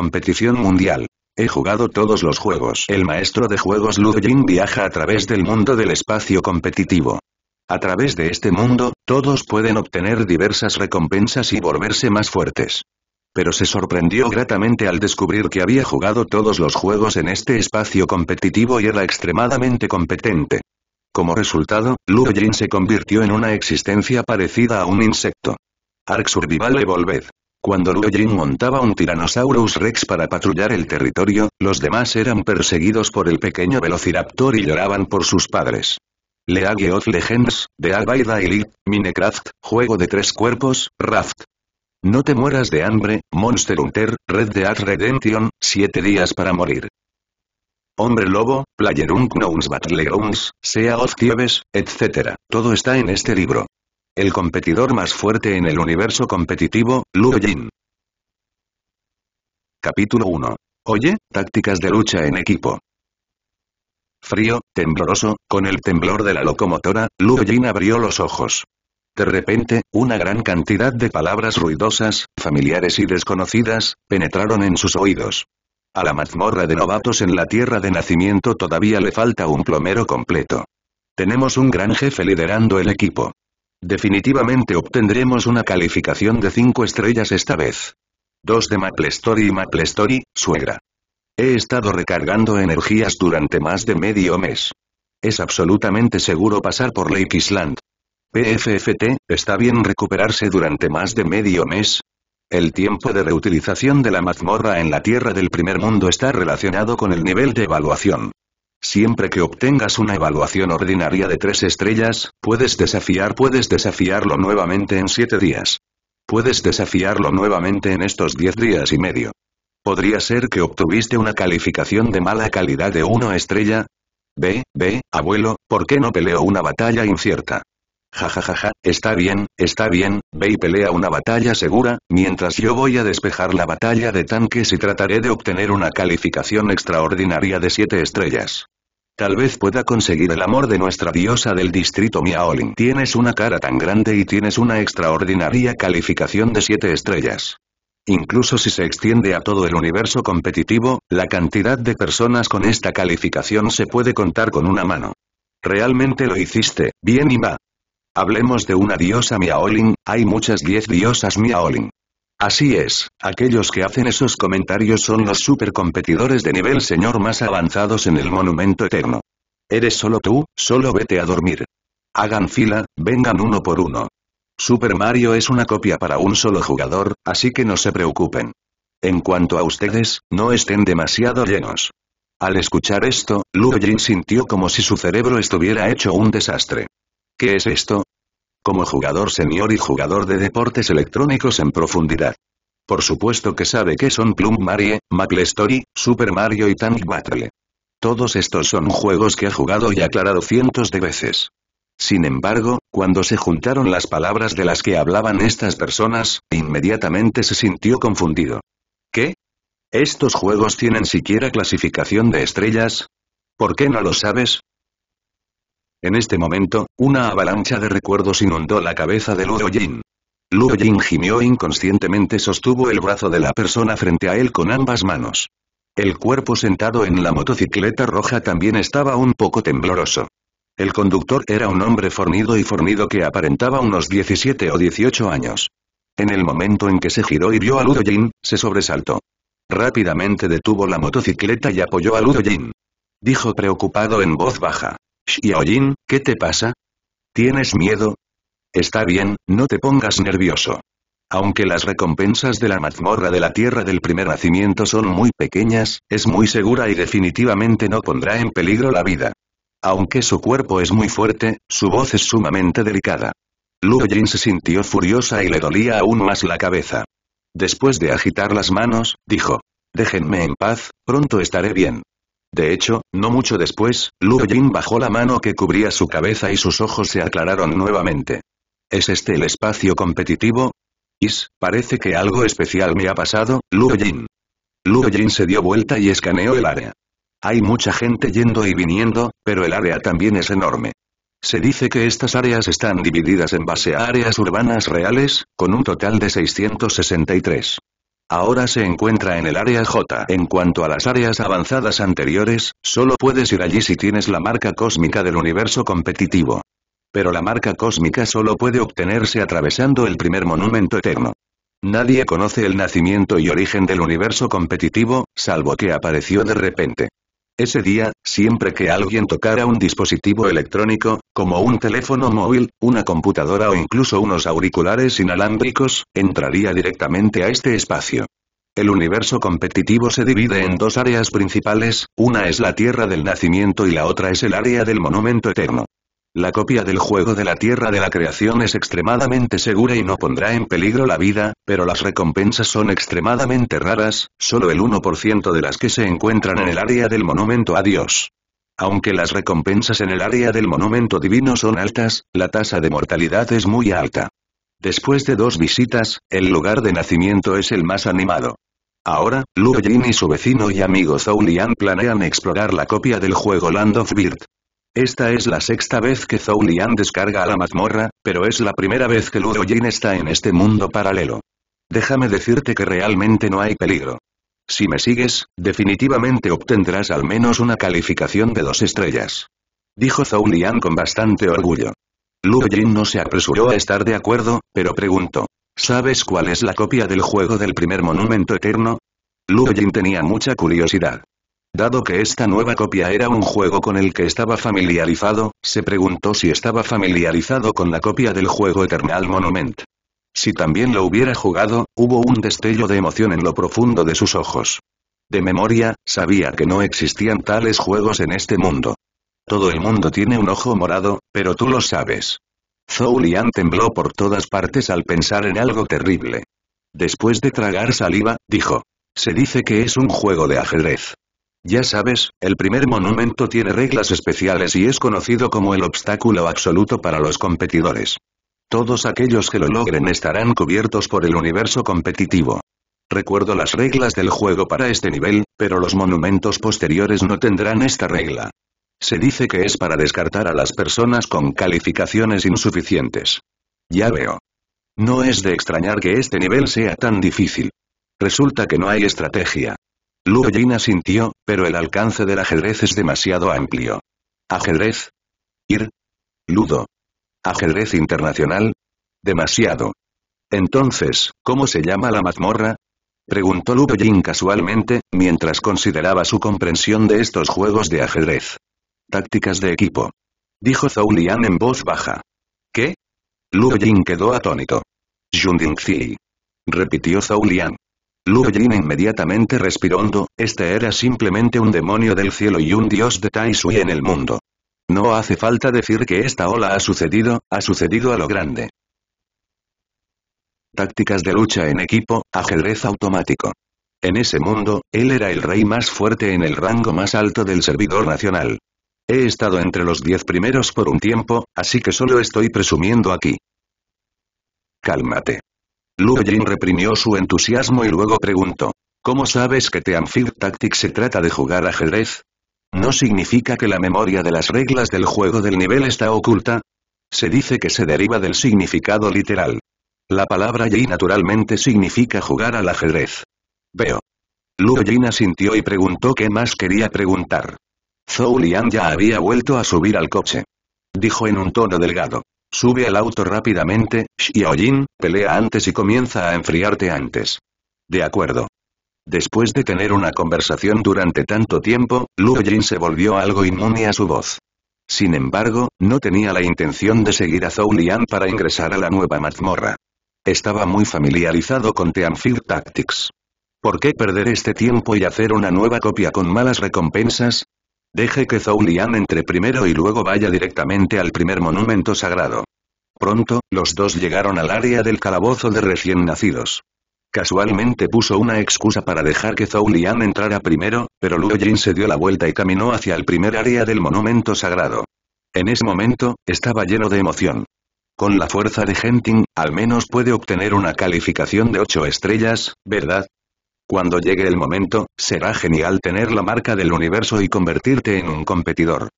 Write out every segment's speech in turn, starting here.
competición mundial. He jugado todos los juegos. El maestro de juegos Lu viaja a través del mundo del espacio competitivo. A través de este mundo, todos pueden obtener diversas recompensas y volverse más fuertes. Pero se sorprendió gratamente al descubrir que había jugado todos los juegos en este espacio competitivo y era extremadamente competente. Como resultado, Lu se convirtió en una existencia parecida a un insecto. Ark Survival Evolved. Cuando Luo montaba un Tyrannosaurus Rex para patrullar el territorio, los demás eran perseguidos por el pequeño Velociraptor y lloraban por sus padres. League of Legends, The Albaida Elite, Minecraft, juego de tres cuerpos, Raft. No te mueras de hambre, Monster Hunter, Red Dead Redemption, Siete días para morir. Hombre Lobo, Player Unknown's Battlegrounds, Sea of Thieves, etc. Todo está en este libro el competidor más fuerte en el universo competitivo, Luo Jin. Capítulo 1. Oye, tácticas de lucha en equipo. Frío, tembloroso, con el temblor de la locomotora, Luo Jin abrió los ojos. De repente, una gran cantidad de palabras ruidosas, familiares y desconocidas, penetraron en sus oídos. A la mazmorra de novatos en la tierra de nacimiento todavía le falta un plomero completo. Tenemos un gran jefe liderando el equipo. Definitivamente obtendremos una calificación de 5 estrellas esta vez. 2 de Maplestory Story y Maplestory, suegra. He estado recargando energías durante más de medio mes. Es absolutamente seguro pasar por Lake Island. PFFT, ¿está bien recuperarse durante más de medio mes? El tiempo de reutilización de la mazmorra en la Tierra del Primer Mundo está relacionado con el nivel de evaluación. Siempre que obtengas una evaluación ordinaria de tres estrellas, puedes desafiar puedes desafiarlo nuevamente en siete días. Puedes desafiarlo nuevamente en estos 10 días y medio. Podría ser que obtuviste una calificación de mala calidad de 1 estrella. B, B, abuelo, ¿por qué no peleo una batalla incierta? jajajaja, está bien, está bien, ve y pelea una batalla segura, mientras yo voy a despejar la batalla de tanques y trataré de obtener una calificación extraordinaria de 7 estrellas. Tal vez pueda conseguir el amor de nuestra diosa del distrito Miaolin. Tienes una cara tan grande y tienes una extraordinaria calificación de 7 estrellas. Incluso si se extiende a todo el universo competitivo, la cantidad de personas con esta calificación se puede contar con una mano. Realmente lo hiciste, bien y va, Hablemos de una diosa Miaolin, hay muchas diez diosas Miaolin. Así es, aquellos que hacen esos comentarios son los supercompetidores de nivel señor más avanzados en el monumento eterno. Eres solo tú, solo vete a dormir. Hagan fila, vengan uno por uno. Super Mario es una copia para un solo jugador, así que no se preocupen. En cuanto a ustedes, no estén demasiado llenos. Al escuchar esto, Lu sintió como si su cerebro estuviera hecho un desastre. ¿Qué es esto? como jugador senior y jugador de deportes electrónicos en profundidad. Por supuesto que sabe que son Plum Marie, McClestory, Super Mario y Tank Battle. Todos estos son juegos que ha jugado y aclarado cientos de veces. Sin embargo, cuando se juntaron las palabras de las que hablaban estas personas, inmediatamente se sintió confundido. ¿Qué? ¿Estos juegos tienen siquiera clasificación de estrellas? ¿Por qué no lo sabes? En este momento, una avalancha de recuerdos inundó la cabeza de Luo Jin. Luo Jin gimió inconscientemente sostuvo el brazo de la persona frente a él con ambas manos. El cuerpo sentado en la motocicleta roja también estaba un poco tembloroso. El conductor era un hombre fornido y fornido que aparentaba unos 17 o 18 años. En el momento en que se giró y vio a Ludo Jin, se sobresaltó. Rápidamente detuvo la motocicleta y apoyó a Ludo Jin. Dijo preocupado en voz baja. Xiaoyin, ¿qué te pasa? ¿Tienes miedo? Está bien, no te pongas nervioso. Aunque las recompensas de la mazmorra de la tierra del primer nacimiento son muy pequeñas, es muy segura y definitivamente no pondrá en peligro la vida. Aunque su cuerpo es muy fuerte, su voz es sumamente delicada. Luo Jin se sintió furiosa y le dolía aún más la cabeza. Después de agitar las manos, dijo. Déjenme en paz, pronto estaré bien. De hecho, no mucho después, Lu Jin bajó la mano que cubría su cabeza y sus ojos se aclararon nuevamente. ¿Es este el espacio competitivo? Is, parece que algo especial me ha pasado, Luo Luoyin se dio vuelta y escaneó el área. Hay mucha gente yendo y viniendo, pero el área también es enorme. Se dice que estas áreas están divididas en base a áreas urbanas reales, con un total de 663. Ahora se encuentra en el área J. En cuanto a las áreas avanzadas anteriores, solo puedes ir allí si tienes la marca cósmica del universo competitivo. Pero la marca cósmica solo puede obtenerse atravesando el primer monumento eterno. Nadie conoce el nacimiento y origen del universo competitivo, salvo que apareció de repente. Ese día, siempre que alguien tocara un dispositivo electrónico, como un teléfono móvil, una computadora o incluso unos auriculares inalámbricos, entraría directamente a este espacio. El universo competitivo se divide en dos áreas principales, una es la Tierra del Nacimiento y la otra es el área del Monumento Eterno. La copia del juego de la Tierra de la Creación es extremadamente segura y no pondrá en peligro la vida, pero las recompensas son extremadamente raras, solo el 1% de las que se encuentran en el área del Monumento a Dios. Aunque las recompensas en el área del monumento divino son altas, la tasa de mortalidad es muy alta. Después de dos visitas, el lugar de nacimiento es el más animado. Ahora, Luo Jin y su vecino y amigo Zhou Lian planean explorar la copia del juego Land of Bird. Esta es la sexta vez que Zhou Lian descarga a la mazmorra, pero es la primera vez que Luo Jin está en este mundo paralelo. Déjame decirte que realmente no hay peligro. Si me sigues, definitivamente obtendrás al menos una calificación de dos estrellas. Dijo Zhou Lian con bastante orgullo. Lu no se apresuró a estar de acuerdo, pero preguntó. ¿Sabes cuál es la copia del juego del primer monumento eterno? Lu Jin tenía mucha curiosidad. Dado que esta nueva copia era un juego con el que estaba familiarizado, se preguntó si estaba familiarizado con la copia del juego Eternal Monument. Si también lo hubiera jugado, hubo un destello de emoción en lo profundo de sus ojos. De memoria, sabía que no existían tales juegos en este mundo. Todo el mundo tiene un ojo morado, pero tú lo sabes. Zhou Lian tembló por todas partes al pensar en algo terrible. Después de tragar saliva, dijo. Se dice que es un juego de ajedrez. Ya sabes, el primer monumento tiene reglas especiales y es conocido como el obstáculo absoluto para los competidores. Todos aquellos que lo logren estarán cubiertos por el universo competitivo. Recuerdo las reglas del juego para este nivel, pero los monumentos posteriores no tendrán esta regla. Se dice que es para descartar a las personas con calificaciones insuficientes. Ya veo. No es de extrañar que este nivel sea tan difícil. Resulta que no hay estrategia. Luo sintió, sintió, pero el alcance del ajedrez es demasiado amplio. Ajedrez. Ir. Ludo. Ajedrez internacional. Demasiado. Entonces, ¿cómo se llama la mazmorra? Preguntó lu casualmente, mientras consideraba su comprensión de estos juegos de ajedrez. Tácticas de equipo. Dijo Zhou Lian en voz baja. ¿Qué? Lu quedó atónito. Yundingzi. Repitió Zhao Lian. Luo inmediatamente respiró hondo, este era simplemente un demonio del cielo y un dios de Tai Sui en el mundo. No hace falta decir que esta ola ha sucedido, ha sucedido a lo grande. Tácticas de lucha en equipo, ajedrez automático. En ese mundo, él era el rey más fuerte en el rango más alto del servidor nacional. He estado entre los diez primeros por un tiempo, así que solo estoy presumiendo aquí. Cálmate. lu reprimió su entusiasmo y luego preguntó. ¿Cómo sabes que Teamfield Tactics se trata de jugar ajedrez? ¿No significa que la memoria de las reglas del juego del nivel está oculta? Se dice que se deriva del significado literal. La palabra Yi naturalmente significa jugar al ajedrez. Veo. Luo Jin asintió y preguntó qué más quería preguntar. Zhou Lian ya había vuelto a subir al coche. Dijo en un tono delgado. Sube al auto rápidamente, Yin, pelea antes y comienza a enfriarte antes. De acuerdo. Después de tener una conversación durante tanto tiempo, Luo Jin se volvió algo inmune a su voz. Sin embargo, no tenía la intención de seguir a Zhou Lian para ingresar a la nueva mazmorra. Estaba muy familiarizado con Teanfield Tactics. ¿Por qué perder este tiempo y hacer una nueva copia con malas recompensas? Deje que Zhou Lian entre primero y luego vaya directamente al primer monumento sagrado. Pronto, los dos llegaron al área del calabozo de recién nacidos. Casualmente puso una excusa para dejar que Zhou Lian entrara primero, pero Luo Jin se dio la vuelta y caminó hacia el primer área del monumento sagrado. En ese momento, estaba lleno de emoción. Con la fuerza de Genting, al menos puede obtener una calificación de 8 estrellas, ¿verdad? Cuando llegue el momento, será genial tener la marca del universo y convertirte en un competidor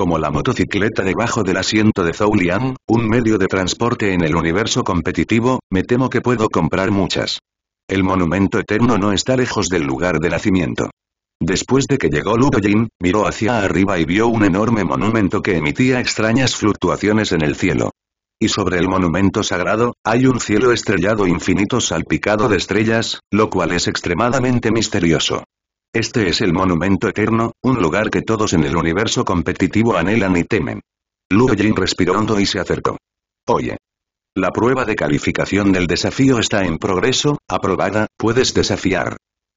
como la motocicleta debajo del asiento de Zhou Liang, un medio de transporte en el universo competitivo, me temo que puedo comprar muchas. El monumento eterno no está lejos del lugar de nacimiento. Después de que llegó Jin, miró hacia arriba y vio un enorme monumento que emitía extrañas fluctuaciones en el cielo. Y sobre el monumento sagrado, hay un cielo estrellado infinito salpicado de estrellas, lo cual es extremadamente misterioso. Este es el monumento eterno, un lugar que todos en el universo competitivo anhelan y temen. Luo Jin respiró hondo y se acercó. Oye. La prueba de calificación del desafío está en progreso, aprobada, puedes desafiar.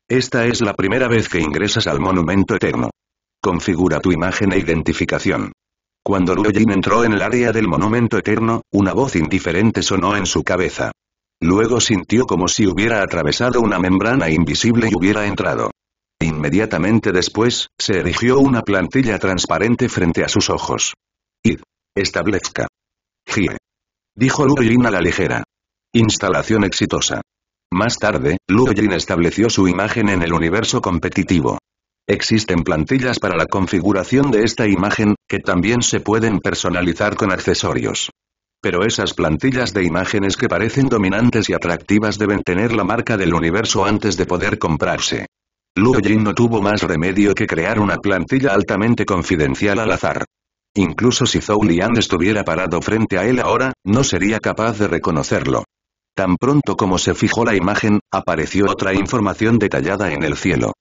Esta es la primera vez que ingresas al monumento eterno. Configura tu imagen e identificación. Cuando Luo Jin entró en el área del monumento eterno, una voz indiferente sonó en su cabeza. Luego sintió como si hubiera atravesado una membrana invisible y hubiera entrado. Inmediatamente después, se erigió una plantilla transparente frente a sus ojos. Id. Establezca. Gie. Dijo Luoyin a la ligera. Instalación exitosa. Más tarde, Luoyin estableció su imagen en el universo competitivo. Existen plantillas para la configuración de esta imagen, que también se pueden personalizar con accesorios. Pero esas plantillas de imágenes que parecen dominantes y atractivas deben tener la marca del universo antes de poder comprarse. Luo Jin no tuvo más remedio que crear una plantilla altamente confidencial al azar. Incluso si Zhou Lian estuviera parado frente a él ahora, no sería capaz de reconocerlo. Tan pronto como se fijó la imagen, apareció otra información detallada en el cielo.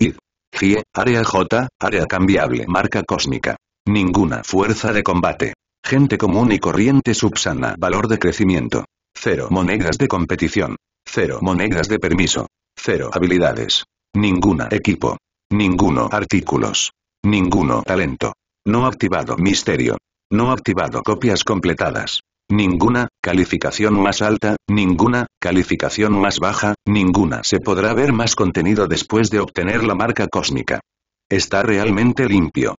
Id. GIE, área J, área cambiable, marca cósmica. Ninguna fuerza de combate. Gente común y corriente subsana. Valor de crecimiento. Cero monedas de competición. Cero monedas de permiso. Cero habilidades. Ninguna equipo. Ninguno artículos. Ninguno talento. No activado misterio. No activado copias completadas. Ninguna, calificación más alta, ninguna, calificación más baja, ninguna. Se podrá ver más contenido después de obtener la marca cósmica. Está realmente limpio.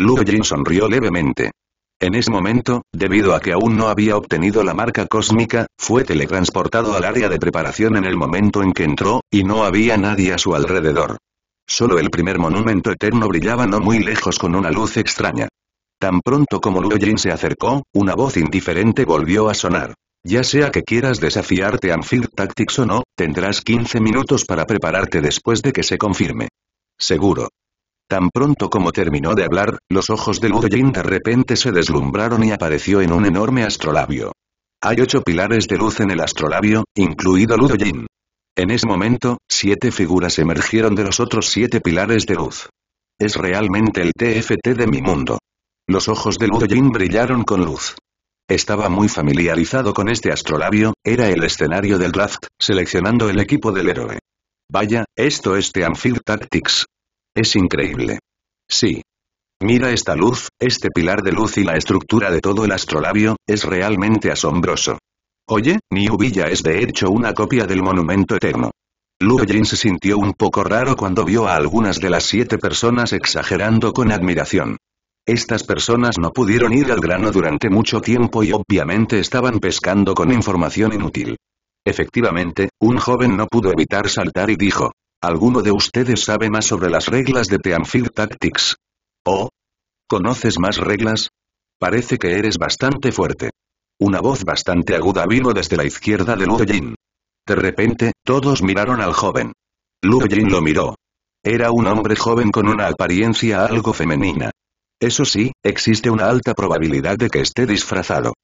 Lu sonrió levemente. En ese momento, debido a que aún no había obtenido la marca cósmica, fue teletransportado al área de preparación en el momento en que entró, y no había nadie a su alrededor. Solo el primer monumento eterno brillaba no muy lejos con una luz extraña. Tan pronto como Luo se acercó, una voz indiferente volvió a sonar. Ya sea que quieras desafiarte a Anfield Tactics o no, tendrás 15 minutos para prepararte después de que se confirme. Seguro. Tan pronto como terminó de hablar, los ojos de Jin de repente se deslumbraron y apareció en un enorme astrolabio. Hay ocho pilares de luz en el astrolabio, incluido Jin. En ese momento, siete figuras emergieron de los otros siete pilares de luz. Es realmente el TFT de mi mundo. Los ojos de Jin brillaron con luz. Estaba muy familiarizado con este astrolabio, era el escenario del draft, seleccionando el equipo del héroe. Vaya, esto es The Teamfield Tactics, es increíble. Sí. Mira esta luz, este pilar de luz y la estructura de todo el astrolabio, es realmente asombroso. Oye, Niubilla es de hecho una copia del monumento eterno. Luo Jin se sintió un poco raro cuando vio a algunas de las siete personas exagerando con admiración. Estas personas no pudieron ir al grano durante mucho tiempo y obviamente estaban pescando con información inútil. Efectivamente, un joven no pudo evitar saltar y dijo, ¿Alguno de ustedes sabe más sobre las reglas de Teamfield Tactics? o ¿Conoces más reglas? Parece que eres bastante fuerte. Una voz bastante aguda vino desde la izquierda de Luo Jin. De repente, todos miraron al joven. Luo Jin lo miró. Era un hombre joven con una apariencia algo femenina. Eso sí, existe una alta probabilidad de que esté disfrazado.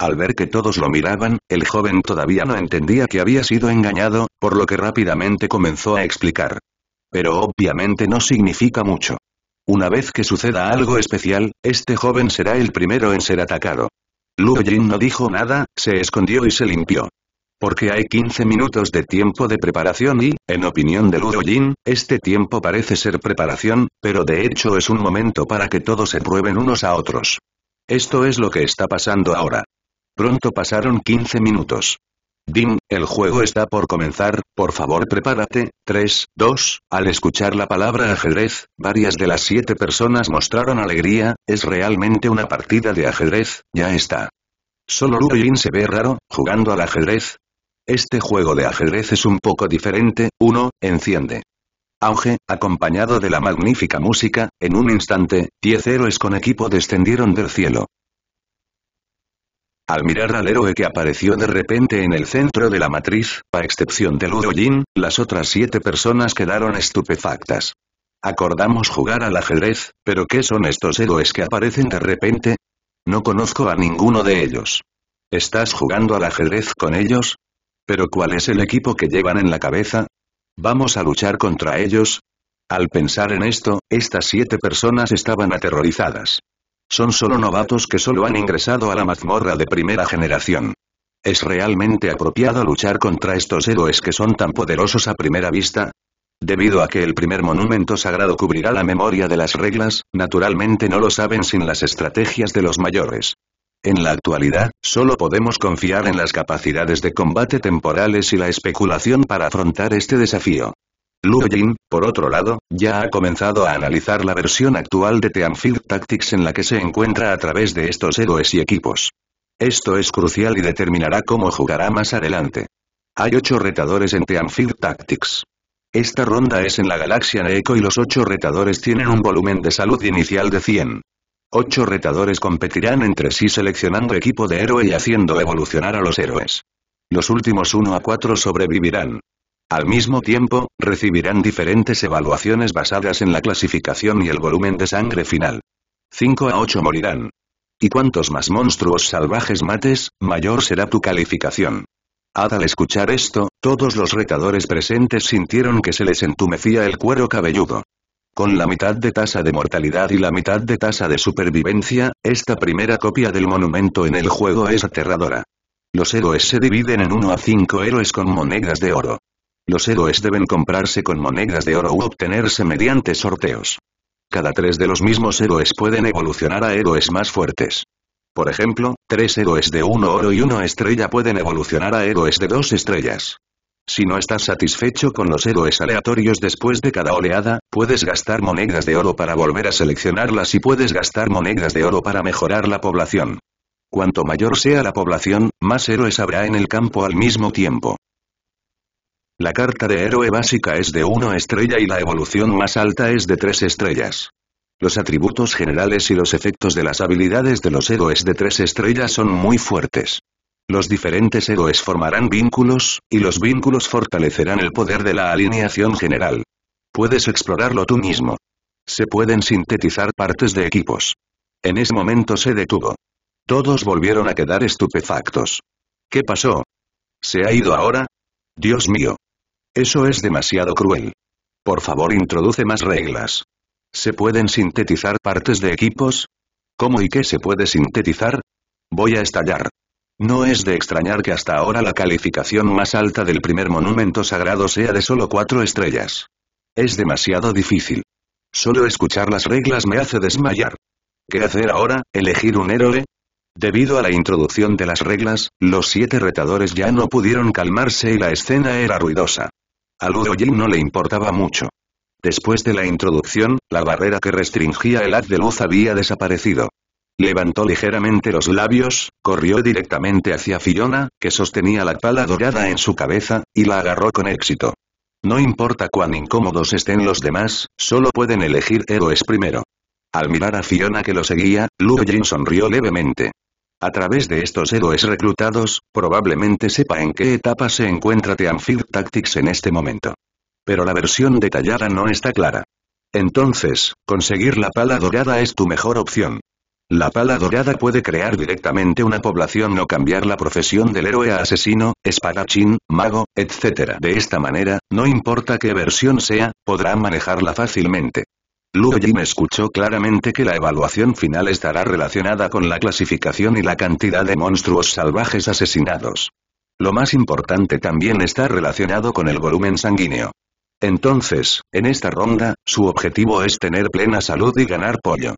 Al ver que todos lo miraban, el joven todavía no entendía que había sido engañado, por lo que rápidamente comenzó a explicar. Pero obviamente no significa mucho. Una vez que suceda algo especial, este joven será el primero en ser atacado. Luo Jin no dijo nada, se escondió y se limpió. Porque hay 15 minutos de tiempo de preparación y, en opinión de Luo Jin, este tiempo parece ser preparación, pero de hecho es un momento para que todos se prueben unos a otros. Esto es lo que está pasando ahora. Pronto pasaron 15 minutos. Dim, el juego está por comenzar, por favor prepárate, 3, 2, al escuchar la palabra ajedrez, varias de las siete personas mostraron alegría, es realmente una partida de ajedrez, ya está. Solo Rubin se ve raro, jugando al ajedrez. Este juego de ajedrez es un poco diferente, 1, enciende. Auge, acompañado de la magnífica música, en un instante, 10 héroes con equipo descendieron del cielo. Al mirar al héroe que apareció de repente en el centro de la matriz, a excepción de Ludo Jin, las otras siete personas quedaron estupefactas. Acordamos jugar al ajedrez, pero ¿qué son estos héroes que aparecen de repente? No conozco a ninguno de ellos. ¿Estás jugando al ajedrez con ellos? ¿Pero cuál es el equipo que llevan en la cabeza? ¿Vamos a luchar contra ellos? Al pensar en esto, estas siete personas estaban aterrorizadas. Son solo novatos que solo han ingresado a la mazmorra de primera generación. ¿Es realmente apropiado luchar contra estos héroes que son tan poderosos a primera vista? Debido a que el primer monumento sagrado cubrirá la memoria de las reglas, naturalmente no lo saben sin las estrategias de los mayores. En la actualidad, solo podemos confiar en las capacidades de combate temporales y la especulación para afrontar este desafío. Luo por otro lado, ya ha comenzado a analizar la versión actual de Teamfield Tactics en la que se encuentra a través de estos héroes y equipos. Esto es crucial y determinará cómo jugará más adelante. Hay ocho retadores en Teamfield Tactics. Esta ronda es en la galaxia Neco y los ocho retadores tienen un volumen de salud inicial de 100. Ocho retadores competirán entre sí seleccionando equipo de héroe y haciendo evolucionar a los héroes. Los últimos 1 a 4 sobrevivirán. Al mismo tiempo, recibirán diferentes evaluaciones basadas en la clasificación y el volumen de sangre final. 5 a 8 morirán. Y cuantos más monstruos salvajes mates, mayor será tu calificación. Ad al escuchar esto, todos los retadores presentes sintieron que se les entumecía el cuero cabelludo. Con la mitad de tasa de mortalidad y la mitad de tasa de supervivencia, esta primera copia del monumento en el juego es aterradora. Los héroes se dividen en 1 a 5 héroes con monedas de oro. Los héroes deben comprarse con monedas de oro u obtenerse mediante sorteos. Cada tres de los mismos héroes pueden evolucionar a héroes más fuertes. Por ejemplo, tres héroes de uno oro y una estrella pueden evolucionar a héroes de dos estrellas. Si no estás satisfecho con los héroes aleatorios después de cada oleada, puedes gastar monedas de oro para volver a seleccionarlas y puedes gastar monedas de oro para mejorar la población. Cuanto mayor sea la población, más héroes habrá en el campo al mismo tiempo. La carta de héroe básica es de 1 estrella y la evolución más alta es de 3 estrellas. Los atributos generales y los efectos de las habilidades de los héroes de 3 estrellas son muy fuertes. Los diferentes héroes formarán vínculos, y los vínculos fortalecerán el poder de la alineación general. Puedes explorarlo tú mismo. Se pueden sintetizar partes de equipos. En ese momento se detuvo. Todos volvieron a quedar estupefactos. ¿Qué pasó? ¿Se ha ido ahora? Dios mío. Eso es demasiado cruel. Por favor introduce más reglas. ¿Se pueden sintetizar partes de equipos? ¿Cómo y qué se puede sintetizar? Voy a estallar. No es de extrañar que hasta ahora la calificación más alta del primer monumento sagrado sea de solo cuatro estrellas. Es demasiado difícil. Solo escuchar las reglas me hace desmayar. ¿Qué hacer ahora? ¿Elegir un héroe? Debido a la introducción de las reglas, los siete retadores ya no pudieron calmarse y la escena era ruidosa. A Jin no le importaba mucho. Después de la introducción, la barrera que restringía el haz de luz había desaparecido. Levantó ligeramente los labios, corrió directamente hacia Fiona, que sostenía la pala dorada en su cabeza, y la agarró con éxito. No importa cuán incómodos estén los demás, solo pueden elegir héroes primero. Al mirar a Fiona que lo seguía, Jin sonrió levemente. A través de estos héroes reclutados, probablemente sepa en qué etapa se encuentra Teamfield Tactics en este momento. Pero la versión detallada no está clara. Entonces, conseguir la pala dorada es tu mejor opción. La pala dorada puede crear directamente una población o cambiar la profesión del héroe a asesino, espadachín, mago, etc. De esta manera, no importa qué versión sea, podrá manejarla fácilmente. Luo escuchó claramente que la evaluación final estará relacionada con la clasificación y la cantidad de monstruos salvajes asesinados. Lo más importante también está relacionado con el volumen sanguíneo. Entonces, en esta ronda, su objetivo es tener plena salud y ganar pollo.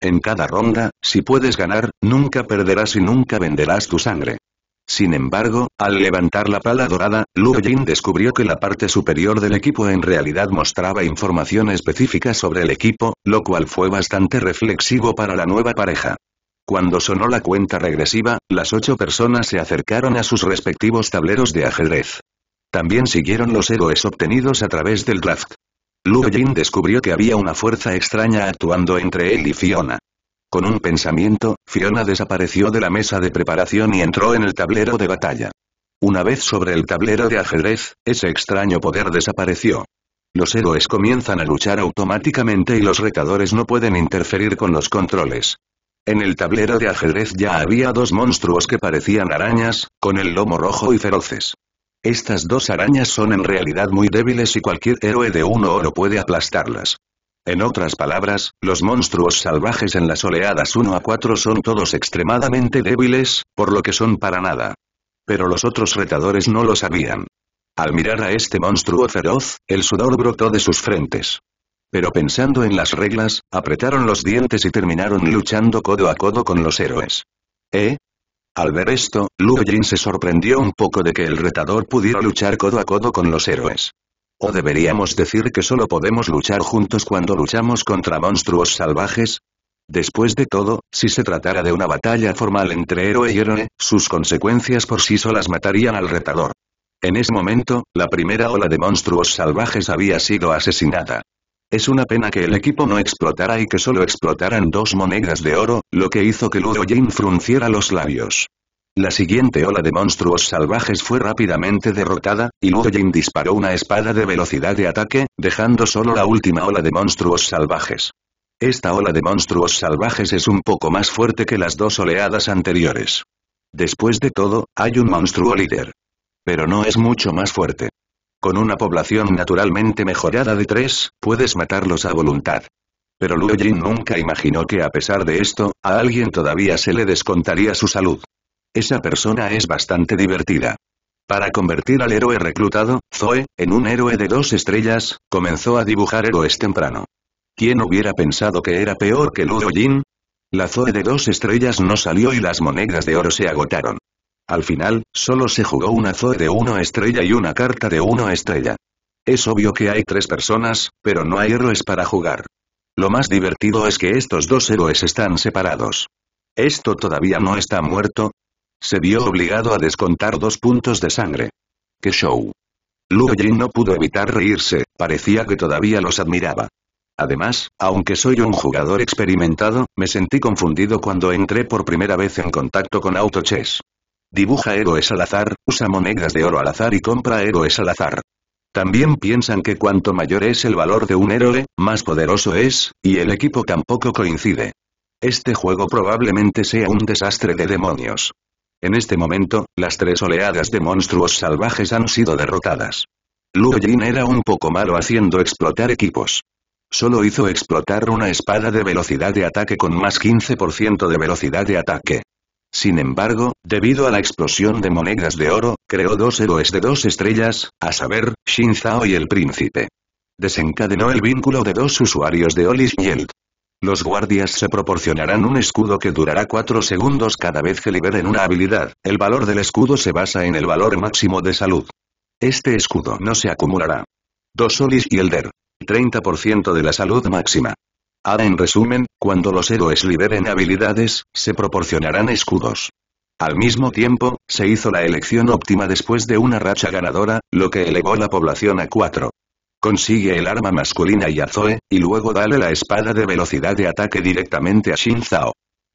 En cada ronda, si puedes ganar, nunca perderás y nunca venderás tu sangre. Sin embargo, al levantar la pala dorada, Luo Jin descubrió que la parte superior del equipo en realidad mostraba información específica sobre el equipo, lo cual fue bastante reflexivo para la nueva pareja. Cuando sonó la cuenta regresiva, las ocho personas se acercaron a sus respectivos tableros de ajedrez. También siguieron los héroes obtenidos a través del draft. Luo Jin descubrió que había una fuerza extraña actuando entre él y Fiona. Con un pensamiento, Fiona desapareció de la mesa de preparación y entró en el tablero de batalla. Una vez sobre el tablero de ajedrez, ese extraño poder desapareció. Los héroes comienzan a luchar automáticamente y los retadores no pueden interferir con los controles. En el tablero de ajedrez ya había dos monstruos que parecían arañas, con el lomo rojo y feroces. Estas dos arañas son en realidad muy débiles y cualquier héroe de uno oro puede aplastarlas. En otras palabras, los monstruos salvajes en las oleadas 1 a 4 son todos extremadamente débiles, por lo que son para nada. Pero los otros retadores no lo sabían. Al mirar a este monstruo feroz, el sudor brotó de sus frentes. Pero pensando en las reglas, apretaron los dientes y terminaron luchando codo a codo con los héroes. ¿Eh? Al ver esto, Lu se sorprendió un poco de que el retador pudiera luchar codo a codo con los héroes. ¿O deberíamos decir que solo podemos luchar juntos cuando luchamos contra monstruos salvajes? Después de todo, si se tratara de una batalla formal entre héroe y héroe, sus consecuencias por sí solas matarían al retador. En ese momento, la primera ola de monstruos salvajes había sido asesinada. Es una pena que el equipo no explotara y que solo explotaran dos monedas de oro, lo que hizo que Ludo Jin frunciera los labios. La siguiente ola de monstruos salvajes fue rápidamente derrotada, y Luo Jin disparó una espada de velocidad de ataque, dejando solo la última ola de monstruos salvajes. Esta ola de monstruos salvajes es un poco más fuerte que las dos oleadas anteriores. Después de todo, hay un monstruo líder. Pero no es mucho más fuerte. Con una población naturalmente mejorada de tres, puedes matarlos a voluntad. Pero Luo Jin nunca imaginó que a pesar de esto, a alguien todavía se le descontaría su salud. Esa persona es bastante divertida. Para convertir al héroe reclutado, Zoe, en un héroe de dos estrellas, comenzó a dibujar héroes temprano. ¿Quién hubiera pensado que era peor que Ludo Jin? La Zoe de dos estrellas no salió y las monedas de oro se agotaron. Al final, solo se jugó una Zoe de una estrella y una carta de una estrella. Es obvio que hay tres personas, pero no hay héroes para jugar. Lo más divertido es que estos dos héroes están separados. Esto todavía no está muerto, se vio obligado a descontar dos puntos de sangre. ¡Qué show! Luo no pudo evitar reírse, parecía que todavía los admiraba. Además, aunque soy un jugador experimentado, me sentí confundido cuando entré por primera vez en contacto con Auto Chess. Dibuja héroes al azar, usa monedas de oro al azar y compra héroes al azar. También piensan que cuanto mayor es el valor de un héroe, más poderoso es, y el equipo tampoco coincide. Este juego probablemente sea un desastre de demonios. En este momento, las tres oleadas de monstruos salvajes han sido derrotadas. Luo Jin era un poco malo haciendo explotar equipos. Solo hizo explotar una espada de velocidad de ataque con más 15% de velocidad de ataque. Sin embargo, debido a la explosión de monedas de oro, creó dos héroes de dos estrellas, a saber, Shin Zhao y el príncipe. Desencadenó el vínculo de dos usuarios de Oli's Yield. Los guardias se proporcionarán un escudo que durará 4 segundos cada vez que liberen una habilidad. El valor del escudo se basa en el valor máximo de salud. Este escudo no se acumulará. Dos solis y el der. 30% de la salud máxima. Ahora en resumen, cuando los héroes liberen habilidades, se proporcionarán escudos. Al mismo tiempo, se hizo la elección óptima después de una racha ganadora, lo que elevó la población a 4. Consigue el arma masculina y a Zoe, y luego dale la espada de velocidad de ataque directamente a Shin Zhao.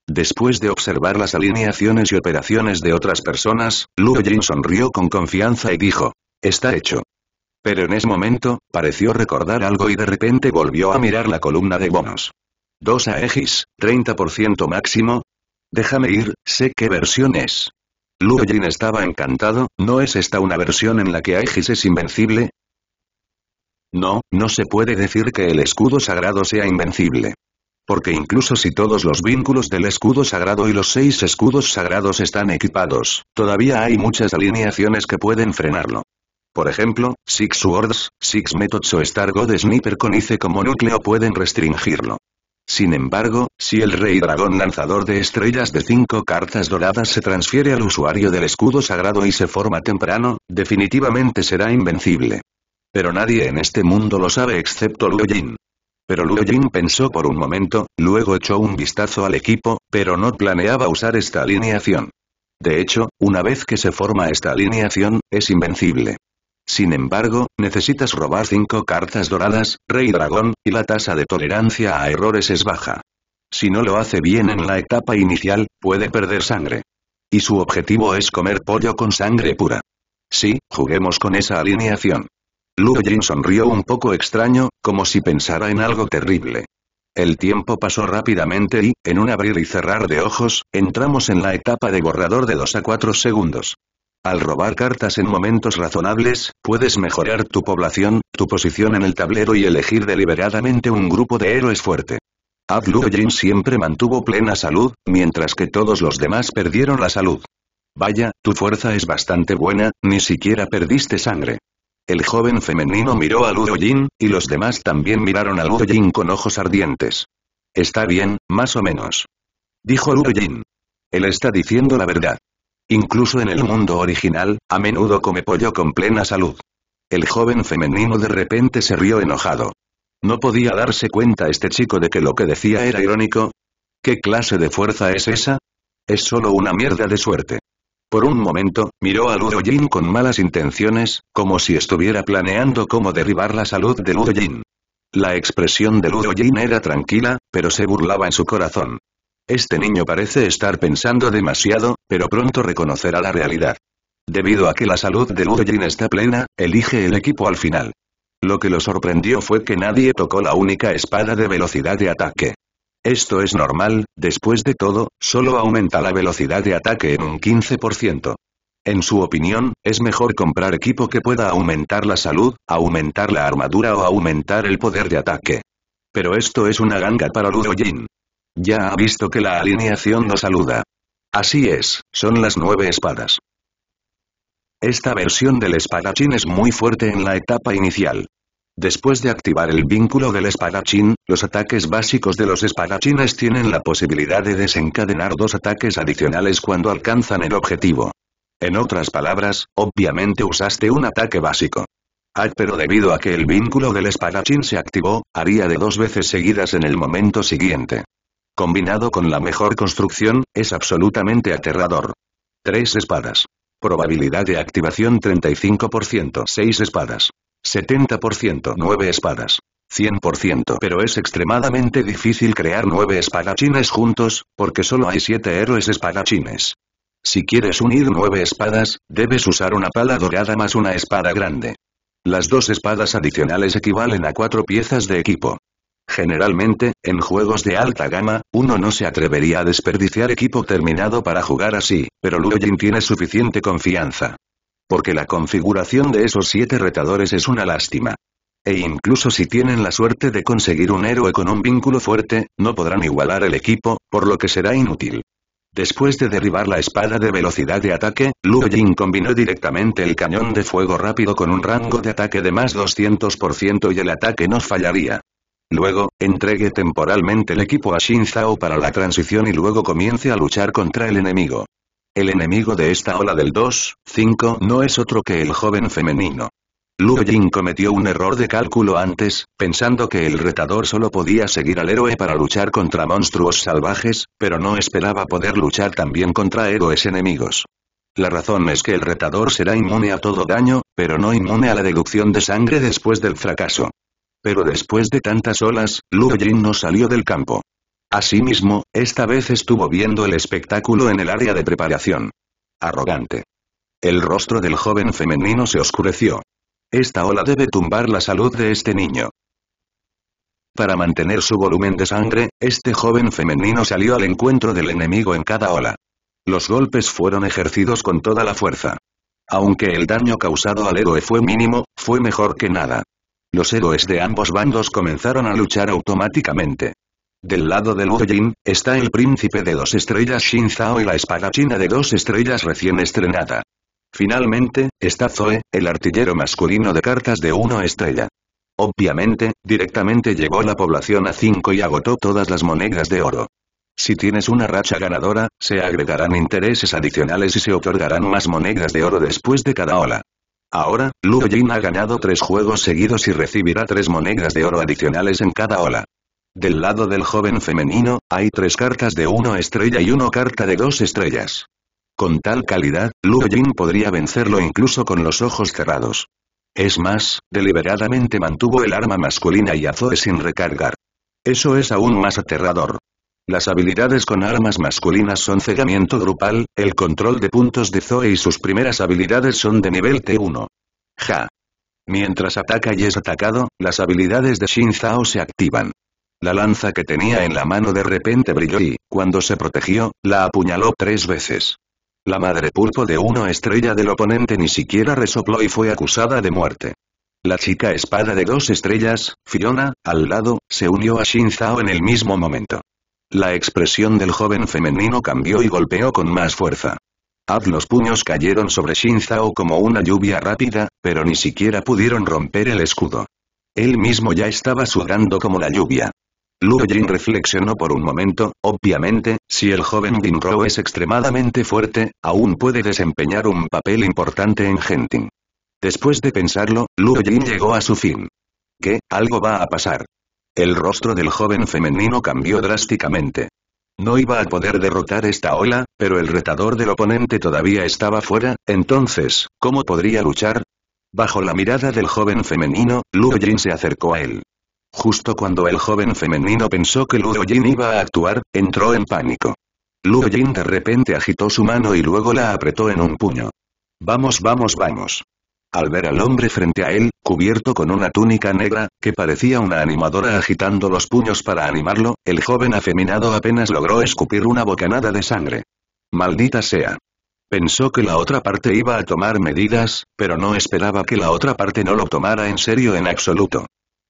Después de observar las alineaciones y operaciones de otras personas, Luo Jin sonrió con confianza y dijo, «Está hecho». Pero en ese momento, pareció recordar algo y de repente volvió a mirar la columna de bonos. 2 X, 30% máximo. Déjame ir, sé qué versión es. Luo Jin estaba encantado, ¿no es esta una versión en la que Aegis es invencible? No, no se puede decir que el escudo sagrado sea invencible. Porque incluso si todos los vínculos del escudo sagrado y los seis escudos sagrados están equipados, todavía hay muchas alineaciones que pueden frenarlo. Por ejemplo, Six Swords, Six Methods o Star God Sniper con ICE como núcleo pueden restringirlo. Sin embargo, si el Rey Dragón Lanzador de Estrellas de 5 cartas doradas se transfiere al usuario del escudo sagrado y se forma temprano, definitivamente será invencible. Pero nadie en este mundo lo sabe excepto Luo Jin. Pero Luo Jin pensó por un momento, luego echó un vistazo al equipo, pero no planeaba usar esta alineación. De hecho, una vez que se forma esta alineación, es invencible. Sin embargo, necesitas robar 5 cartas doradas, Rey Dragón, y la tasa de tolerancia a errores es baja. Si no lo hace bien en la etapa inicial, puede perder sangre. Y su objetivo es comer pollo con sangre pura. Sí, juguemos con esa alineación. Jin sonrió un poco extraño, como si pensara en algo terrible. El tiempo pasó rápidamente y, en un abrir y cerrar de ojos, entramos en la etapa de borrador de 2 a 4 segundos. Al robar cartas en momentos razonables, puedes mejorar tu población, tu posición en el tablero y elegir deliberadamente un grupo de héroes fuerte. Abdul-Jin siempre mantuvo plena salud, mientras que todos los demás perdieron la salud. Vaya, tu fuerza es bastante buena, ni siquiera perdiste sangre. El joven femenino miró a Ludo y los demás también miraron a Ludo con ojos ardientes. Está bien, más o menos. Dijo Ludo Jin. Él está diciendo la verdad. Incluso en el mundo original, a menudo come pollo con plena salud. El joven femenino de repente se rió enojado. ¿No podía darse cuenta este chico de que lo que decía era irónico? ¿Qué clase de fuerza es esa? Es solo una mierda de suerte. Por un momento, miró a Jin con malas intenciones, como si estuviera planeando cómo derribar la salud de Jin. La expresión de Jin era tranquila, pero se burlaba en su corazón. Este niño parece estar pensando demasiado, pero pronto reconocerá la realidad. Debido a que la salud de Jin está plena, elige el equipo al final. Lo que lo sorprendió fue que nadie tocó la única espada de velocidad de ataque. Esto es normal, después de todo, solo aumenta la velocidad de ataque en un 15%. En su opinión, es mejor comprar equipo que pueda aumentar la salud, aumentar la armadura o aumentar el poder de ataque. Pero esto es una ganga para Ludo Ya ha visto que la alineación no saluda. Así es, son las nueve espadas. Esta versión del espadachín es muy fuerte en la etapa inicial. Después de activar el vínculo del espadachín, los ataques básicos de los espadachines tienen la posibilidad de desencadenar dos ataques adicionales cuando alcanzan el objetivo. En otras palabras, obviamente usaste un ataque básico. Ah, pero debido a que el vínculo del espadachín se activó, haría de dos veces seguidas en el momento siguiente. Combinado con la mejor construcción, es absolutamente aterrador. 3 espadas. Probabilidad de activación 35%. 6 espadas. 70% 9 espadas. 100% pero es extremadamente difícil crear 9 espadachines juntos, porque solo hay 7 héroes espadachines. Si quieres unir 9 espadas, debes usar una pala dorada más una espada grande. Las dos espadas adicionales equivalen a 4 piezas de equipo. Generalmente, en juegos de alta gama, uno no se atrevería a desperdiciar equipo terminado para jugar así, pero Jin tiene suficiente confianza porque la configuración de esos siete retadores es una lástima. E incluso si tienen la suerte de conseguir un héroe con un vínculo fuerte, no podrán igualar el equipo, por lo que será inútil. Después de derribar la espada de velocidad de ataque, Lu Jing combinó directamente el cañón de fuego rápido con un rango de ataque de más 200% y el ataque no fallaría. Luego, entregue temporalmente el equipo a Xin Zhao para la transición y luego comience a luchar contra el enemigo. El enemigo de esta ola del 2-5 no es otro que el joven femenino. Lu cometió un error de cálculo antes, pensando que el retador solo podía seguir al héroe para luchar contra monstruos salvajes, pero no esperaba poder luchar también contra héroes enemigos. La razón es que el retador será inmune a todo daño, pero no inmune a la deducción de sangre después del fracaso. Pero después de tantas olas, Lu no salió del campo. Asimismo, esta vez estuvo viendo el espectáculo en el área de preparación. Arrogante. El rostro del joven femenino se oscureció. Esta ola debe tumbar la salud de este niño. Para mantener su volumen de sangre, este joven femenino salió al encuentro del enemigo en cada ola. Los golpes fueron ejercidos con toda la fuerza. Aunque el daño causado al héroe fue mínimo, fue mejor que nada. Los héroes de ambos bandos comenzaron a luchar automáticamente. Del lado Luo Jin está el príncipe de dos estrellas Xin Zhao y la espada china de dos estrellas recién estrenada. Finalmente, está Zoe, el artillero masculino de cartas de una estrella. Obviamente, directamente llegó la población a cinco y agotó todas las monedas de oro. Si tienes una racha ganadora, se agregarán intereses adicionales y se otorgarán más monedas de oro después de cada ola. Ahora, Luo Jin ha ganado tres juegos seguidos y recibirá tres monedas de oro adicionales en cada ola. Del lado del joven femenino, hay tres cartas de una estrella y una carta de dos estrellas. Con tal calidad, Lu Jin podría vencerlo incluso con los ojos cerrados. Es más, deliberadamente mantuvo el arma masculina y a Zoe sin recargar. Eso es aún más aterrador. Las habilidades con armas masculinas son cegamiento grupal, el control de puntos de Zoe y sus primeras habilidades son de nivel T1. Ja. Mientras ataca y es atacado, las habilidades de Xin Zhao se activan. La lanza que tenía en la mano de repente brilló y, cuando se protegió, la apuñaló tres veces. La madre pulpo de una estrella del oponente ni siquiera resopló y fue acusada de muerte. La chica espada de dos estrellas, Fiona, al lado, se unió a Shinzao en el mismo momento. La expresión del joven femenino cambió y golpeó con más fuerza. Ad los puños cayeron sobre Shinzao como una lluvia rápida, pero ni siquiera pudieron romper el escudo. Él mismo ya estaba sudando como la lluvia. Luo Jin reflexionó por un momento, obviamente, si el joven Ro es extremadamente fuerte, aún puede desempeñar un papel importante en Genting. Después de pensarlo, Luo Jin llegó a su fin. ¿Qué? Algo va a pasar. El rostro del joven femenino cambió drásticamente. No iba a poder derrotar esta ola, pero el retador del oponente todavía estaba fuera, entonces, ¿cómo podría luchar? Bajo la mirada del joven femenino, Luo Jin se acercó a él. Justo cuando el joven femenino pensó que Luo Jin iba a actuar, entró en pánico. Luo Jin de repente agitó su mano y luego la apretó en un puño. Vamos, vamos, vamos. Al ver al hombre frente a él, cubierto con una túnica negra, que parecía una animadora agitando los puños para animarlo, el joven afeminado apenas logró escupir una bocanada de sangre. Maldita sea. Pensó que la otra parte iba a tomar medidas, pero no esperaba que la otra parte no lo tomara en serio en absoluto.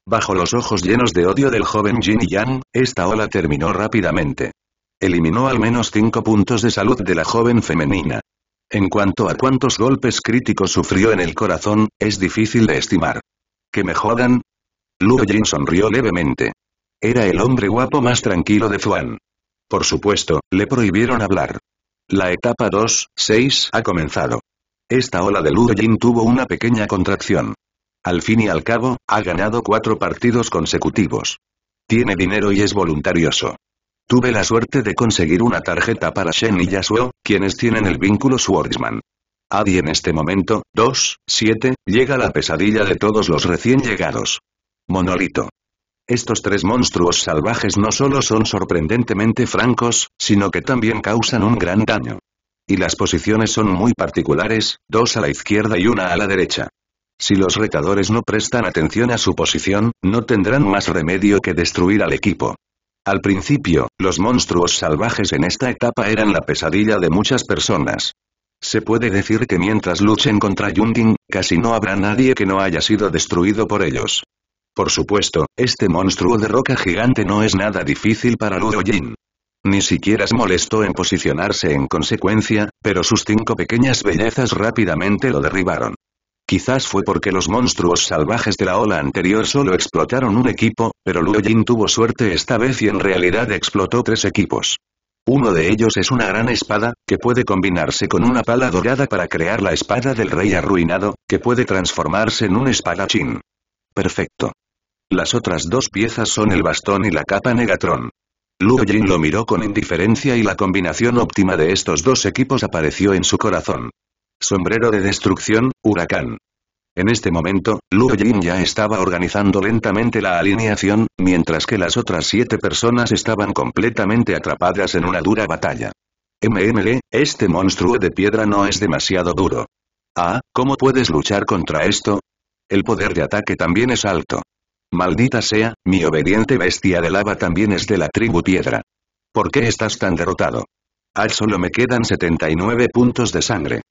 Bajo los ojos llenos de odio del joven Jin y Yang, esta ola terminó rápidamente. Eliminó al menos cinco puntos de salud de la joven femenina. En cuanto a cuántos golpes críticos sufrió en el corazón, es difícil de estimar. ¿Que me jodan? Lu Jin sonrió levemente. Era el hombre guapo más tranquilo de Zuan. Por supuesto, le prohibieron hablar. La etapa 2, 6 ha comenzado. Esta ola de Luo Jin tuvo una pequeña contracción. Al fin y al cabo, ha ganado cuatro partidos consecutivos. Tiene dinero y es voluntarioso. Tuve la suerte de conseguir una tarjeta para Shen y Yasuo, quienes tienen el vínculo Swordsman. Adi en este momento, 2, 7, llega la pesadilla de todos los recién llegados. Monolito. Estos tres monstruos salvajes no solo son sorprendentemente francos, sino que también causan un gran daño. Y las posiciones son muy particulares, dos a la izquierda y una a la derecha. Si los retadores no prestan atención a su posición, no tendrán más remedio que destruir al equipo. Al principio, los monstruos salvajes en esta etapa eran la pesadilla de muchas personas. Se puede decir que mientras luchen contra Yunding, casi no habrá nadie que no haya sido destruido por ellos. Por supuesto, este monstruo de roca gigante no es nada difícil para Luo Jin. Ni siquiera se molestó en posicionarse en consecuencia, pero sus cinco pequeñas bellezas rápidamente lo derribaron. Quizás fue porque los monstruos salvajes de la ola anterior solo explotaron un equipo, pero Luoyin tuvo suerte esta vez y en realidad explotó tres equipos. Uno de ellos es una gran espada, que puede combinarse con una pala dorada para crear la espada del rey arruinado, que puede transformarse en un espadachín. Perfecto. Las otras dos piezas son el bastón y la capa Negatron. Luoyin lo miró con indiferencia y la combinación óptima de estos dos equipos apareció en su corazón. Sombrero de destrucción, huracán. En este momento, Luo Jin ya estaba organizando lentamente la alineación, mientras que las otras siete personas estaban completamente atrapadas en una dura batalla. M.M.L., este monstruo de piedra no es demasiado duro. Ah, ¿cómo puedes luchar contra esto? El poder de ataque también es alto. Maldita sea, mi obediente bestia de lava también es de la tribu piedra. ¿Por qué estás tan derrotado? Al solo me quedan 79 puntos de sangre.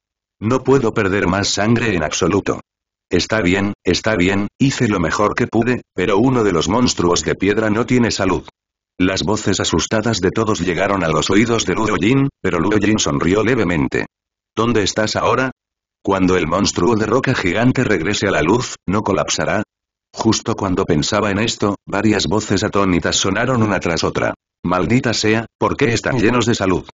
No puedo perder más sangre en absoluto. Está bien, está bien, hice lo mejor que pude, pero uno de los monstruos de piedra no tiene salud. Las voces asustadas de todos llegaron a los oídos de Luo Jin, pero Luo Jin sonrió levemente. ¿Dónde estás ahora? Cuando el monstruo de roca gigante regrese a la luz, ¿no colapsará? Justo cuando pensaba en esto, varias voces atónitas sonaron una tras otra. Maldita sea, ¿por qué están llenos de salud?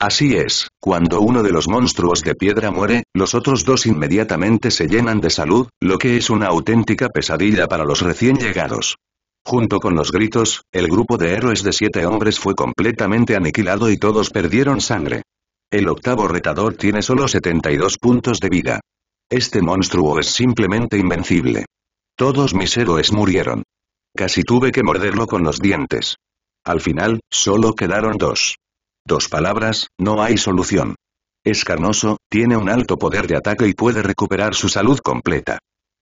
Así es, cuando uno de los monstruos de piedra muere, los otros dos inmediatamente se llenan de salud, lo que es una auténtica pesadilla para los recién llegados. Junto con los gritos, el grupo de héroes de siete hombres fue completamente aniquilado y todos perdieron sangre. El octavo retador tiene solo 72 puntos de vida. Este monstruo es simplemente invencible. Todos mis héroes murieron. Casi tuve que morderlo con los dientes. Al final, solo quedaron dos. Dos palabras, no hay solución. Es carnoso, tiene un alto poder de ataque y puede recuperar su salud completa.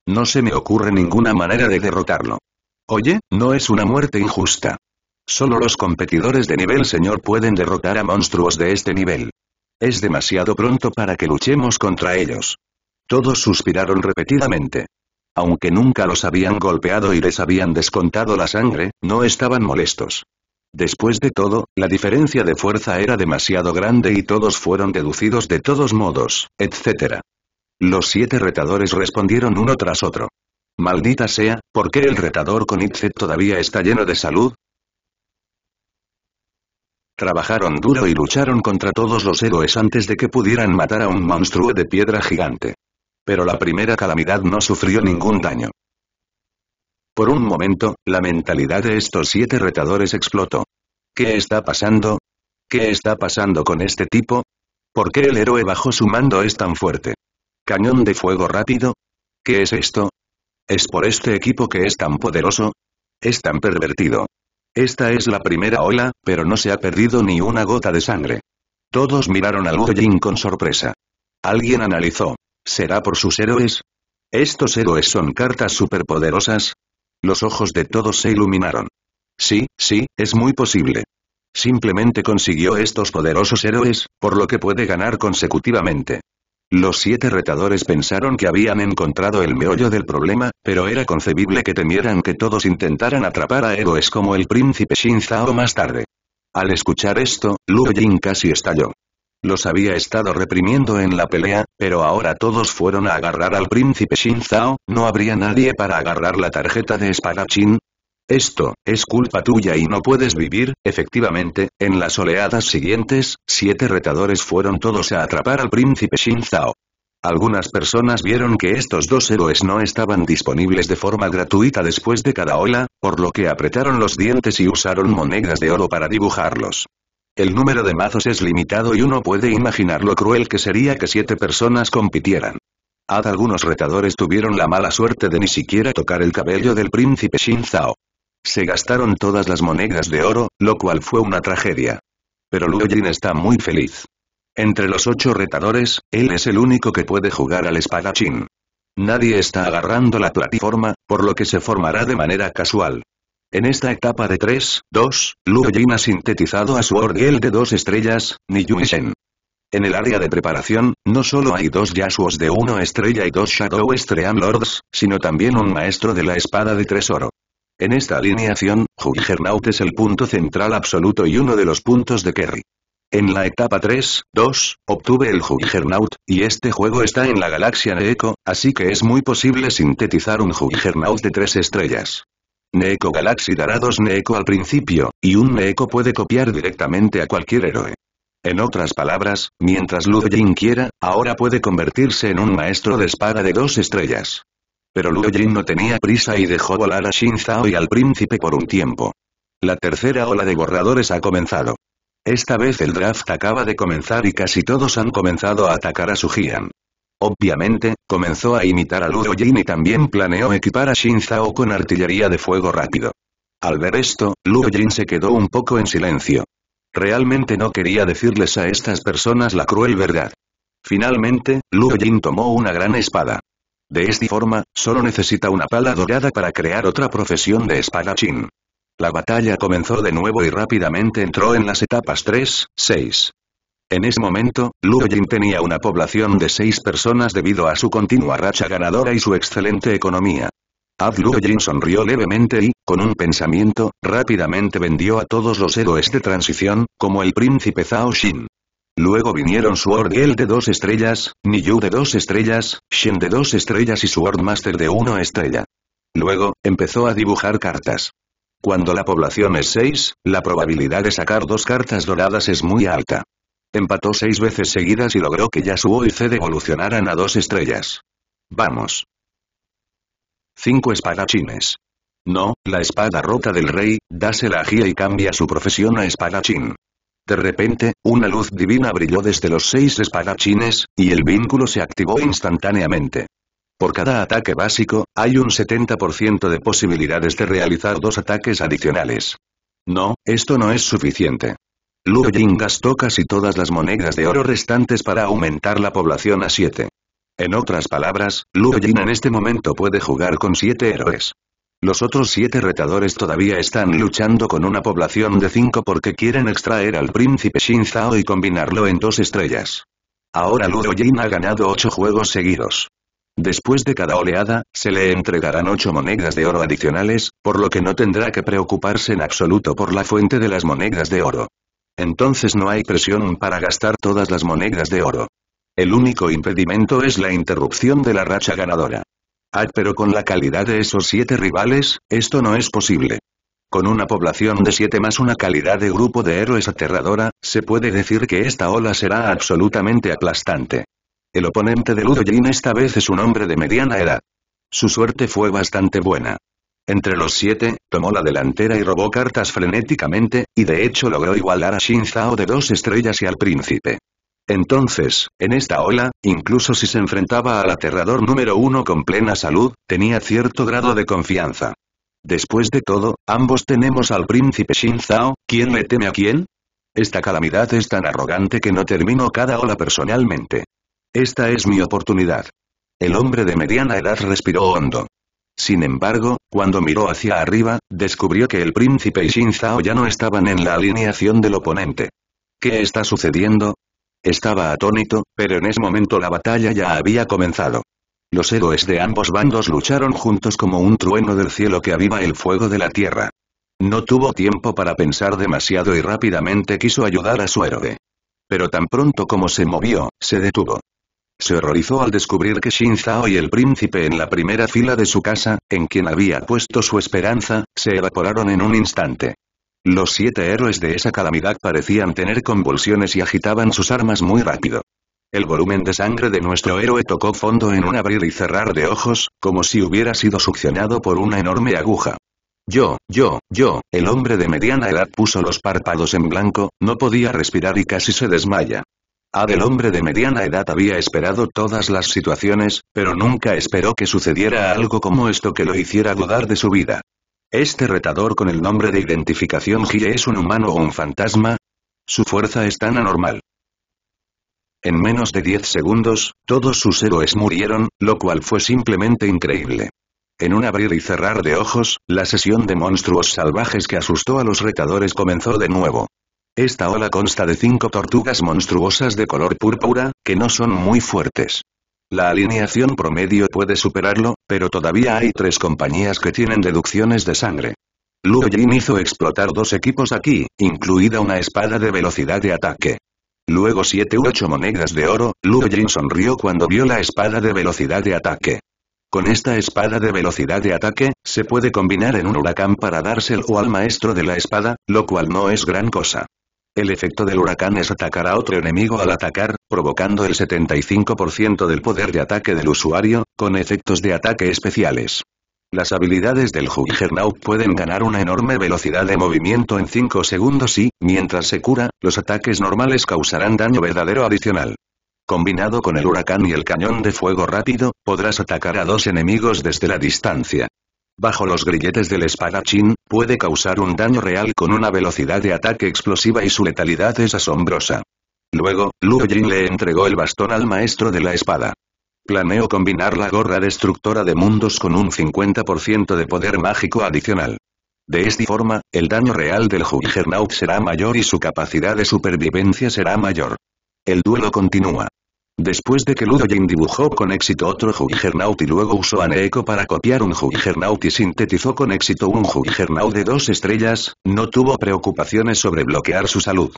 No se me ocurre ninguna manera de derrotarlo. Oye, no es una muerte injusta. Solo los competidores de nivel señor pueden derrotar a monstruos de este nivel. Es demasiado pronto para que luchemos contra ellos. Todos suspiraron repetidamente. Aunque nunca los habían golpeado y les habían descontado la sangre, no estaban molestos. Después de todo, la diferencia de fuerza era demasiado grande y todos fueron deducidos de todos modos, etc. Los siete retadores respondieron uno tras otro. Maldita sea, ¿por qué el retador con Itze todavía está lleno de salud? Trabajaron duro y lucharon contra todos los héroes antes de que pudieran matar a un monstruo de piedra gigante. Pero la primera calamidad no sufrió ningún daño. Por un momento, la mentalidad de estos siete retadores explotó. ¿Qué está pasando? ¿Qué está pasando con este tipo? ¿Por qué el héroe bajo su mando es tan fuerte? ¿Cañón de fuego rápido? ¿Qué es esto? ¿Es por este equipo que es tan poderoso? ¿Es tan pervertido? Esta es la primera ola, pero no se ha perdido ni una gota de sangre. Todos miraron al Jin con sorpresa. Alguien analizó. ¿Será por sus héroes? ¿Estos héroes son cartas superpoderosas? Los ojos de todos se iluminaron. Sí, sí, es muy posible. Simplemente consiguió estos poderosos héroes, por lo que puede ganar consecutivamente. Los siete retadores pensaron que habían encontrado el meollo del problema, pero era concebible que temieran que todos intentaran atrapar a héroes como el príncipe Shin Zhao más tarde. Al escuchar esto, Lu Jin casi estalló. Los había estado reprimiendo en la pelea, pero ahora todos fueron a agarrar al príncipe Xin Zhao, ¿no habría nadie para agarrar la tarjeta de espadachín? Esto, es culpa tuya y no puedes vivir, efectivamente, en las oleadas siguientes, siete retadores fueron todos a atrapar al príncipe Xin Zhao. Algunas personas vieron que estos dos héroes no estaban disponibles de forma gratuita después de cada ola, por lo que apretaron los dientes y usaron monedas de oro para dibujarlos. El número de mazos es limitado y uno puede imaginar lo cruel que sería que siete personas compitieran. Ad algunos retadores tuvieron la mala suerte de ni siquiera tocar el cabello del príncipe Xin Zhao. Se gastaron todas las monedas de oro, lo cual fue una tragedia. Pero Luo está muy feliz. Entre los ocho retadores, él es el único que puede jugar al espadachín. Nadie está agarrando la plataforma, por lo que se formará de manera casual. En esta etapa de 3, 2, Luo ha sintetizado a su Orgel de dos estrellas, Niyun En el área de preparación, no solo hay dos Yasuos de 1 estrella y dos Shadow Estream Lords, sino también un maestro de la espada de tres oro. En esta alineación, Juggernaut es el punto central absoluto y uno de los puntos de Kerry. En la etapa 3, 2, obtuve el Juggernaut, y este juego está en la galaxia de Echo, así que es muy posible sintetizar un Juggernaut de tres estrellas. Neeko Galaxy dará dos Neeko al principio, y un Neeko puede copiar directamente a cualquier héroe. En otras palabras, mientras Lu Jin quiera, ahora puede convertirse en un maestro de espada de dos estrellas. Pero Lu no tenía prisa y dejó volar a Shin Zhao y al príncipe por un tiempo. La tercera ola de borradores ha comenzado. Esta vez el draft acaba de comenzar y casi todos han comenzado a atacar a su Jian. Obviamente, comenzó a imitar a Luo Jin y también planeó equipar a Shin Zhao con artillería de fuego rápido. Al ver esto, Luo Jin se quedó un poco en silencio. Realmente no quería decirles a estas personas la cruel verdad. Finalmente, Luo Jin tomó una gran espada. De esta forma, solo necesita una pala dorada para crear otra profesión de espadachín. La batalla comenzó de nuevo y rápidamente entró en las etapas 3, 6, en ese momento, Luo tenía una población de seis personas debido a su continua racha ganadora y su excelente economía. Ab Luoyin sonrió levemente y, con un pensamiento, rápidamente vendió a todos los héroes de transición, como el príncipe Zhao Xin. Luego vinieron su El de dos estrellas, Niyu de dos estrellas, Shen de dos estrellas y su Master de una estrella. Luego, empezó a dibujar cartas. Cuando la población es 6, la probabilidad de sacar dos cartas doradas es muy alta. Empató seis veces seguidas y logró que Yasuo y Zed evolucionaran a dos estrellas. Vamos. 5 espadachines. No, la espada rota del rey, dásela la Gia y cambia su profesión a espadachín. De repente, una luz divina brilló desde los seis espadachines, y el vínculo se activó instantáneamente. Por cada ataque básico, hay un 70% de posibilidades de realizar dos ataques adicionales. No, esto no es suficiente. Luo Jin gastó casi todas las monedas de oro restantes para aumentar la población a 7. En otras palabras, Luo Jin en este momento puede jugar con 7 héroes. Los otros 7 retadores todavía están luchando con una población de 5 porque quieren extraer al príncipe Xin Zhao y combinarlo en dos estrellas. Ahora Luo Jin ha ganado 8 juegos seguidos. Después de cada oleada, se le entregarán 8 monedas de oro adicionales, por lo que no tendrá que preocuparse en absoluto por la fuente de las monedas de oro. Entonces no hay presión para gastar todas las monedas de oro. El único impedimento es la interrupción de la racha ganadora. Ah, pero con la calidad de esos siete rivales, esto no es posible. Con una población de siete más una calidad de grupo de héroes aterradora, se puede decir que esta ola será absolutamente aplastante. El oponente de Ludo esta vez es un hombre de mediana edad. Su suerte fue bastante buena. Entre los siete, tomó la delantera y robó cartas frenéticamente, y de hecho logró igualar a Xin Zhao de dos estrellas y al príncipe. Entonces, en esta ola, incluso si se enfrentaba al aterrador número uno con plena salud, tenía cierto grado de confianza. Después de todo, ambos tenemos al príncipe Xin Zhao, ¿quién le teme a quién? Esta calamidad es tan arrogante que no termino cada ola personalmente. Esta es mi oportunidad. El hombre de mediana edad respiró hondo. Sin embargo, cuando miró hacia arriba, descubrió que el príncipe y Shin Zhao ya no estaban en la alineación del oponente. ¿Qué está sucediendo? Estaba atónito, pero en ese momento la batalla ya había comenzado. Los héroes de ambos bandos lucharon juntos como un trueno del cielo que aviva el fuego de la tierra. No tuvo tiempo para pensar demasiado y rápidamente quiso ayudar a su héroe. Pero tan pronto como se movió, se detuvo. Se horrorizó al descubrir que Xin Zhao y el príncipe en la primera fila de su casa, en quien había puesto su esperanza, se evaporaron en un instante. Los siete héroes de esa calamidad parecían tener convulsiones y agitaban sus armas muy rápido. El volumen de sangre de nuestro héroe tocó fondo en un abrir y cerrar de ojos, como si hubiera sido succionado por una enorme aguja. Yo, yo, yo, el hombre de mediana edad puso los párpados en blanco, no podía respirar y casi se desmaya del ah, hombre de mediana edad había esperado todas las situaciones, pero nunca esperó que sucediera algo como esto que lo hiciera dudar de su vida. ¿Este retador con el nombre de identificación Gie es un humano o un fantasma? Su fuerza es tan anormal. En menos de 10 segundos, todos sus héroes murieron, lo cual fue simplemente increíble. En un abrir y cerrar de ojos, la sesión de monstruos salvajes que asustó a los retadores comenzó de nuevo. Esta ola consta de cinco tortugas monstruosas de color púrpura, que no son muy fuertes. La alineación promedio puede superarlo, pero todavía hay tres compañías que tienen deducciones de sangre. Luo Jin hizo explotar dos equipos aquí, incluida una espada de velocidad de ataque. Luego siete u ocho monedas de oro, Luo Jin sonrió cuando vio la espada de velocidad de ataque. Con esta espada de velocidad de ataque, se puede combinar en un huracán para dárselo al maestro de la espada, lo cual no es gran cosa. El efecto del huracán es atacar a otro enemigo al atacar, provocando el 75% del poder de ataque del usuario, con efectos de ataque especiales. Las habilidades del Juggernaut pueden ganar una enorme velocidad de movimiento en 5 segundos y, mientras se cura, los ataques normales causarán daño verdadero adicional. Combinado con el huracán y el cañón de fuego rápido, podrás atacar a dos enemigos desde la distancia bajo los grilletes del espadachín, puede causar un daño real con una velocidad de ataque explosiva y su letalidad es asombrosa. Luego, Luo Jin le entregó el bastón al maestro de la espada. Planeo combinar la gorra destructora de mundos con un 50% de poder mágico adicional. De esta forma, el daño real del Juggernaut será mayor y su capacidad de supervivencia será mayor. El duelo continúa. Después de que Jin dibujó con éxito otro Juggernaut y luego usó a para copiar un Juggernaut y sintetizó con éxito un Juggernaut de dos estrellas, no tuvo preocupaciones sobre bloquear su salud.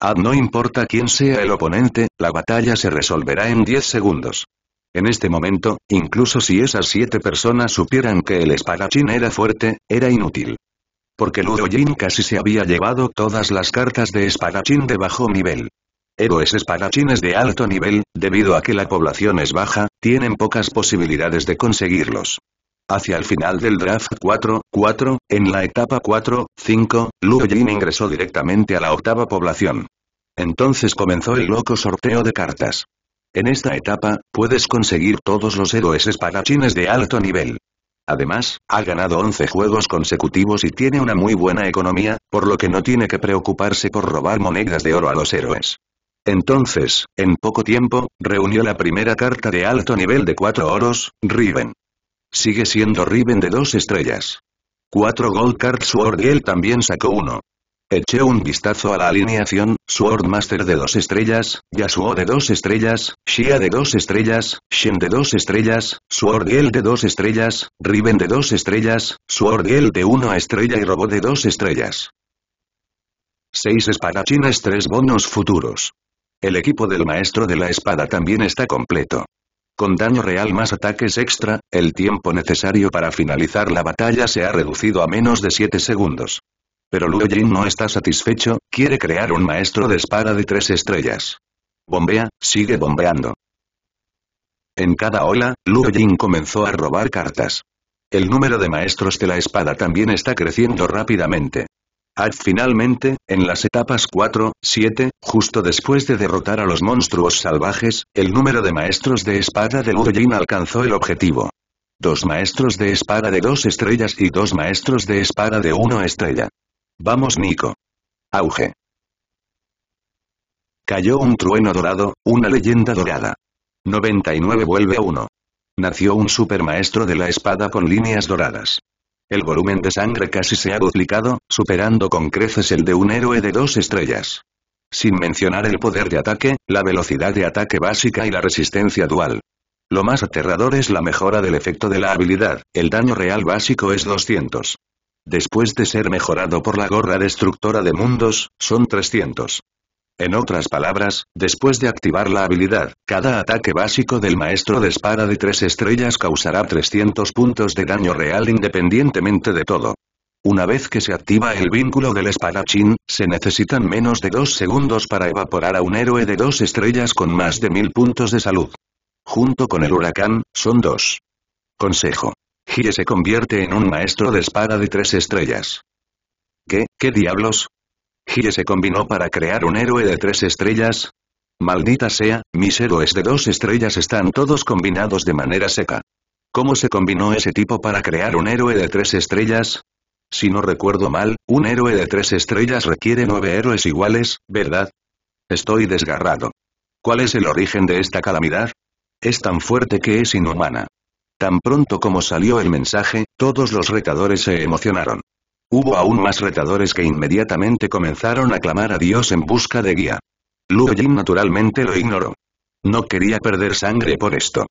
Ad ah, no importa quién sea el oponente, la batalla se resolverá en 10 segundos. En este momento, incluso si esas siete personas supieran que el espadachín era fuerte, era inútil. Porque Jin casi se había llevado todas las cartas de espadachín de bajo nivel. Héroes espadachines de alto nivel, debido a que la población es baja, tienen pocas posibilidades de conseguirlos. Hacia el final del draft 4-4, en la etapa 4-5, Luo Jin ingresó directamente a la octava población. Entonces comenzó el loco sorteo de cartas. En esta etapa, puedes conseguir todos los héroes espadachines de alto nivel. Además, ha ganado 11 juegos consecutivos y tiene una muy buena economía, por lo que no tiene que preocuparse por robar monedas de oro a los héroes. Entonces, en poco tiempo, reunió la primera carta de alto nivel de cuatro oros, Riven. Sigue siendo Riven de dos estrellas. Cuatro Gold Cards Sword también sacó uno. Eché un vistazo a la alineación, Sword Master de dos estrellas, Yasuo de dos estrellas, Shia de dos estrellas, Shen de dos estrellas, Sword de dos estrellas, Riven de dos estrellas, Sword de una estrella y Robo de dos estrellas. 6 espadachines 3 bonos futuros. El equipo del maestro de la espada también está completo. Con daño real más ataques extra, el tiempo necesario para finalizar la batalla se ha reducido a menos de 7 segundos. Pero Luoyin Jin no está satisfecho, quiere crear un maestro de espada de tres estrellas. Bombea, sigue bombeando. En cada ola, Luoyin comenzó a robar cartas. El número de maestros de la espada también está creciendo rápidamente finalmente, en las etapas 4, 7, justo después de derrotar a los monstruos salvajes, el número de maestros de espada de Lurjin alcanzó el objetivo. Dos maestros de espada de dos estrellas y dos maestros de espada de una estrella. Vamos Nico. Auge. Cayó un trueno dorado, una leyenda dorada. 99 vuelve a 1. Nació un supermaestro de la espada con líneas doradas. El volumen de sangre casi se ha duplicado, superando con creces el de un héroe de dos estrellas. Sin mencionar el poder de ataque, la velocidad de ataque básica y la resistencia dual. Lo más aterrador es la mejora del efecto de la habilidad, el daño real básico es 200. Después de ser mejorado por la gorra destructora de mundos, son 300. En otras palabras, después de activar la habilidad, cada ataque básico del maestro de espada de tres estrellas causará 300 puntos de daño real independientemente de todo. Una vez que se activa el vínculo del espadachín, se necesitan menos de dos segundos para evaporar a un héroe de dos estrellas con más de mil puntos de salud. Junto con el huracán, son dos. Consejo. Hie se convierte en un maestro de espada de tres estrellas. ¿Qué, qué diablos? Hie se combinó para crear un héroe de tres estrellas. Maldita sea, mis héroes de dos estrellas están todos combinados de manera seca. ¿Cómo se combinó ese tipo para crear un héroe de tres estrellas? Si no recuerdo mal, un héroe de tres estrellas requiere nueve héroes iguales, ¿verdad? Estoy desgarrado. ¿Cuál es el origen de esta calamidad? Es tan fuerte que es inhumana. Tan pronto como salió el mensaje, todos los retadores se emocionaron. Hubo aún más retadores que inmediatamente comenzaron a clamar a Dios en busca de guía. Luo Jin naturalmente lo ignoró. No quería perder sangre por esto.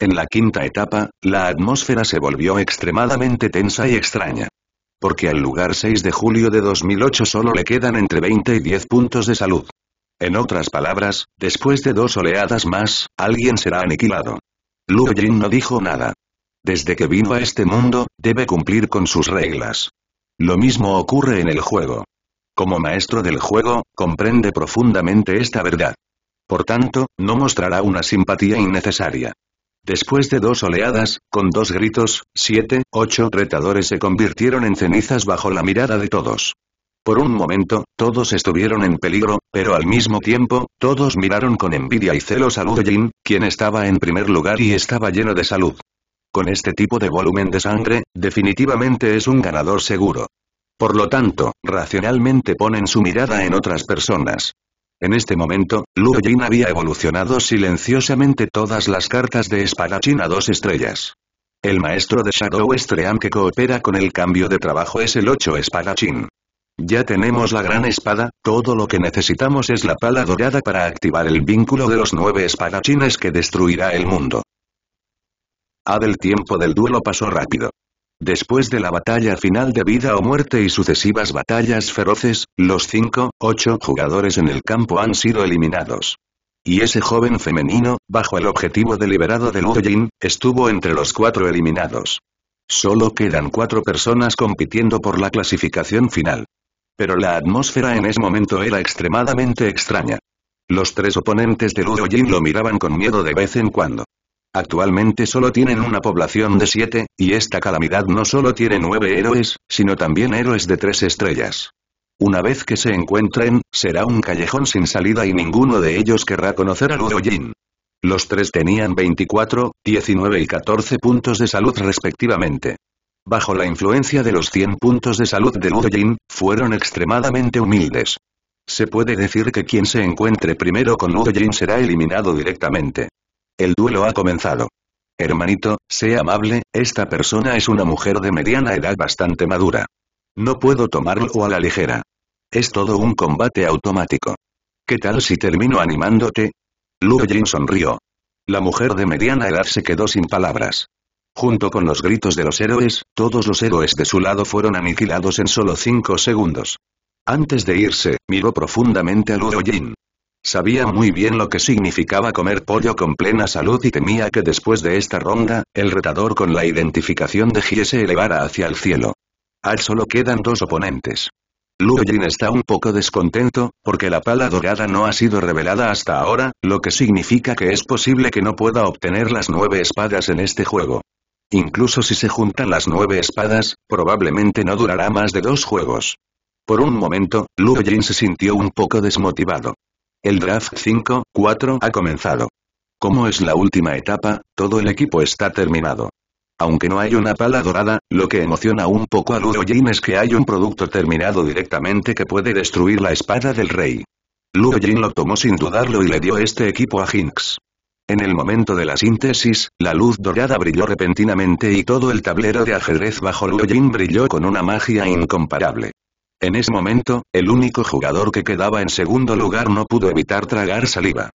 En la quinta etapa, la atmósfera se volvió extremadamente tensa y extraña. Porque al lugar 6 de julio de 2008 solo le quedan entre 20 y 10 puntos de salud. En otras palabras, después de dos oleadas más, alguien será aniquilado. Luo no dijo nada. Desde que vino a este mundo, debe cumplir con sus reglas. Lo mismo ocurre en el juego. Como maestro del juego, comprende profundamente esta verdad. Por tanto, no mostrará una simpatía innecesaria. Después de dos oleadas, con dos gritos, siete, ocho pretadores se convirtieron en cenizas bajo la mirada de todos. Por un momento, todos estuvieron en peligro, pero al mismo tiempo, todos miraron con envidia y celos a Luo Jin, quien estaba en primer lugar y estaba lleno de salud con este tipo de volumen de sangre, definitivamente es un ganador seguro. Por lo tanto, racionalmente ponen su mirada en otras personas. En este momento, Luo Jin había evolucionado silenciosamente todas las cartas de espadachín a dos estrellas. El maestro de Shadow Estream que coopera con el cambio de trabajo es el 8 espadachín. Ya tenemos la gran espada, todo lo que necesitamos es la pala dorada para activar el vínculo de los nueve espadachines que destruirá el mundo. Ad ah, del tiempo del duelo pasó rápido. Después de la batalla final de vida o muerte y sucesivas batallas feroces, los 5, 8 jugadores en el campo han sido eliminados. Y ese joven femenino, bajo el objetivo deliberado de Luo Jin, estuvo entre los cuatro eliminados. Solo quedan cuatro personas compitiendo por la clasificación final. Pero la atmósfera en ese momento era extremadamente extraña. Los tres oponentes de Luo Jin lo miraban con miedo de vez en cuando. Actualmente solo tienen una población de siete, y esta calamidad no solo tiene nueve héroes, sino también héroes de tres estrellas. Una vez que se encuentren, será un callejón sin salida y ninguno de ellos querrá conocer a Jin. Los tres tenían 24, 19 y 14 puntos de salud respectivamente. Bajo la influencia de los 100 puntos de salud de Jin, fueron extremadamente humildes. Se puede decir que quien se encuentre primero con Jin será eliminado directamente. El duelo ha comenzado. Hermanito, sé amable, esta persona es una mujer de mediana edad bastante madura. No puedo tomarlo a la ligera. Es todo un combate automático. ¿Qué tal si termino animándote? Luo Jin sonrió. La mujer de mediana edad se quedó sin palabras. Junto con los gritos de los héroes, todos los héroes de su lado fueron aniquilados en solo cinco segundos. Antes de irse, miró profundamente a Luo Jin. Sabía muy bien lo que significaba comer pollo con plena salud y temía que después de esta ronda, el retador con la identificación de Hie se elevara hacia el cielo. Al solo quedan dos oponentes. Luo Jin está un poco descontento, porque la pala dorada no ha sido revelada hasta ahora, lo que significa que es posible que no pueda obtener las nueve espadas en este juego. Incluso si se juntan las nueve espadas, probablemente no durará más de dos juegos. Por un momento, Luo Jin se sintió un poco desmotivado. El draft 5-4 ha comenzado. Como es la última etapa, todo el equipo está terminado. Aunque no hay una pala dorada, lo que emociona un poco a Jin es que hay un producto terminado directamente que puede destruir la espada del rey. Jin lo tomó sin dudarlo y le dio este equipo a Hinx. En el momento de la síntesis, la luz dorada brilló repentinamente y todo el tablero de ajedrez bajo Jin brilló con una magia incomparable. En ese momento, el único jugador que quedaba en segundo lugar no pudo evitar tragar saliva.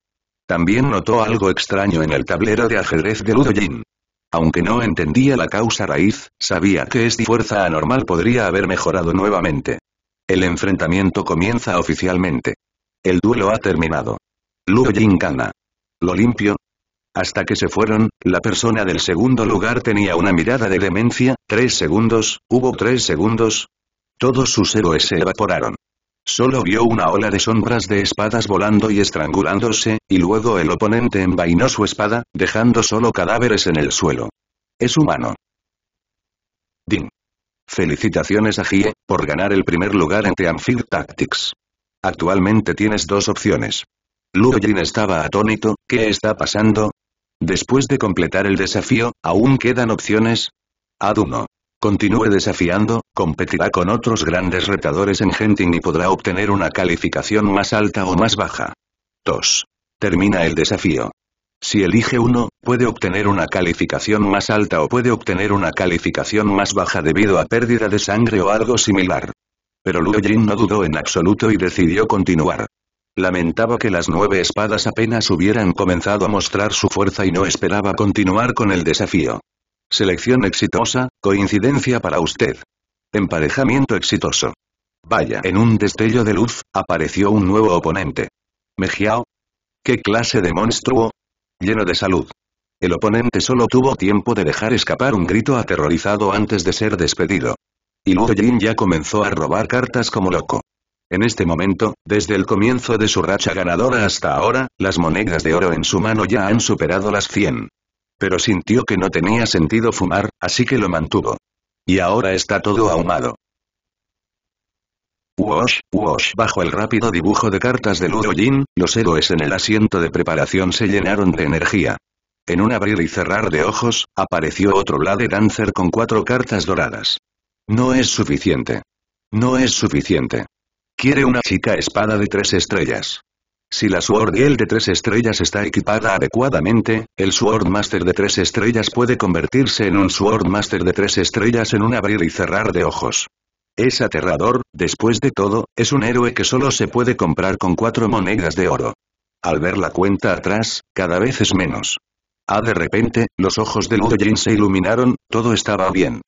También notó algo extraño en el tablero de ajedrez de Jin. Aunque no entendía la causa raíz, sabía que esta fuerza anormal podría haber mejorado nuevamente. El enfrentamiento comienza oficialmente. El duelo ha terminado. Jin gana. ¿Lo limpio? Hasta que se fueron, la persona del segundo lugar tenía una mirada de demencia, tres segundos, hubo tres segundos, todos sus héroes se evaporaron. Solo vio una ola de sombras de espadas volando y estrangulándose, y luego el oponente envainó su espada, dejando solo cadáveres en el suelo. Es humano. Din. Felicitaciones a Gie, por ganar el primer lugar en Teamfield Tactics. Actualmente tienes dos opciones. Luo estaba atónito, ¿qué está pasando? Después de completar el desafío, ¿aún quedan opciones? Aduno. Continúe desafiando, competirá con otros grandes retadores en Genting y podrá obtener una calificación más alta o más baja. 2. Termina el desafío. Si elige uno, puede obtener una calificación más alta o puede obtener una calificación más baja debido a pérdida de sangre o algo similar. Pero Luo Jin no dudó en absoluto y decidió continuar. Lamentaba que las nueve espadas apenas hubieran comenzado a mostrar su fuerza y no esperaba continuar con el desafío. Selección exitosa, coincidencia para usted. Emparejamiento exitoso. Vaya, en un destello de luz, apareció un nuevo oponente. Mejiao. ¿Qué clase de monstruo? Lleno de salud. El oponente solo tuvo tiempo de dejar escapar un grito aterrorizado antes de ser despedido. Y Luo Jin ya comenzó a robar cartas como loco. En este momento, desde el comienzo de su racha ganadora hasta ahora, las monedas de oro en su mano ya han superado las 100 pero sintió que no tenía sentido fumar, así que lo mantuvo. Y ahora está todo ahumado. Wash, wash. Bajo el rápido dibujo de cartas de Luo Jin, los héroes en el asiento de preparación se llenaron de energía. En un abrir y cerrar de ojos, apareció otro Blade Dancer con cuatro cartas doradas. No es suficiente. No es suficiente. Quiere una chica espada de tres estrellas. Si la Sword de 3 estrellas está equipada adecuadamente, el Swordmaster de 3 estrellas puede convertirse en un Swordmaster de 3 estrellas en un abrir y cerrar de ojos. Es aterrador, después de todo, es un héroe que solo se puede comprar con cuatro monedas de oro. Al ver la cuenta atrás, cada vez es menos. Ah de repente, los ojos de Jin se iluminaron, todo estaba bien.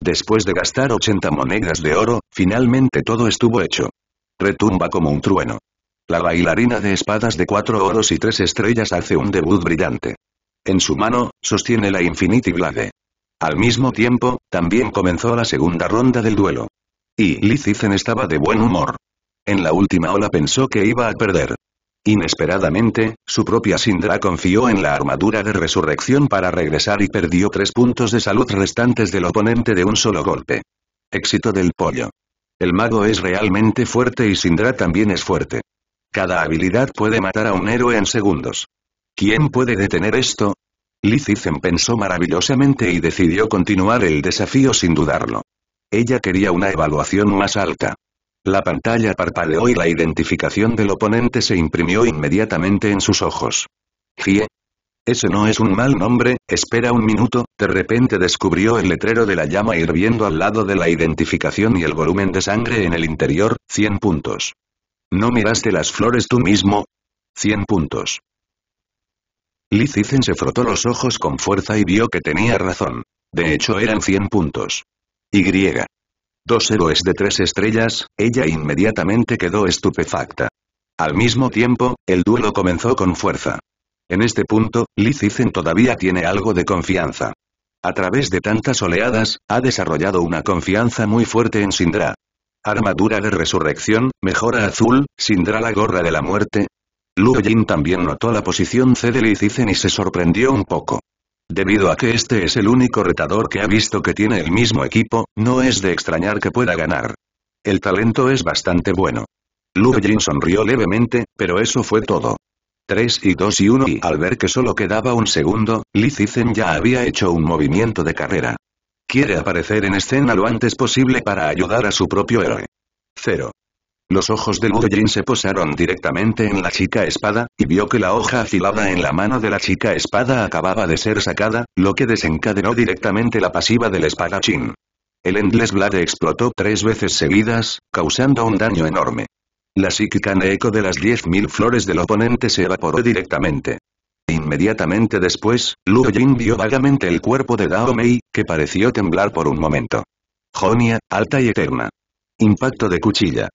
Después de gastar 80 monedas de oro, finalmente todo estuvo hecho. Retumba como un trueno. La bailarina de espadas de cuatro oros y tres estrellas hace un debut brillante. En su mano, sostiene la Infinity Blade. Al mismo tiempo, también comenzó la segunda ronda del duelo. Y Lizizen estaba de buen humor. En la última ola pensó que iba a perder. Inesperadamente, su propia Sindra confió en la armadura de resurrección para regresar y perdió tres puntos de salud restantes del oponente de un solo golpe. Éxito del pollo. El mago es realmente fuerte y Sindra también es fuerte. Cada habilidad puede matar a un héroe en segundos. ¿Quién puede detener esto? Lizizen pensó maravillosamente y decidió continuar el desafío sin dudarlo. Ella quería una evaluación más alta. La pantalla parpadeó y la identificación del oponente se imprimió inmediatamente en sus ojos. Gie, ese no es un mal nombre, espera un minuto, de repente descubrió el letrero de la llama hirviendo al lado de la identificación y el volumen de sangre en el interior, 100 puntos. ¿No miraste las flores tú mismo? 100 puntos. Lizizen se frotó los ojos con fuerza y vio que tenía razón. De hecho eran 100 puntos. Y. Dos héroes de tres estrellas, ella inmediatamente quedó estupefacta. Al mismo tiempo, el duelo comenzó con fuerza. En este punto, Lizizen todavía tiene algo de confianza. A través de tantas oleadas, ha desarrollado una confianza muy fuerte en Sindra. Armadura de resurrección, mejora azul, Sindra la gorra de la muerte. Lu también notó la posición C de Lizizen y se sorprendió un poco. Debido a que este es el único retador que ha visto que tiene el mismo equipo, no es de extrañar que pueda ganar. El talento es bastante bueno. Luo sonrió levemente, pero eso fue todo. 3 y 2 y 1 y al ver que solo quedaba un segundo, Licicen ya había hecho un movimiento de carrera. Quiere aparecer en escena lo antes posible para ayudar a su propio héroe. 0. Los ojos de Jin se posaron directamente en la chica espada, y vio que la hoja afilada en la mano de la chica espada acababa de ser sacada, lo que desencadenó directamente la pasiva del espadachín. El Endless Blade explotó tres veces seguidas, causando un daño enorme. La psíquica eco de las 10.000 flores del oponente se evaporó directamente. Inmediatamente después, Luo Jin vio vagamente el cuerpo de Dao Mei, que pareció temblar por un momento. Jonia, alta y eterna. Impacto de cuchilla.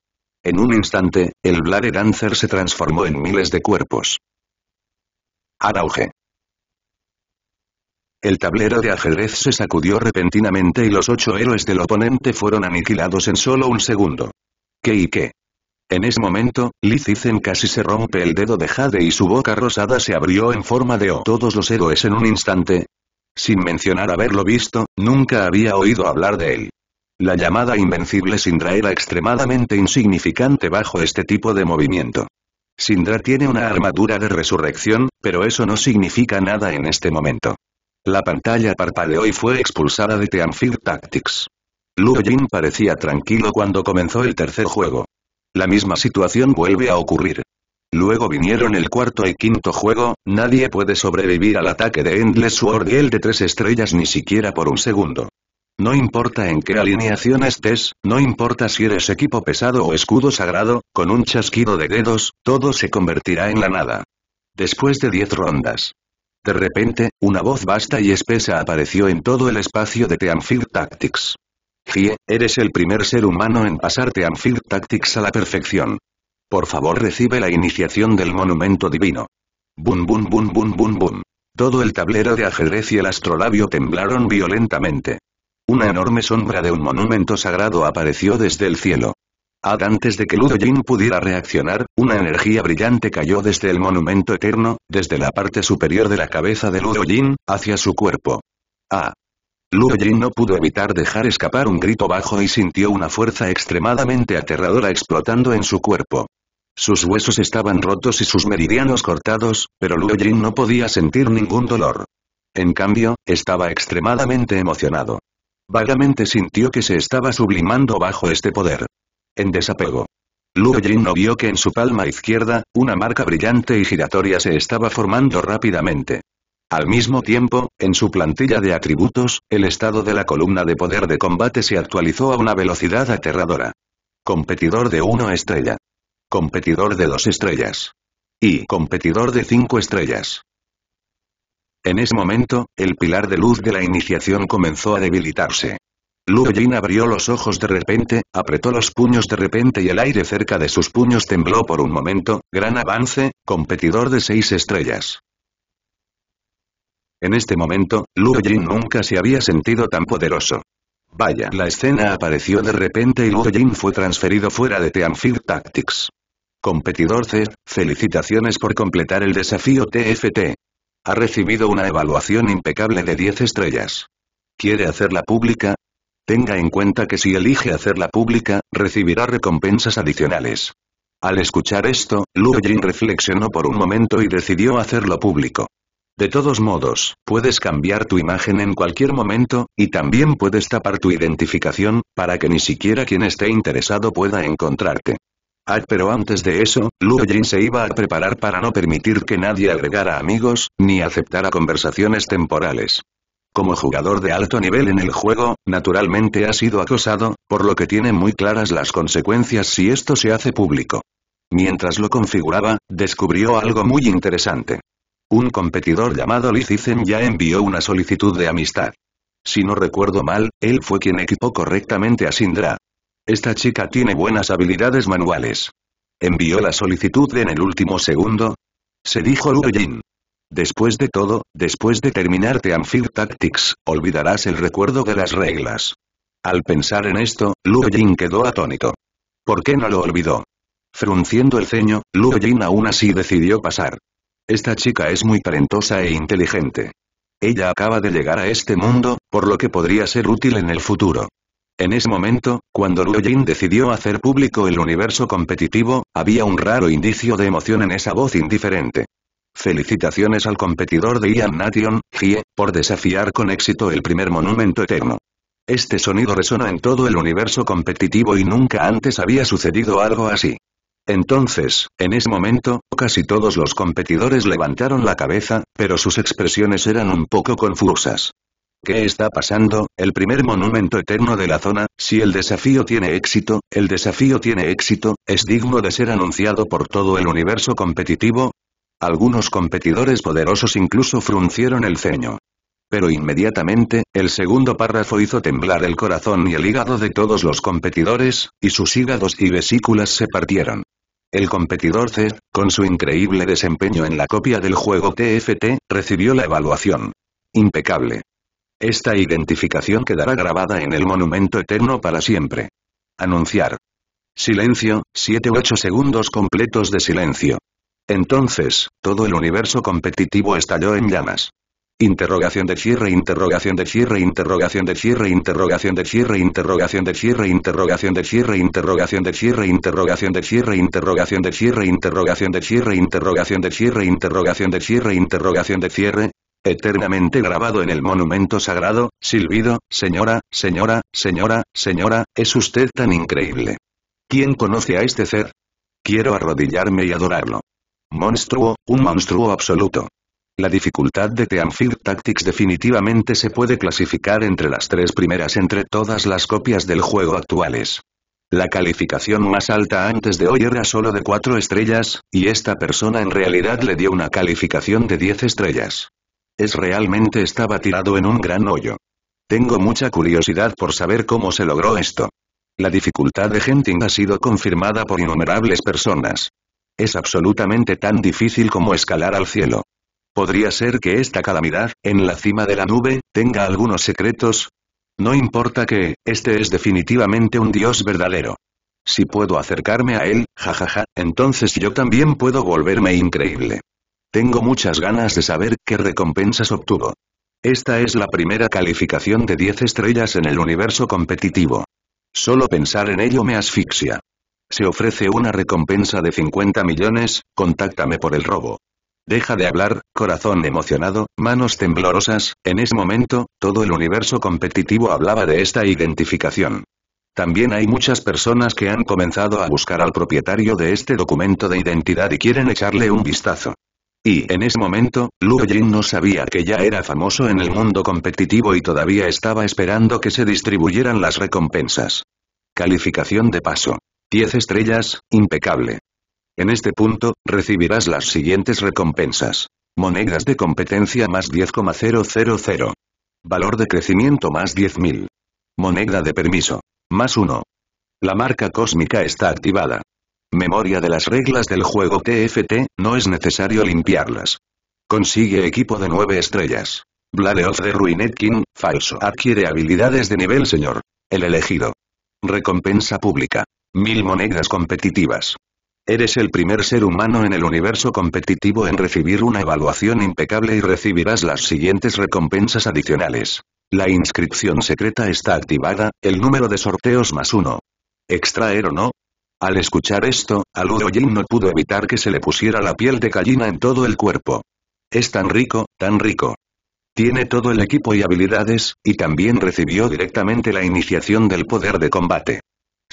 En un instante, el Blade Dancer se transformó en miles de cuerpos. Arauge. El tablero de ajedrez se sacudió repentinamente y los ocho héroes del oponente fueron aniquilados en solo un segundo. ¿Qué y qué? En ese momento, Lizizen casi se rompe el dedo de Jade y su boca rosada se abrió en forma de O. Todos los héroes en un instante. Sin mencionar haberlo visto, nunca había oído hablar de él. La llamada invencible Sindra era extremadamente insignificante bajo este tipo de movimiento. Sindra tiene una armadura de resurrección, pero eso no significa nada en este momento. La pantalla parpadeó y fue expulsada de Teamfield Tactics. Luo parecía tranquilo cuando comenzó el tercer juego. La misma situación vuelve a ocurrir. Luego vinieron el cuarto y quinto juego, nadie puede sobrevivir al ataque de Endless Sword y el de tres estrellas ni siquiera por un segundo. No importa en qué alineación estés, no importa si eres equipo pesado o escudo sagrado, con un chasquido de dedos, todo se convertirá en la nada. Después de diez rondas. De repente, una voz vasta y espesa apareció en todo el espacio de Teamfield Tactics. Gie, eres el primer ser humano en pasarte Anfield Tactics a la perfección. Por favor recibe la iniciación del monumento divino. Bum bum bum bum bum boom. Todo el tablero de ajedrez y el astrolabio temblaron violentamente. Una enorme sombra de un monumento sagrado apareció desde el cielo. antes de que Ludo Jin pudiera reaccionar, una energía brillante cayó desde el monumento eterno, desde la parte superior de la cabeza de Ludo Jin, hacia su cuerpo. Ah, Luo Jin no pudo evitar dejar escapar un grito bajo y sintió una fuerza extremadamente aterradora explotando en su cuerpo. Sus huesos estaban rotos y sus meridianos cortados, pero Luo Jin no podía sentir ningún dolor. En cambio, estaba extremadamente emocionado. Vagamente sintió que se estaba sublimando bajo este poder. En desapego. Luo Jin no vio que en su palma izquierda, una marca brillante y giratoria se estaba formando rápidamente. Al mismo tiempo, en su plantilla de atributos, el estado de la columna de poder de combate se actualizó a una velocidad aterradora. Competidor de 1 estrella. Competidor de 2 estrellas. Y competidor de 5 estrellas. En ese momento, el pilar de luz de la iniciación comenzó a debilitarse. Luo Jin abrió los ojos de repente, apretó los puños de repente y el aire cerca de sus puños tembló por un momento, gran avance, competidor de seis estrellas. En este momento, Luo Jin nunca se había sentido tan poderoso. Vaya, la escena apareció de repente y Luo Jin fue transferido fuera de Teamfield Tactics. Competidor C, felicitaciones por completar el desafío TFT. Ha recibido una evaluación impecable de 10 estrellas. ¿Quiere hacerla pública? Tenga en cuenta que si elige hacerla pública, recibirá recompensas adicionales. Al escuchar esto, Luo Jin reflexionó por un momento y decidió hacerlo público. De todos modos, puedes cambiar tu imagen en cualquier momento, y también puedes tapar tu identificación, para que ni siquiera quien esté interesado pueda encontrarte. Ah, pero antes de eso, Luo Jin se iba a preparar para no permitir que nadie agregara amigos, ni aceptara conversaciones temporales. Como jugador de alto nivel en el juego, naturalmente ha sido acosado, por lo que tiene muy claras las consecuencias si esto se hace público. Mientras lo configuraba, descubrió algo muy interesante. Un competidor llamado Lizizen ya envió una solicitud de amistad. Si no recuerdo mal, él fue quien equipó correctamente a Sindra. Esta chica tiene buenas habilidades manuales. Envió la solicitud en el último segundo. Se dijo Jin. Después de todo, después de terminar Teamfield Tactics, olvidarás el recuerdo de las reglas. Al pensar en esto, Lu quedó atónito. ¿Por qué no lo olvidó? Frunciendo el ceño, Lu Jin aún así decidió pasar. Esta chica es muy talentosa e inteligente. Ella acaba de llegar a este mundo, por lo que podría ser útil en el futuro. En ese momento, cuando Luo Jin decidió hacer público el universo competitivo, había un raro indicio de emoción en esa voz indiferente. Felicitaciones al competidor de Ian Nation, Hie, por desafiar con éxito el primer monumento eterno. Este sonido resona en todo el universo competitivo y nunca antes había sucedido algo así. Entonces, en ese momento, casi todos los competidores levantaron la cabeza, pero sus expresiones eran un poco confusas. ¿Qué está pasando? El primer monumento eterno de la zona, si el desafío tiene éxito, el desafío tiene éxito, es digno de ser anunciado por todo el universo competitivo. Algunos competidores poderosos incluso fruncieron el ceño. Pero inmediatamente, el segundo párrafo hizo temblar el corazón y el hígado de todos los competidores, y sus hígados y vesículas se partieron. El competidor C, con su increíble desempeño en la copia del juego TFT, recibió la evaluación. Impecable. Esta identificación quedará grabada en el monumento eterno para siempre. Anunciar. Silencio, 7-8 segundos completos de silencio. Entonces, todo el universo competitivo estalló en llamas. Interrogación de cierre, interrogación de cierre, interrogación de cierre, interrogación de cierre, interrogación de cierre, interrogación de cierre, interrogación de cierre, interrogación de cierre, interrogación de cierre, interrogación de cierre, interrogación de cierre, interrogación de cierre, interrogación de cierre, eternamente grabado en el monumento sagrado, silbido, señora, señora, señora, señora, es usted tan increíble. ¿Quién conoce a este ser? Quiero arrodillarme y adorarlo. Monstruo, un monstruo absoluto. La dificultad de Anfield Tactics definitivamente se puede clasificar entre las tres primeras entre todas las copias del juego actuales. La calificación más alta antes de hoy era solo de 4 estrellas, y esta persona en realidad le dio una calificación de 10 estrellas. Es realmente estaba tirado en un gran hoyo. Tengo mucha curiosidad por saber cómo se logró esto. La dificultad de Genting ha sido confirmada por innumerables personas. Es absolutamente tan difícil como escalar al cielo. Podría ser que esta calamidad, en la cima de la nube, tenga algunos secretos. No importa que, este es definitivamente un dios verdadero. Si puedo acercarme a él, jajaja, entonces yo también puedo volverme increíble. Tengo muchas ganas de saber qué recompensas obtuvo. Esta es la primera calificación de 10 estrellas en el universo competitivo. Solo pensar en ello me asfixia. Se ofrece una recompensa de 50 millones, contáctame por el robo. Deja de hablar, corazón emocionado, manos temblorosas, en ese momento, todo el universo competitivo hablaba de esta identificación. También hay muchas personas que han comenzado a buscar al propietario de este documento de identidad y quieren echarle un vistazo. Y en ese momento, Luo Jin no sabía que ya era famoso en el mundo competitivo y todavía estaba esperando que se distribuyeran las recompensas. Calificación de paso. 10 estrellas, impecable. En este punto, recibirás las siguientes recompensas. Monedas de competencia más 10,000. Valor de crecimiento más 10.000. Moneda de permiso. Más 1. La marca cósmica está activada. Memoria de las reglas del juego TFT, no es necesario limpiarlas. Consigue equipo de 9 estrellas. Blade de the Ruined King, falso. Adquiere habilidades de nivel señor. El elegido. Recompensa pública. 1000 monedas competitivas. Eres el primer ser humano en el universo competitivo en recibir una evaluación impecable y recibirás las siguientes recompensas adicionales. La inscripción secreta está activada, el número de sorteos más uno. ¿Extraer o no? Al escuchar esto, Aludo Jin no pudo evitar que se le pusiera la piel de gallina en todo el cuerpo. Es tan rico, tan rico. Tiene todo el equipo y habilidades, y también recibió directamente la iniciación del poder de combate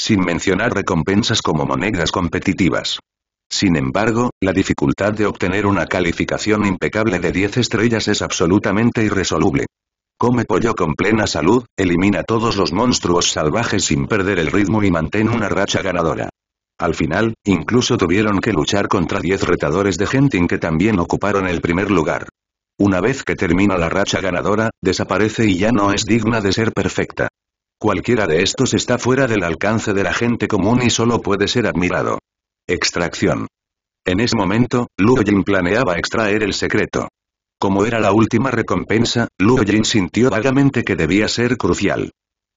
sin mencionar recompensas como monedas competitivas. Sin embargo, la dificultad de obtener una calificación impecable de 10 estrellas es absolutamente irresoluble. Come pollo con plena salud, elimina todos los monstruos salvajes sin perder el ritmo y mantén una racha ganadora. Al final, incluso tuvieron que luchar contra 10 retadores de Genting que también ocuparon el primer lugar. Una vez que termina la racha ganadora, desaparece y ya no es digna de ser perfecta. Cualquiera de estos está fuera del alcance de la gente común y solo puede ser admirado. Extracción. En ese momento, Luo Jin planeaba extraer el secreto. Como era la última recompensa, Luo Jin sintió vagamente que debía ser crucial.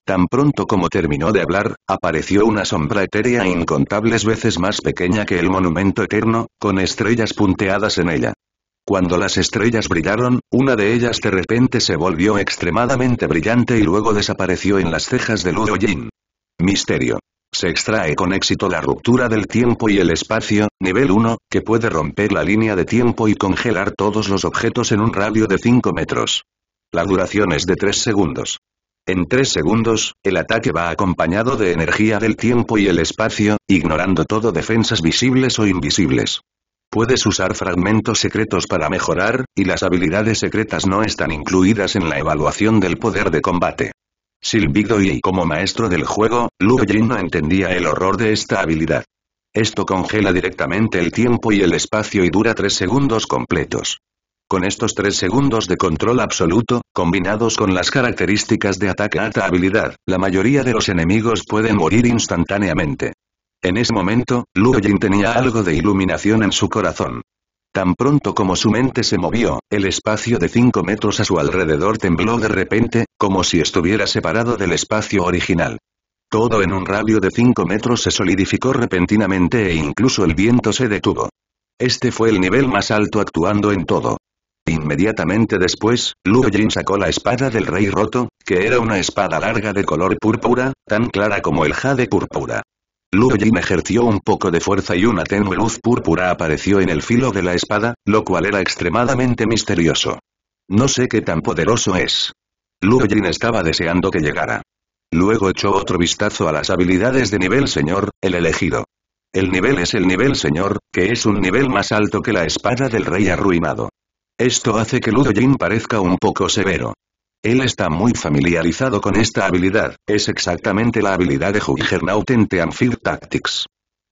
Tan pronto como terminó de hablar, apareció una sombra etérea incontables veces más pequeña que el monumento eterno, con estrellas punteadas en ella. Cuando las estrellas brillaron, una de ellas de repente se volvió extremadamente brillante y luego desapareció en las cejas de Luo Jin. Misterio. Se extrae con éxito la ruptura del tiempo y el espacio, nivel 1, que puede romper la línea de tiempo y congelar todos los objetos en un radio de 5 metros. La duración es de 3 segundos. En 3 segundos, el ataque va acompañado de energía del tiempo y el espacio, ignorando todo defensas visibles o invisibles. Puedes usar fragmentos secretos para mejorar, y las habilidades secretas no están incluidas en la evaluación del poder de combate. Silbido y como maestro del juego, Lu no entendía el horror de esta habilidad. Esto congela directamente el tiempo y el espacio y dura 3 segundos completos. Con estos 3 segundos de control absoluto, combinados con las características de ataque alta habilidad, la mayoría de los enemigos pueden morir instantáneamente. En ese momento, Lu tenía algo de iluminación en su corazón. Tan pronto como su mente se movió, el espacio de 5 metros a su alrededor tembló de repente, como si estuviera separado del espacio original. Todo en un radio de 5 metros se solidificó repentinamente e incluso el viento se detuvo. Este fue el nivel más alto actuando en todo. Inmediatamente después, Luo sacó la espada del rey roto, que era una espada larga de color púrpura, tan clara como el jade púrpura luo ejerció un poco de fuerza y una tenue luz púrpura apareció en el filo de la espada, lo cual era extremadamente misterioso. No sé qué tan poderoso es. luo estaba deseando que llegara. Luego echó otro vistazo a las habilidades de nivel señor, el elegido. El nivel es el nivel señor, que es un nivel más alto que la espada del rey arruinado. Esto hace que Luo Jin parezca un poco severo. Él está muy familiarizado con esta habilidad, es exactamente la habilidad de Juggernaut en Amphib Tactics.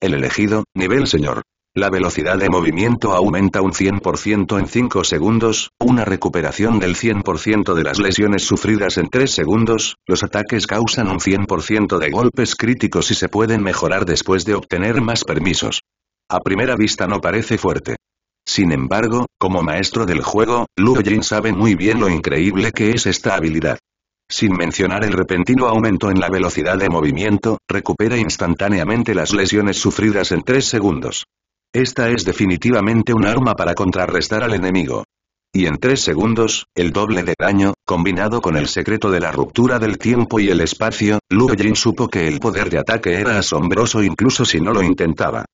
El elegido, nivel señor. La velocidad de movimiento aumenta un 100% en 5 segundos, una recuperación del 100% de las lesiones sufridas en 3 segundos, los ataques causan un 100% de golpes críticos y se pueden mejorar después de obtener más permisos. A primera vista no parece fuerte, sin embargo, como maestro del juego, Luo Jin sabe muy bien lo increíble que es esta habilidad. Sin mencionar el repentino aumento en la velocidad de movimiento, recupera instantáneamente las lesiones sufridas en 3 segundos. Esta es definitivamente un arma para contrarrestar al enemigo. Y en 3 segundos, el doble de daño, combinado con el secreto de la ruptura del tiempo y el espacio, Luo supo que el poder de ataque era asombroso incluso si no lo intentaba.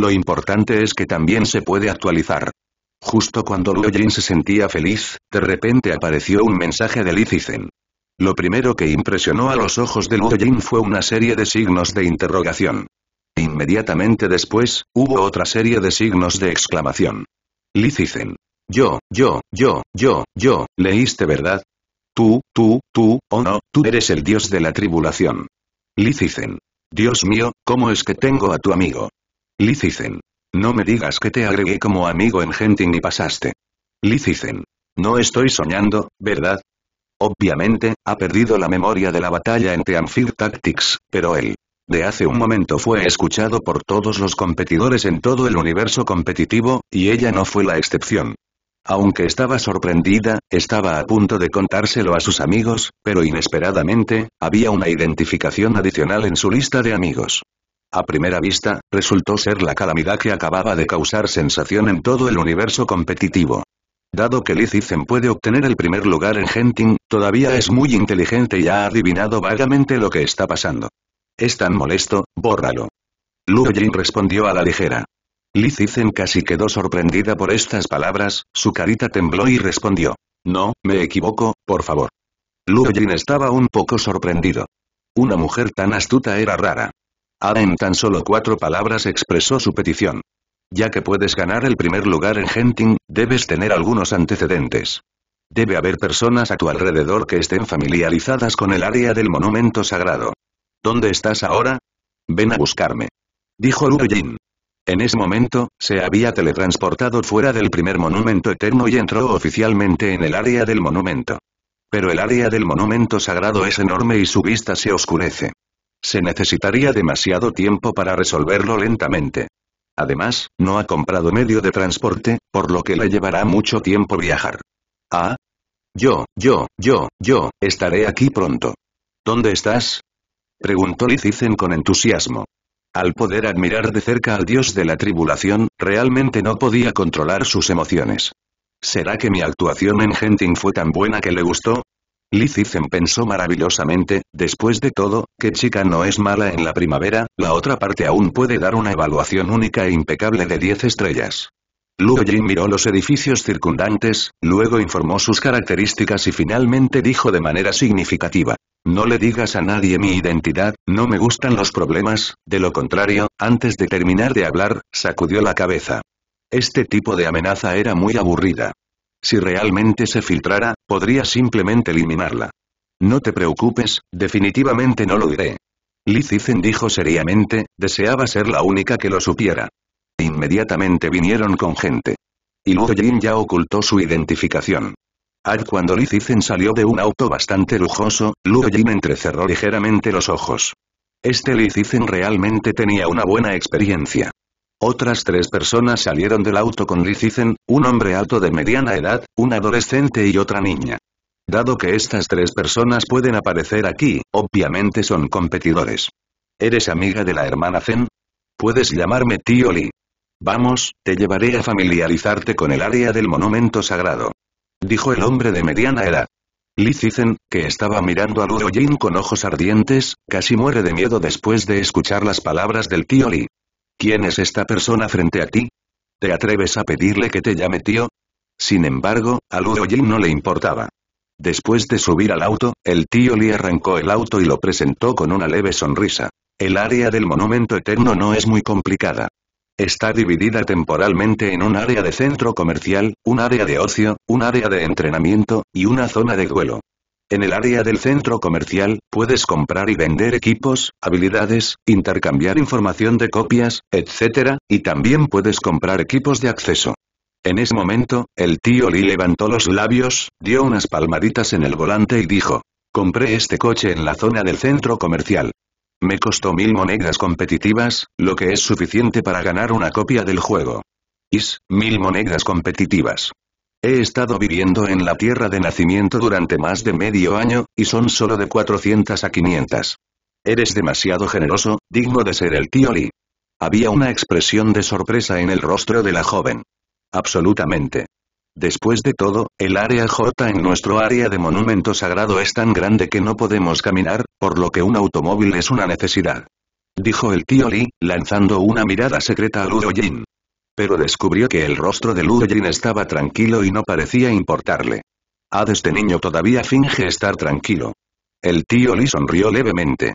Lo importante es que también se puede actualizar. Justo cuando Luo se sentía feliz, de repente apareció un mensaje de Licicen. Lo primero que impresionó a los ojos de Luo fue una serie de signos de interrogación. Inmediatamente después, hubo otra serie de signos de exclamación. Licicen. Yo, yo, yo, yo, yo, leíste verdad. Tú, tú, tú, o oh no, tú eres el dios de la tribulación. Dios mío, ¿cómo es que tengo a tu amigo? Lizizen. No me digas que te agregué como amigo en Genting y pasaste. Lizizen. No estoy soñando, ¿verdad? Obviamente, ha perdido la memoria de la batalla en anfield Tactics, pero él de hace un momento fue escuchado por todos los competidores en todo el universo competitivo, y ella no fue la excepción. Aunque estaba sorprendida, estaba a punto de contárselo a sus amigos, pero inesperadamente, había una identificación adicional en su lista de amigos. A primera vista, resultó ser la calamidad que acababa de causar sensación en todo el universo competitivo. Dado que Lizizen puede obtener el primer lugar en Genting, todavía es muy inteligente y ha adivinado vagamente lo que está pasando. Es tan molesto, bórralo. Luo respondió a la ligera. Lizizen casi quedó sorprendida por estas palabras, su carita tembló y respondió. No, me equivoco, por favor. Luo estaba un poco sorprendido. Una mujer tan astuta era rara. Ah en tan solo cuatro palabras expresó su petición. Ya que puedes ganar el primer lugar en Genting, debes tener algunos antecedentes. Debe haber personas a tu alrededor que estén familiarizadas con el área del monumento sagrado. ¿Dónde estás ahora? Ven a buscarme. Dijo Lu Jin. En ese momento, se había teletransportado fuera del primer monumento eterno y entró oficialmente en el área del monumento. Pero el área del monumento sagrado es enorme y su vista se oscurece. Se necesitaría demasiado tiempo para resolverlo lentamente. Además, no ha comprado medio de transporte, por lo que le llevará mucho tiempo viajar. Ah. Yo, yo, yo, yo, estaré aquí pronto. ¿Dónde estás? Preguntó Lizizen con entusiasmo. Al poder admirar de cerca al dios de la tribulación, realmente no podía controlar sus emociones. ¿Será que mi actuación en Genting fue tan buena que le gustó? Lizizen pensó maravillosamente, después de todo, que chica no es mala en la primavera, la otra parte aún puede dar una evaluación única e impecable de 10 estrellas. Luo miró los edificios circundantes, luego informó sus características y finalmente dijo de manera significativa. No le digas a nadie mi identidad, no me gustan los problemas, de lo contrario, antes de terminar de hablar, sacudió la cabeza. Este tipo de amenaza era muy aburrida. Si realmente se filtrara, podría simplemente eliminarla. No te preocupes, definitivamente no lo diré. Zizen dijo seriamente, deseaba ser la única que lo supiera. Inmediatamente vinieron con gente. Y Luo Jin ya ocultó su identificación. Al cuando Zizen salió de un auto bastante lujoso, Luo Jin entrecerró ligeramente los ojos. Este Lizicen realmente tenía una buena experiencia. Otras tres personas salieron del auto con Lizizen, un hombre alto de mediana edad, un adolescente y otra niña. Dado que estas tres personas pueden aparecer aquí, obviamente son competidores. ¿Eres amiga de la hermana Zen? Puedes llamarme tío Li. Vamos, te llevaré a familiarizarte con el área del monumento sagrado. Dijo el hombre de mediana edad. Lizizen, que estaba mirando a Luo Jin con ojos ardientes, casi muere de miedo después de escuchar las palabras del tío Li. ¿Quién es esta persona frente a ti? ¿Te atreves a pedirle que te llame tío? Sin embargo, a Luo Jin no le importaba. Después de subir al auto, el tío Li arrancó el auto y lo presentó con una leve sonrisa. El área del monumento eterno no es muy complicada. Está dividida temporalmente en un área de centro comercial, un área de ocio, un área de entrenamiento, y una zona de duelo. En el área del centro comercial, puedes comprar y vender equipos, habilidades, intercambiar información de copias, etc., y también puedes comprar equipos de acceso. En ese momento, el tío Lee levantó los labios, dio unas palmaditas en el volante y dijo, compré este coche en la zona del centro comercial. Me costó mil monedas competitivas, lo que es suficiente para ganar una copia del juego. Is, mil monedas competitivas. He estado viviendo en la tierra de nacimiento durante más de medio año, y son solo de 400 a 500. Eres demasiado generoso, digno de ser el tío Lee. Había una expresión de sorpresa en el rostro de la joven. Absolutamente. Después de todo, el área J en nuestro área de monumento sagrado es tan grande que no podemos caminar, por lo que un automóvil es una necesidad. Dijo el tío Lee, lanzando una mirada secreta a Ludo Jin pero descubrió que el rostro de Ludojin estaba tranquilo y no parecía importarle. Ah, este niño todavía finge estar tranquilo. El tío Lee sonrió levemente.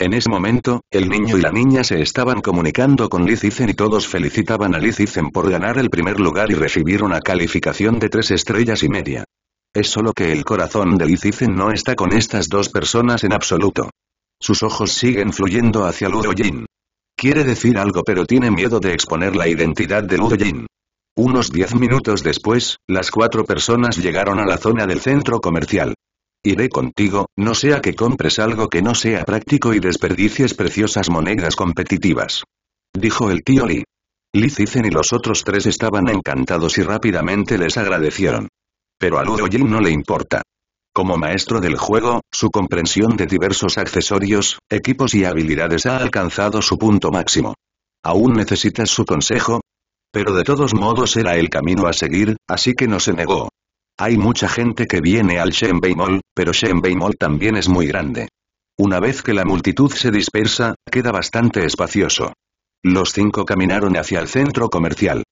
En ese momento, el niño y la niña se estaban comunicando con Licizen y todos felicitaban a Licizen por ganar el primer lugar y recibir una calificación de tres estrellas y media. Es solo que el corazón de Lizizen no está con estas dos personas en absoluto. Sus ojos siguen fluyendo hacia Ludojin. Quiere decir algo pero tiene miedo de exponer la identidad de Luo Jin. Unos diez minutos después, las cuatro personas llegaron a la zona del centro comercial. Iré contigo, no sea que compres algo que no sea práctico y desperdicies preciosas monedas competitivas. Dijo el tío Li. Li y los otros tres estaban encantados y rápidamente les agradecieron. Pero a Luo Jin no le importa. Como maestro del juego, su comprensión de diversos accesorios, equipos y habilidades ha alcanzado su punto máximo. ¿Aún necesitas su consejo? Pero de todos modos era el camino a seguir, así que no se negó. Hay mucha gente que viene al Shenbei Mall, pero Shenbei Mall también es muy grande. Una vez que la multitud se dispersa, queda bastante espacioso. Los cinco caminaron hacia el centro comercial.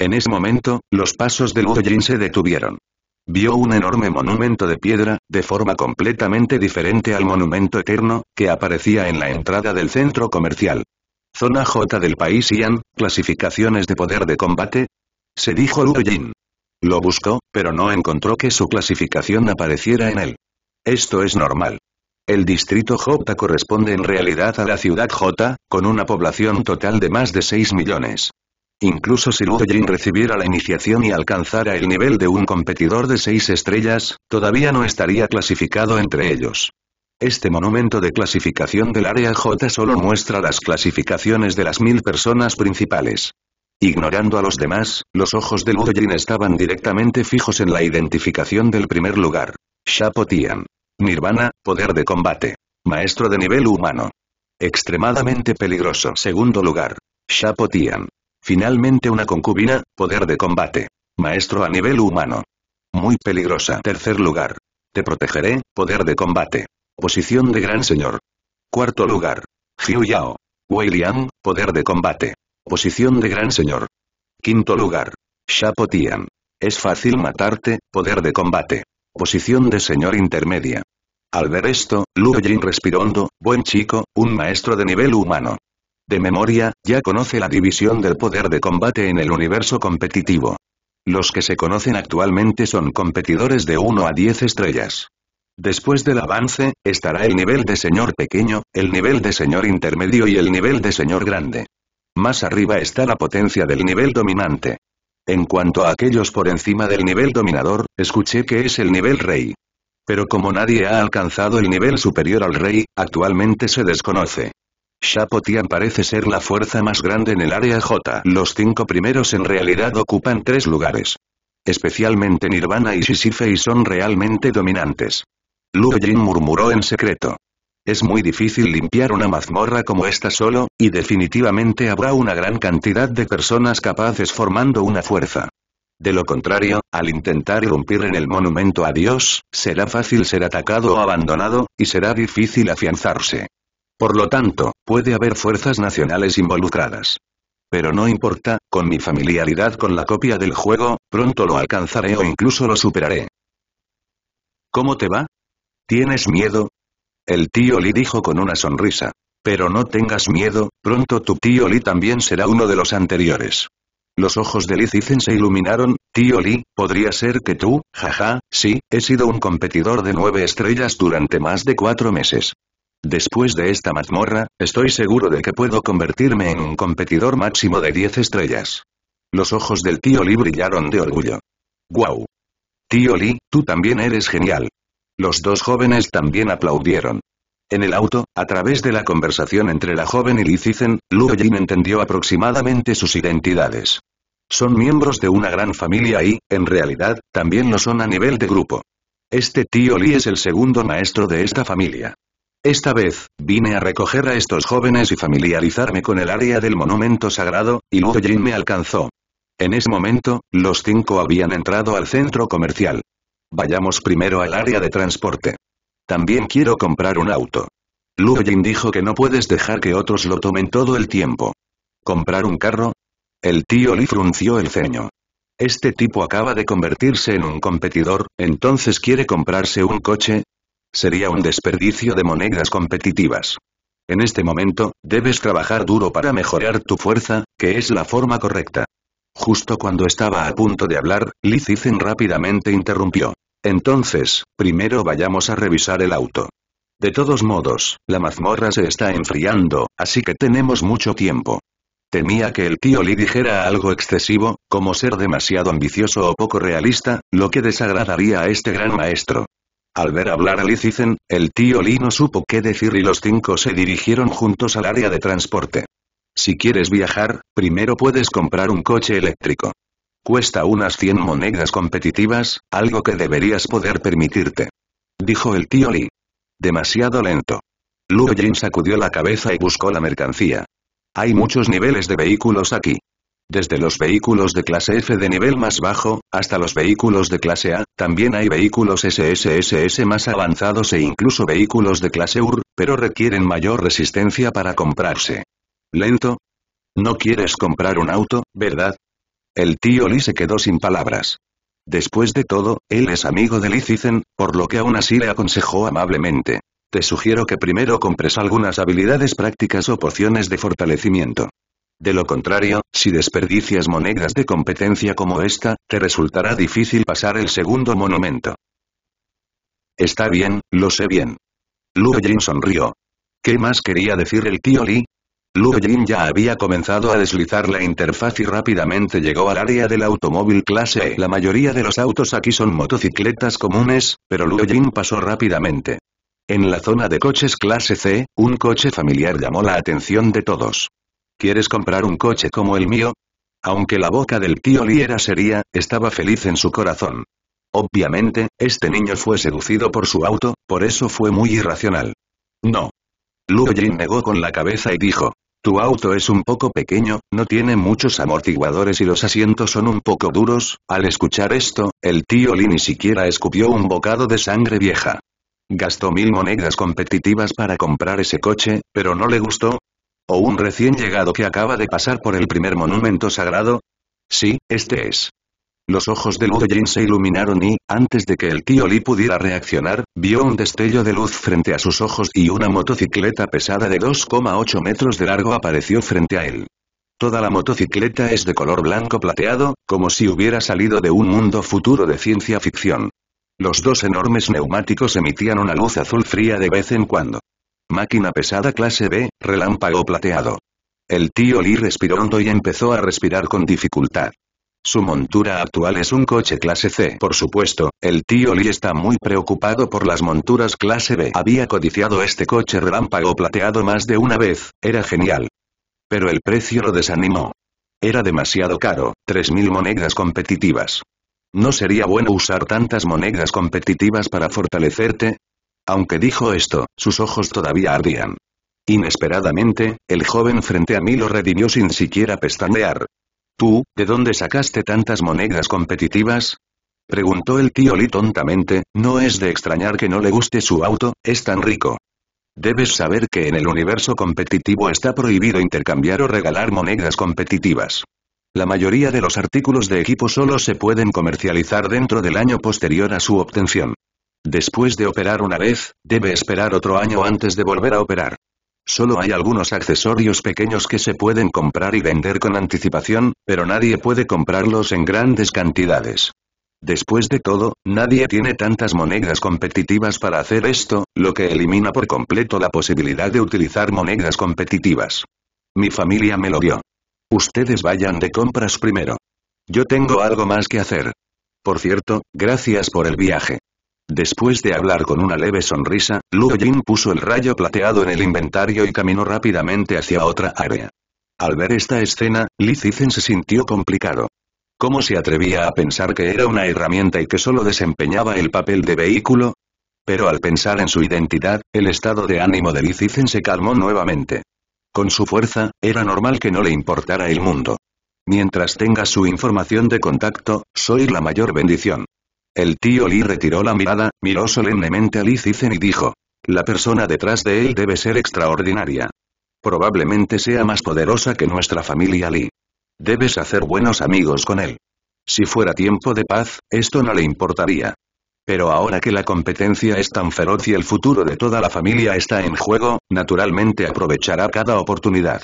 En ese momento, los pasos de Luo Jin se detuvieron. Vio un enorme monumento de piedra, de forma completamente diferente al monumento eterno, que aparecía en la entrada del centro comercial. Zona J del país Ian, clasificaciones de poder de combate. Se dijo Luo Jin Lo buscó, pero no encontró que su clasificación apareciera en él. Esto es normal. El distrito J corresponde en realidad a la ciudad J, con una población total de más de 6 millones. Incluso si Luo Jin recibiera la iniciación y alcanzara el nivel de un competidor de seis estrellas, todavía no estaría clasificado entre ellos. Este monumento de clasificación del área J solo muestra las clasificaciones de las mil personas principales. Ignorando a los demás, los ojos de Luo Jin estaban directamente fijos en la identificación del primer lugar. Shapotian. Nirvana, poder de combate. Maestro de nivel humano. Extremadamente peligroso. Segundo lugar. Shapotian. Finalmente una concubina, poder de combate. Maestro a nivel humano. Muy peligrosa. Tercer lugar. Te protegeré, poder de combate. Posición de gran señor. Cuarto lugar. Hiu Yao. Wei Liang, poder de combate. Posición de gran señor. Quinto lugar. Shapo Es fácil matarte, poder de combate. Posición de señor intermedia. Al ver esto, Lu Jin respiró buen chico, un maestro de nivel humano de memoria, ya conoce la división del poder de combate en el universo competitivo. Los que se conocen actualmente son competidores de 1 a 10 estrellas. Después del avance, estará el nivel de señor pequeño, el nivel de señor intermedio y el nivel de señor grande. Más arriba está la potencia del nivel dominante. En cuanto a aquellos por encima del nivel dominador, escuché que es el nivel rey. Pero como nadie ha alcanzado el nivel superior al rey, actualmente se desconoce. «Shapotian parece ser la fuerza más grande en el área J. Los cinco primeros en realidad ocupan tres lugares. Especialmente Nirvana y y son realmente dominantes. Lu murmuró en secreto. Es muy difícil limpiar una mazmorra como esta solo, y definitivamente habrá una gran cantidad de personas capaces formando una fuerza. De lo contrario, al intentar irrumpir en el monumento a Dios, será fácil ser atacado o abandonado, y será difícil afianzarse. Por lo tanto, puede haber fuerzas nacionales involucradas. Pero no importa, con mi familiaridad con la copia del juego, pronto lo alcanzaré o incluso lo superaré. ¿Cómo te va? ¿Tienes miedo? El tío Lee dijo con una sonrisa. Pero no tengas miedo, pronto tu tío Lee también será uno de los anteriores. Los ojos de Lee se iluminaron, tío Lee, podría ser que tú, jaja, sí, he sido un competidor de nueve estrellas durante más de cuatro meses. Después de esta mazmorra, estoy seguro de que puedo convertirme en un competidor máximo de 10 estrellas. Los ojos del tío Lee brillaron de orgullo. ¡Guau! Tío Lee, tú también eres genial. Los dos jóvenes también aplaudieron. En el auto, a través de la conversación entre la joven y Zizen, Luo Jin entendió aproximadamente sus identidades. Son miembros de una gran familia y, en realidad, también lo son a nivel de grupo. Este tío Lee es el segundo maestro de esta familia. Esta vez, vine a recoger a estos jóvenes y familiarizarme con el área del monumento sagrado, y luego Jin me alcanzó. En ese momento, los cinco habían entrado al centro comercial. Vayamos primero al área de transporte. También quiero comprar un auto. Jin dijo que no puedes dejar que otros lo tomen todo el tiempo. ¿Comprar un carro? El tío Li frunció el ceño. Este tipo acaba de convertirse en un competidor, entonces quiere comprarse un coche, Sería un desperdicio de monedas competitivas. En este momento, debes trabajar duro para mejorar tu fuerza, que es la forma correcta. Justo cuando estaba a punto de hablar, Lizizen rápidamente interrumpió. Entonces, primero vayamos a revisar el auto. De todos modos, la mazmorra se está enfriando, así que tenemos mucho tiempo. Temía que el tío Lee dijera algo excesivo, como ser demasiado ambicioso o poco realista, lo que desagradaría a este gran maestro. Al ver hablar a Licizen, el tío Lee no supo qué decir y los cinco se dirigieron juntos al área de transporte. Si quieres viajar, primero puedes comprar un coche eléctrico. Cuesta unas 100 monedas competitivas, algo que deberías poder permitirte. Dijo el tío Lee. Demasiado lento. Luo Jin sacudió la cabeza y buscó la mercancía. Hay muchos niveles de vehículos aquí. Desde los vehículos de clase F de nivel más bajo, hasta los vehículos de clase A, también hay vehículos SSSS más avanzados e incluso vehículos de clase UR, pero requieren mayor resistencia para comprarse. ¿Lento? ¿No quieres comprar un auto, verdad? El tío Lee se quedó sin palabras. Después de todo, él es amigo de Zizen, por lo que aún así le aconsejó amablemente. Te sugiero que primero compres algunas habilidades prácticas o pociones de fortalecimiento. De lo contrario, si desperdicias monedas de competencia como esta, te resultará difícil pasar el segundo monumento. Está bien, lo sé bien. Luo Jin sonrió. ¿Qué más quería decir el tío Li? Luo Jin ya había comenzado a deslizar la interfaz y rápidamente llegó al área del automóvil clase E. La mayoría de los autos aquí son motocicletas comunes, pero Luo Jin pasó rápidamente. En la zona de coches clase C, un coche familiar llamó la atención de todos. ¿Quieres comprar un coche como el mío? Aunque la boca del tío Lee era seria, estaba feliz en su corazón. Obviamente, este niño fue seducido por su auto, por eso fue muy irracional. No. Luo Jin negó con la cabeza y dijo, tu auto es un poco pequeño, no tiene muchos amortiguadores y los asientos son un poco duros, al escuchar esto, el tío Lee ni siquiera escupió un bocado de sangre vieja. Gastó mil monedas competitivas para comprar ese coche, pero no le gustó, ¿O un recién llegado que acaba de pasar por el primer monumento sagrado? Sí, este es. Los ojos de Lu se iluminaron y, antes de que el tío Li pudiera reaccionar, vio un destello de luz frente a sus ojos y una motocicleta pesada de 2,8 metros de largo apareció frente a él. Toda la motocicleta es de color blanco plateado, como si hubiera salido de un mundo futuro de ciencia ficción. Los dos enormes neumáticos emitían una luz azul fría de vez en cuando. Máquina pesada clase B, relámpago plateado. El tío Lee respiró hondo y empezó a respirar con dificultad. Su montura actual es un coche clase C. Por supuesto, el tío Lee está muy preocupado por las monturas clase B. Había codiciado este coche relámpago plateado más de una vez, era genial. Pero el precio lo desanimó. Era demasiado caro, 3.000 monedas competitivas. ¿No sería bueno usar tantas monedas competitivas para fortalecerte? Aunque dijo esto, sus ojos todavía ardían. Inesperadamente, el joven frente a mí lo redimió sin siquiera pestañear. ¿Tú, de dónde sacaste tantas monedas competitivas? Preguntó el tío Lee tontamente, no es de extrañar que no le guste su auto, es tan rico. Debes saber que en el universo competitivo está prohibido intercambiar o regalar monedas competitivas. La mayoría de los artículos de equipo solo se pueden comercializar dentro del año posterior a su obtención. Después de operar una vez, debe esperar otro año antes de volver a operar. Solo hay algunos accesorios pequeños que se pueden comprar y vender con anticipación, pero nadie puede comprarlos en grandes cantidades. Después de todo, nadie tiene tantas monedas competitivas para hacer esto, lo que elimina por completo la posibilidad de utilizar monedas competitivas. Mi familia me lo dio. Ustedes vayan de compras primero. Yo tengo algo más que hacer. Por cierto, gracias por el viaje. Después de hablar con una leve sonrisa, Lu Jin puso el rayo plateado en el inventario y caminó rápidamente hacia otra área. Al ver esta escena, Li se sintió complicado. ¿Cómo se atrevía a pensar que era una herramienta y que solo desempeñaba el papel de vehículo? Pero al pensar en su identidad, el estado de ánimo de Li se calmó nuevamente. Con su fuerza, era normal que no le importara el mundo. Mientras tenga su información de contacto, soy la mayor bendición. El tío Lee retiró la mirada, miró solemnemente a Zizen y dijo. La persona detrás de él debe ser extraordinaria. Probablemente sea más poderosa que nuestra familia Lee. Debes hacer buenos amigos con él. Si fuera tiempo de paz, esto no le importaría. Pero ahora que la competencia es tan feroz y el futuro de toda la familia está en juego, naturalmente aprovechará cada oportunidad.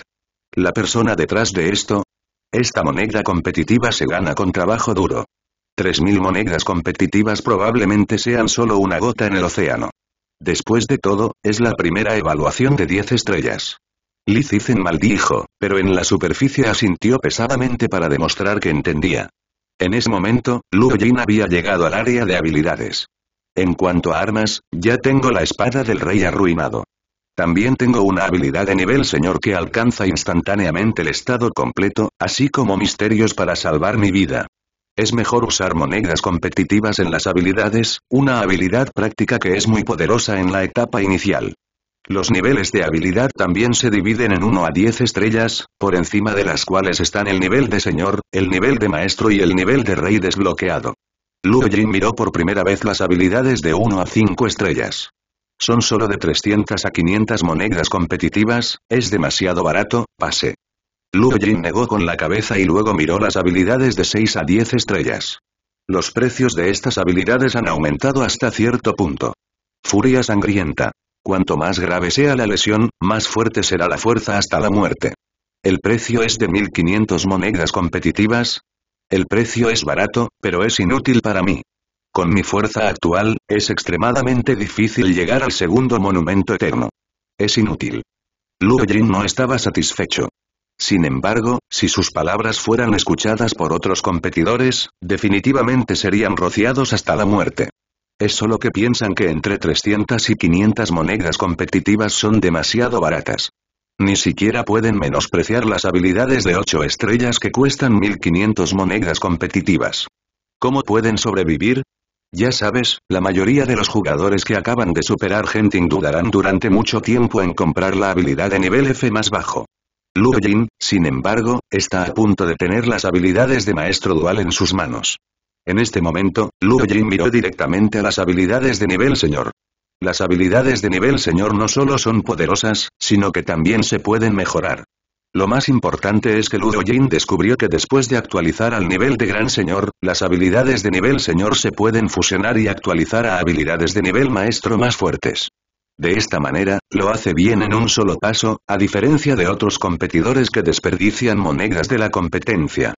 La persona detrás de esto. Esta moneda competitiva se gana con trabajo duro. 3.000 monedas competitivas probablemente sean solo una gota en el océano. Después de todo, es la primera evaluación de 10 estrellas. Zen maldijo, pero en la superficie asintió pesadamente para demostrar que entendía. En ese momento, Luo había llegado al área de habilidades. En cuanto a armas, ya tengo la espada del rey arruinado. También tengo una habilidad de nivel señor que alcanza instantáneamente el estado completo, así como misterios para salvar mi vida. Es mejor usar monedas competitivas en las habilidades, una habilidad práctica que es muy poderosa en la etapa inicial. Los niveles de habilidad también se dividen en 1 a 10 estrellas, por encima de las cuales están el nivel de señor, el nivel de maestro y el nivel de rey desbloqueado. Luo miró por primera vez las habilidades de 1 a 5 estrellas. Son solo de 300 a 500 monedas competitivas, es demasiado barato, pase. Luo negó con la cabeza y luego miró las habilidades de 6 a 10 estrellas. Los precios de estas habilidades han aumentado hasta cierto punto. Furia sangrienta. Cuanto más grave sea la lesión, más fuerte será la fuerza hasta la muerte. El precio es de 1500 monedas competitivas. El precio es barato, pero es inútil para mí. Con mi fuerza actual, es extremadamente difícil llegar al segundo monumento eterno. Es inútil. Luo Jin no estaba satisfecho. Sin embargo, si sus palabras fueran escuchadas por otros competidores, definitivamente serían rociados hasta la muerte. Es solo que piensan que entre 300 y 500 monedas competitivas son demasiado baratas. Ni siquiera pueden menospreciar las habilidades de 8 estrellas que cuestan 1500 monedas competitivas. ¿Cómo pueden sobrevivir? Ya sabes, la mayoría de los jugadores que acaban de superar Genting dudarán durante mucho tiempo en comprar la habilidad de nivel F más bajo. Luoyin, Jin, sin embargo, está a punto de tener las habilidades de maestro dual en sus manos. En este momento, Luoyin Jin miró directamente a las habilidades de nivel señor. Las habilidades de nivel señor no solo son poderosas, sino que también se pueden mejorar. Lo más importante es que Luoyin Jin descubrió que después de actualizar al nivel de Gran Señor, las habilidades de nivel Señor se pueden fusionar y actualizar a habilidades de nivel Maestro más fuertes. De esta manera, lo hace bien en un solo paso, a diferencia de otros competidores que desperdician monedas de la competencia.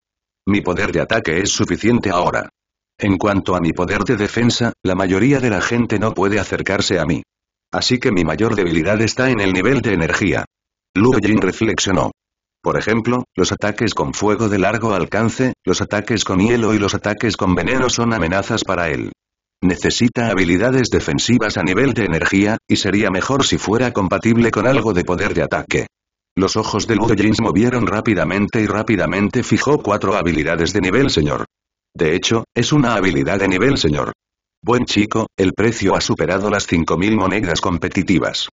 Mi poder de ataque es suficiente ahora. En cuanto a mi poder de defensa, la mayoría de la gente no puede acercarse a mí. Así que mi mayor debilidad está en el nivel de energía. Luo reflexionó. Por ejemplo, los ataques con fuego de largo alcance, los ataques con hielo y los ataques con veneno son amenazas para él. Necesita habilidades defensivas a nivel de energía, y sería mejor si fuera compatible con algo de poder de ataque. Los ojos de Ludo movieron rápidamente y rápidamente fijó cuatro habilidades de nivel señor. De hecho, es una habilidad de nivel señor. Buen chico, el precio ha superado las 5.000 monedas competitivas.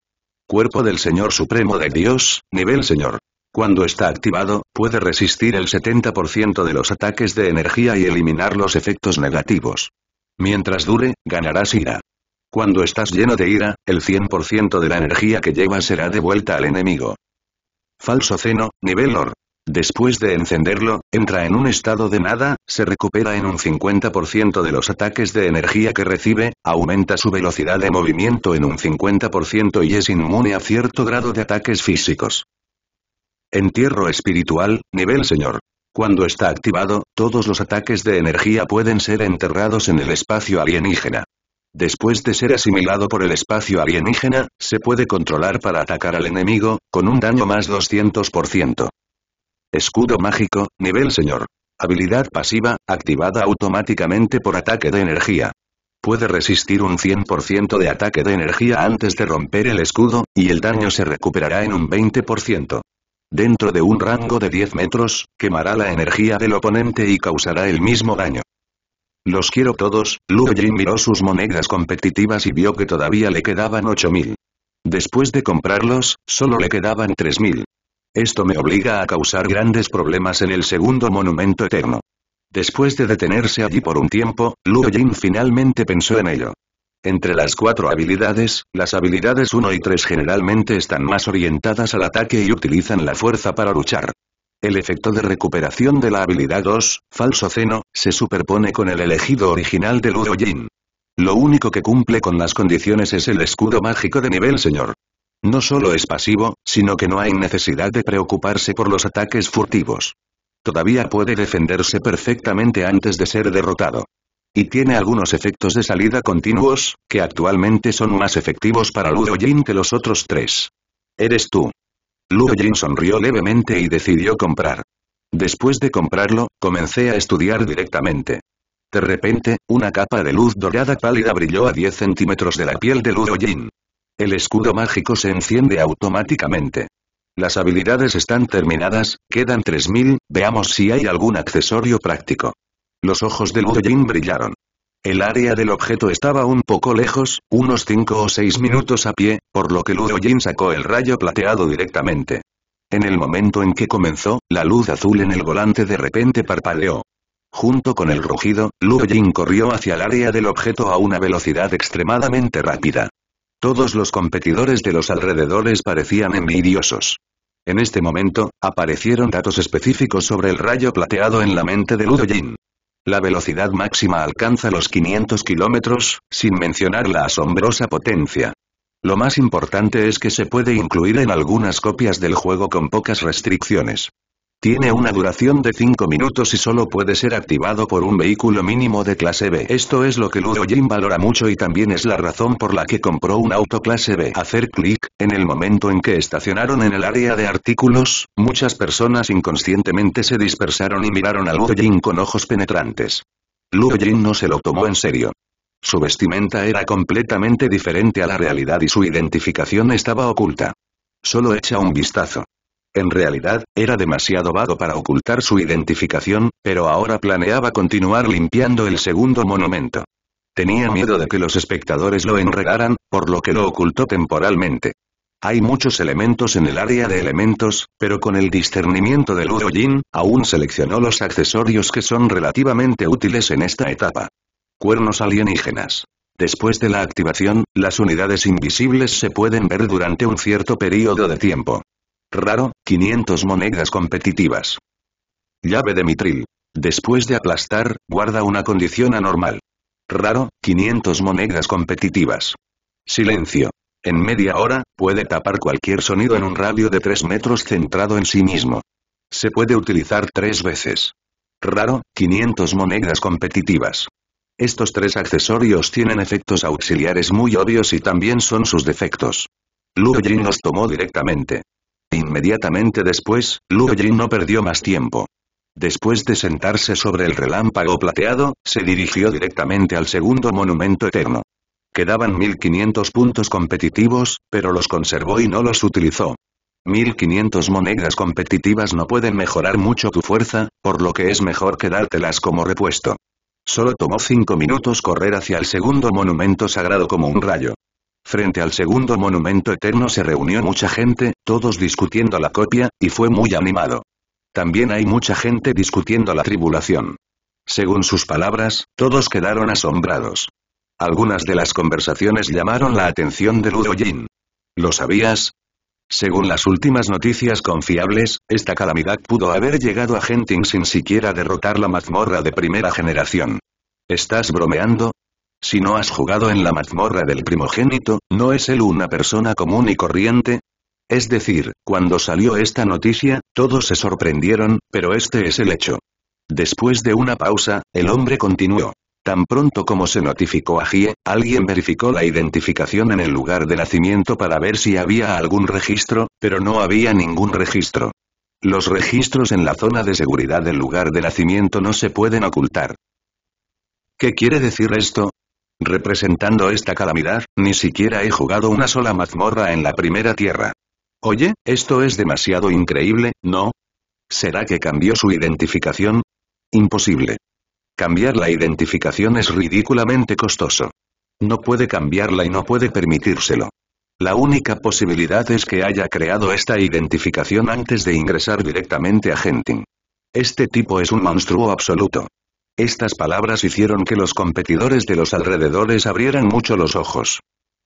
Cuerpo del Señor Supremo de Dios, nivel señor. Cuando está activado, puede resistir el 70% de los ataques de energía y eliminar los efectos negativos. Mientras dure, ganarás ira. Cuando estás lleno de ira, el 100% de la energía que llevas será devuelta al enemigo. Falso ceno, nivel OR. Después de encenderlo, entra en un estado de nada, se recupera en un 50% de los ataques de energía que recibe, aumenta su velocidad de movimiento en un 50% y es inmune a cierto grado de ataques físicos. Entierro espiritual, nivel señor. Cuando está activado, todos los ataques de energía pueden ser enterrados en el espacio alienígena. Después de ser asimilado por el espacio alienígena, se puede controlar para atacar al enemigo, con un daño más 200%. Escudo mágico, nivel señor. Habilidad pasiva, activada automáticamente por ataque de energía. Puede resistir un 100% de ataque de energía antes de romper el escudo, y el daño se recuperará en un 20%. Dentro de un rango de 10 metros, quemará la energía del oponente y causará el mismo daño. Los quiero todos, Lu Jin miró sus monedas competitivas y vio que todavía le quedaban 8000. Después de comprarlos, solo le quedaban 3000. Esto me obliga a causar grandes problemas en el segundo monumento eterno. Después de detenerse allí por un tiempo, Lu Jin finalmente pensó en ello. Entre las cuatro habilidades, las habilidades 1 y 3 generalmente están más orientadas al ataque y utilizan la fuerza para luchar. El efecto de recuperación de la habilidad 2, falso seno, se superpone con el elegido original de Ludo Jin. Lo único que cumple con las condiciones es el escudo mágico de nivel señor. No solo es pasivo, sino que no hay necesidad de preocuparse por los ataques furtivos. Todavía puede defenderse perfectamente antes de ser derrotado. Y tiene algunos efectos de salida continuos, que actualmente son más efectivos para Luo Jin que los otros tres. Eres tú. Luo Jin sonrió levemente y decidió comprar. Después de comprarlo, comencé a estudiar directamente. De repente, una capa de luz dorada pálida brilló a 10 centímetros de la piel de Luo Jin. El escudo mágico se enciende automáticamente. Las habilidades están terminadas, quedan 3000, veamos si hay algún accesorio práctico. Los ojos de Ludojin brillaron. El área del objeto estaba un poco lejos, unos cinco o seis minutos a pie, por lo que Ludojin sacó el rayo plateado directamente. En el momento en que comenzó, la luz azul en el volante de repente parpadeó. Junto con el rugido, Ludojin corrió hacia el área del objeto a una velocidad extremadamente rápida. Todos los competidores de los alrededores parecían envidiosos. En este momento, aparecieron datos específicos sobre el rayo plateado en la mente de Jin. La velocidad máxima alcanza los 500 kilómetros, sin mencionar la asombrosa potencia. Lo más importante es que se puede incluir en algunas copias del juego con pocas restricciones. Tiene una duración de 5 minutos y solo puede ser activado por un vehículo mínimo de clase B. Esto es lo que Ludo valora mucho y también es la razón por la que compró un auto clase B. Hacer clic, en el momento en que estacionaron en el área de artículos, muchas personas inconscientemente se dispersaron y miraron a Ludo con ojos penetrantes. Ludo no se lo tomó en serio. Su vestimenta era completamente diferente a la realidad y su identificación estaba oculta. Solo echa un vistazo en realidad, era demasiado vago para ocultar su identificación, pero ahora planeaba continuar limpiando el segundo monumento. Tenía miedo de que los espectadores lo enredaran, por lo que lo ocultó temporalmente. Hay muchos elementos en el área de elementos, pero con el discernimiento de Luo Jin, aún seleccionó los accesorios que son relativamente útiles en esta etapa. Cuernos alienígenas. Después de la activación, las unidades invisibles se pueden ver durante un cierto periodo de tiempo. Raro, 500 monedas competitivas. Llave de mitril. Después de aplastar, guarda una condición anormal. Raro, 500 monedas competitivas. Silencio. En media hora, puede tapar cualquier sonido en un radio de 3 metros centrado en sí mismo. Se puede utilizar tres veces. Raro, 500 monedas competitivas. Estos tres accesorios tienen efectos auxiliares muy obvios y también son sus defectos. Luo los tomó directamente. Inmediatamente después, Luo no perdió más tiempo. Después de sentarse sobre el relámpago plateado, se dirigió directamente al segundo monumento eterno. Quedaban 1500 puntos competitivos, pero los conservó y no los utilizó. 1500 monedas competitivas no pueden mejorar mucho tu fuerza, por lo que es mejor quedártelas como repuesto. Solo tomó cinco minutos correr hacia el segundo monumento sagrado como un rayo. Frente al segundo monumento eterno se reunió mucha gente, todos discutiendo la copia, y fue muy animado. También hay mucha gente discutiendo la tribulación. Según sus palabras, todos quedaron asombrados. Algunas de las conversaciones llamaron la atención de Ludo Jin. ¿Lo sabías? Según las últimas noticias confiables, esta calamidad pudo haber llegado a Genting sin siquiera derrotar la mazmorra de primera generación. ¿Estás bromeando? Si no has jugado en la mazmorra del primogénito, ¿no es él una persona común y corriente? Es decir, cuando salió esta noticia, todos se sorprendieron, pero este es el hecho. Después de una pausa, el hombre continuó. Tan pronto como se notificó a Gie, alguien verificó la identificación en el lugar de nacimiento para ver si había algún registro, pero no había ningún registro. Los registros en la zona de seguridad del lugar de nacimiento no se pueden ocultar. ¿Qué quiere decir esto? representando esta calamidad, ni siquiera he jugado una sola mazmorra en la primera tierra. Oye, esto es demasiado increíble, ¿no? ¿Será que cambió su identificación? Imposible. Cambiar la identificación es ridículamente costoso. No puede cambiarla y no puede permitírselo. La única posibilidad es que haya creado esta identificación antes de ingresar directamente a Genting. Este tipo es un monstruo absoluto. Estas palabras hicieron que los competidores de los alrededores abrieran mucho los ojos.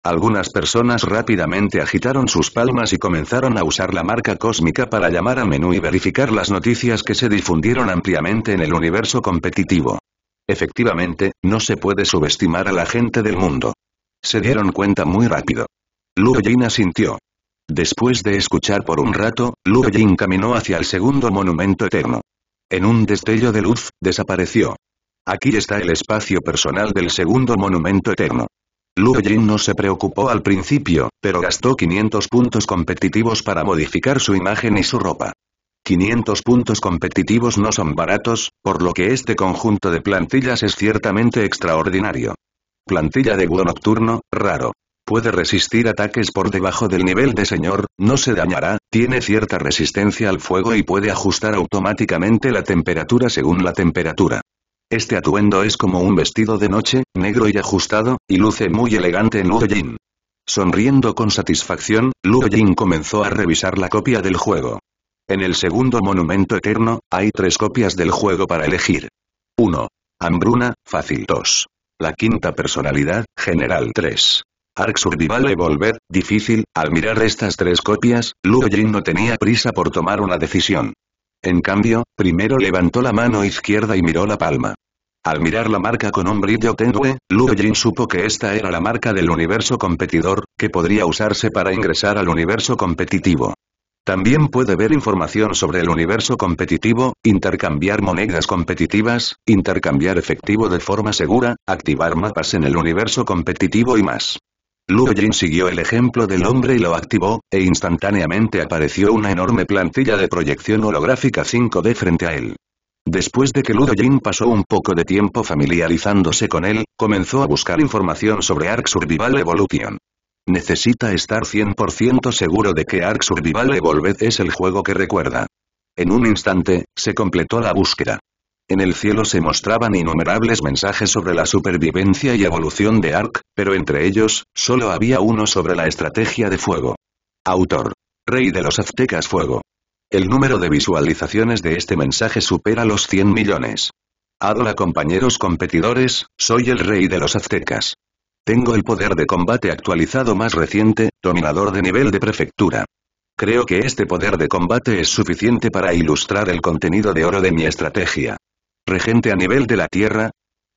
Algunas personas rápidamente agitaron sus palmas y comenzaron a usar la marca cósmica para llamar a menú y verificar las noticias que se difundieron ampliamente en el universo competitivo. Efectivamente, no se puede subestimar a la gente del mundo. Se dieron cuenta muy rápido. Lu Jin asintió. Después de escuchar por un rato, Lu caminó hacia el segundo monumento eterno. En un destello de luz, desapareció. Aquí está el espacio personal del segundo monumento eterno. Luo Jin no se preocupó al principio, pero gastó 500 puntos competitivos para modificar su imagen y su ropa. 500 puntos competitivos no son baratos, por lo que este conjunto de plantillas es ciertamente extraordinario. Plantilla de búho nocturno, raro. Puede resistir ataques por debajo del nivel de señor, no se dañará, tiene cierta resistencia al fuego y puede ajustar automáticamente la temperatura según la temperatura. Este atuendo es como un vestido de noche, negro y ajustado, y luce muy elegante en Luo Sonriendo con satisfacción, Luo comenzó a revisar la copia del juego. En el segundo monumento eterno, hay tres copias del juego para elegir. 1. Hambruna, fácil 2. La quinta personalidad, general 3. Ark Survival Evolver, difícil, al mirar estas tres copias, Luo Jin no tenía prisa por tomar una decisión. En cambio, primero levantó la mano izquierda y miró la palma. Al mirar la marca con un brillo tenue, Luo Jin supo que esta era la marca del universo competidor, que podría usarse para ingresar al universo competitivo. También puede ver información sobre el universo competitivo, intercambiar monedas competitivas, intercambiar efectivo de forma segura, activar mapas en el universo competitivo y más. Luo Jin siguió el ejemplo del hombre y lo activó, e instantáneamente apareció una enorme plantilla de proyección holográfica 5D frente a él. Después de que Ludo Jin pasó un poco de tiempo familiarizándose con él, comenzó a buscar información sobre Ark Survival Evolution. Necesita estar 100% seguro de que Ark Survival Evolved es el juego que recuerda. En un instante, se completó la búsqueda. En el cielo se mostraban innumerables mensajes sobre la supervivencia y evolución de Ark, pero entre ellos, solo había uno sobre la estrategia de fuego. Autor. Rey de los aztecas fuego. El número de visualizaciones de este mensaje supera los 100 millones. Hola compañeros competidores, soy el rey de los aztecas. Tengo el poder de combate actualizado más reciente, dominador de nivel de prefectura. Creo que este poder de combate es suficiente para ilustrar el contenido de oro de mi estrategia regente a nivel de la Tierra?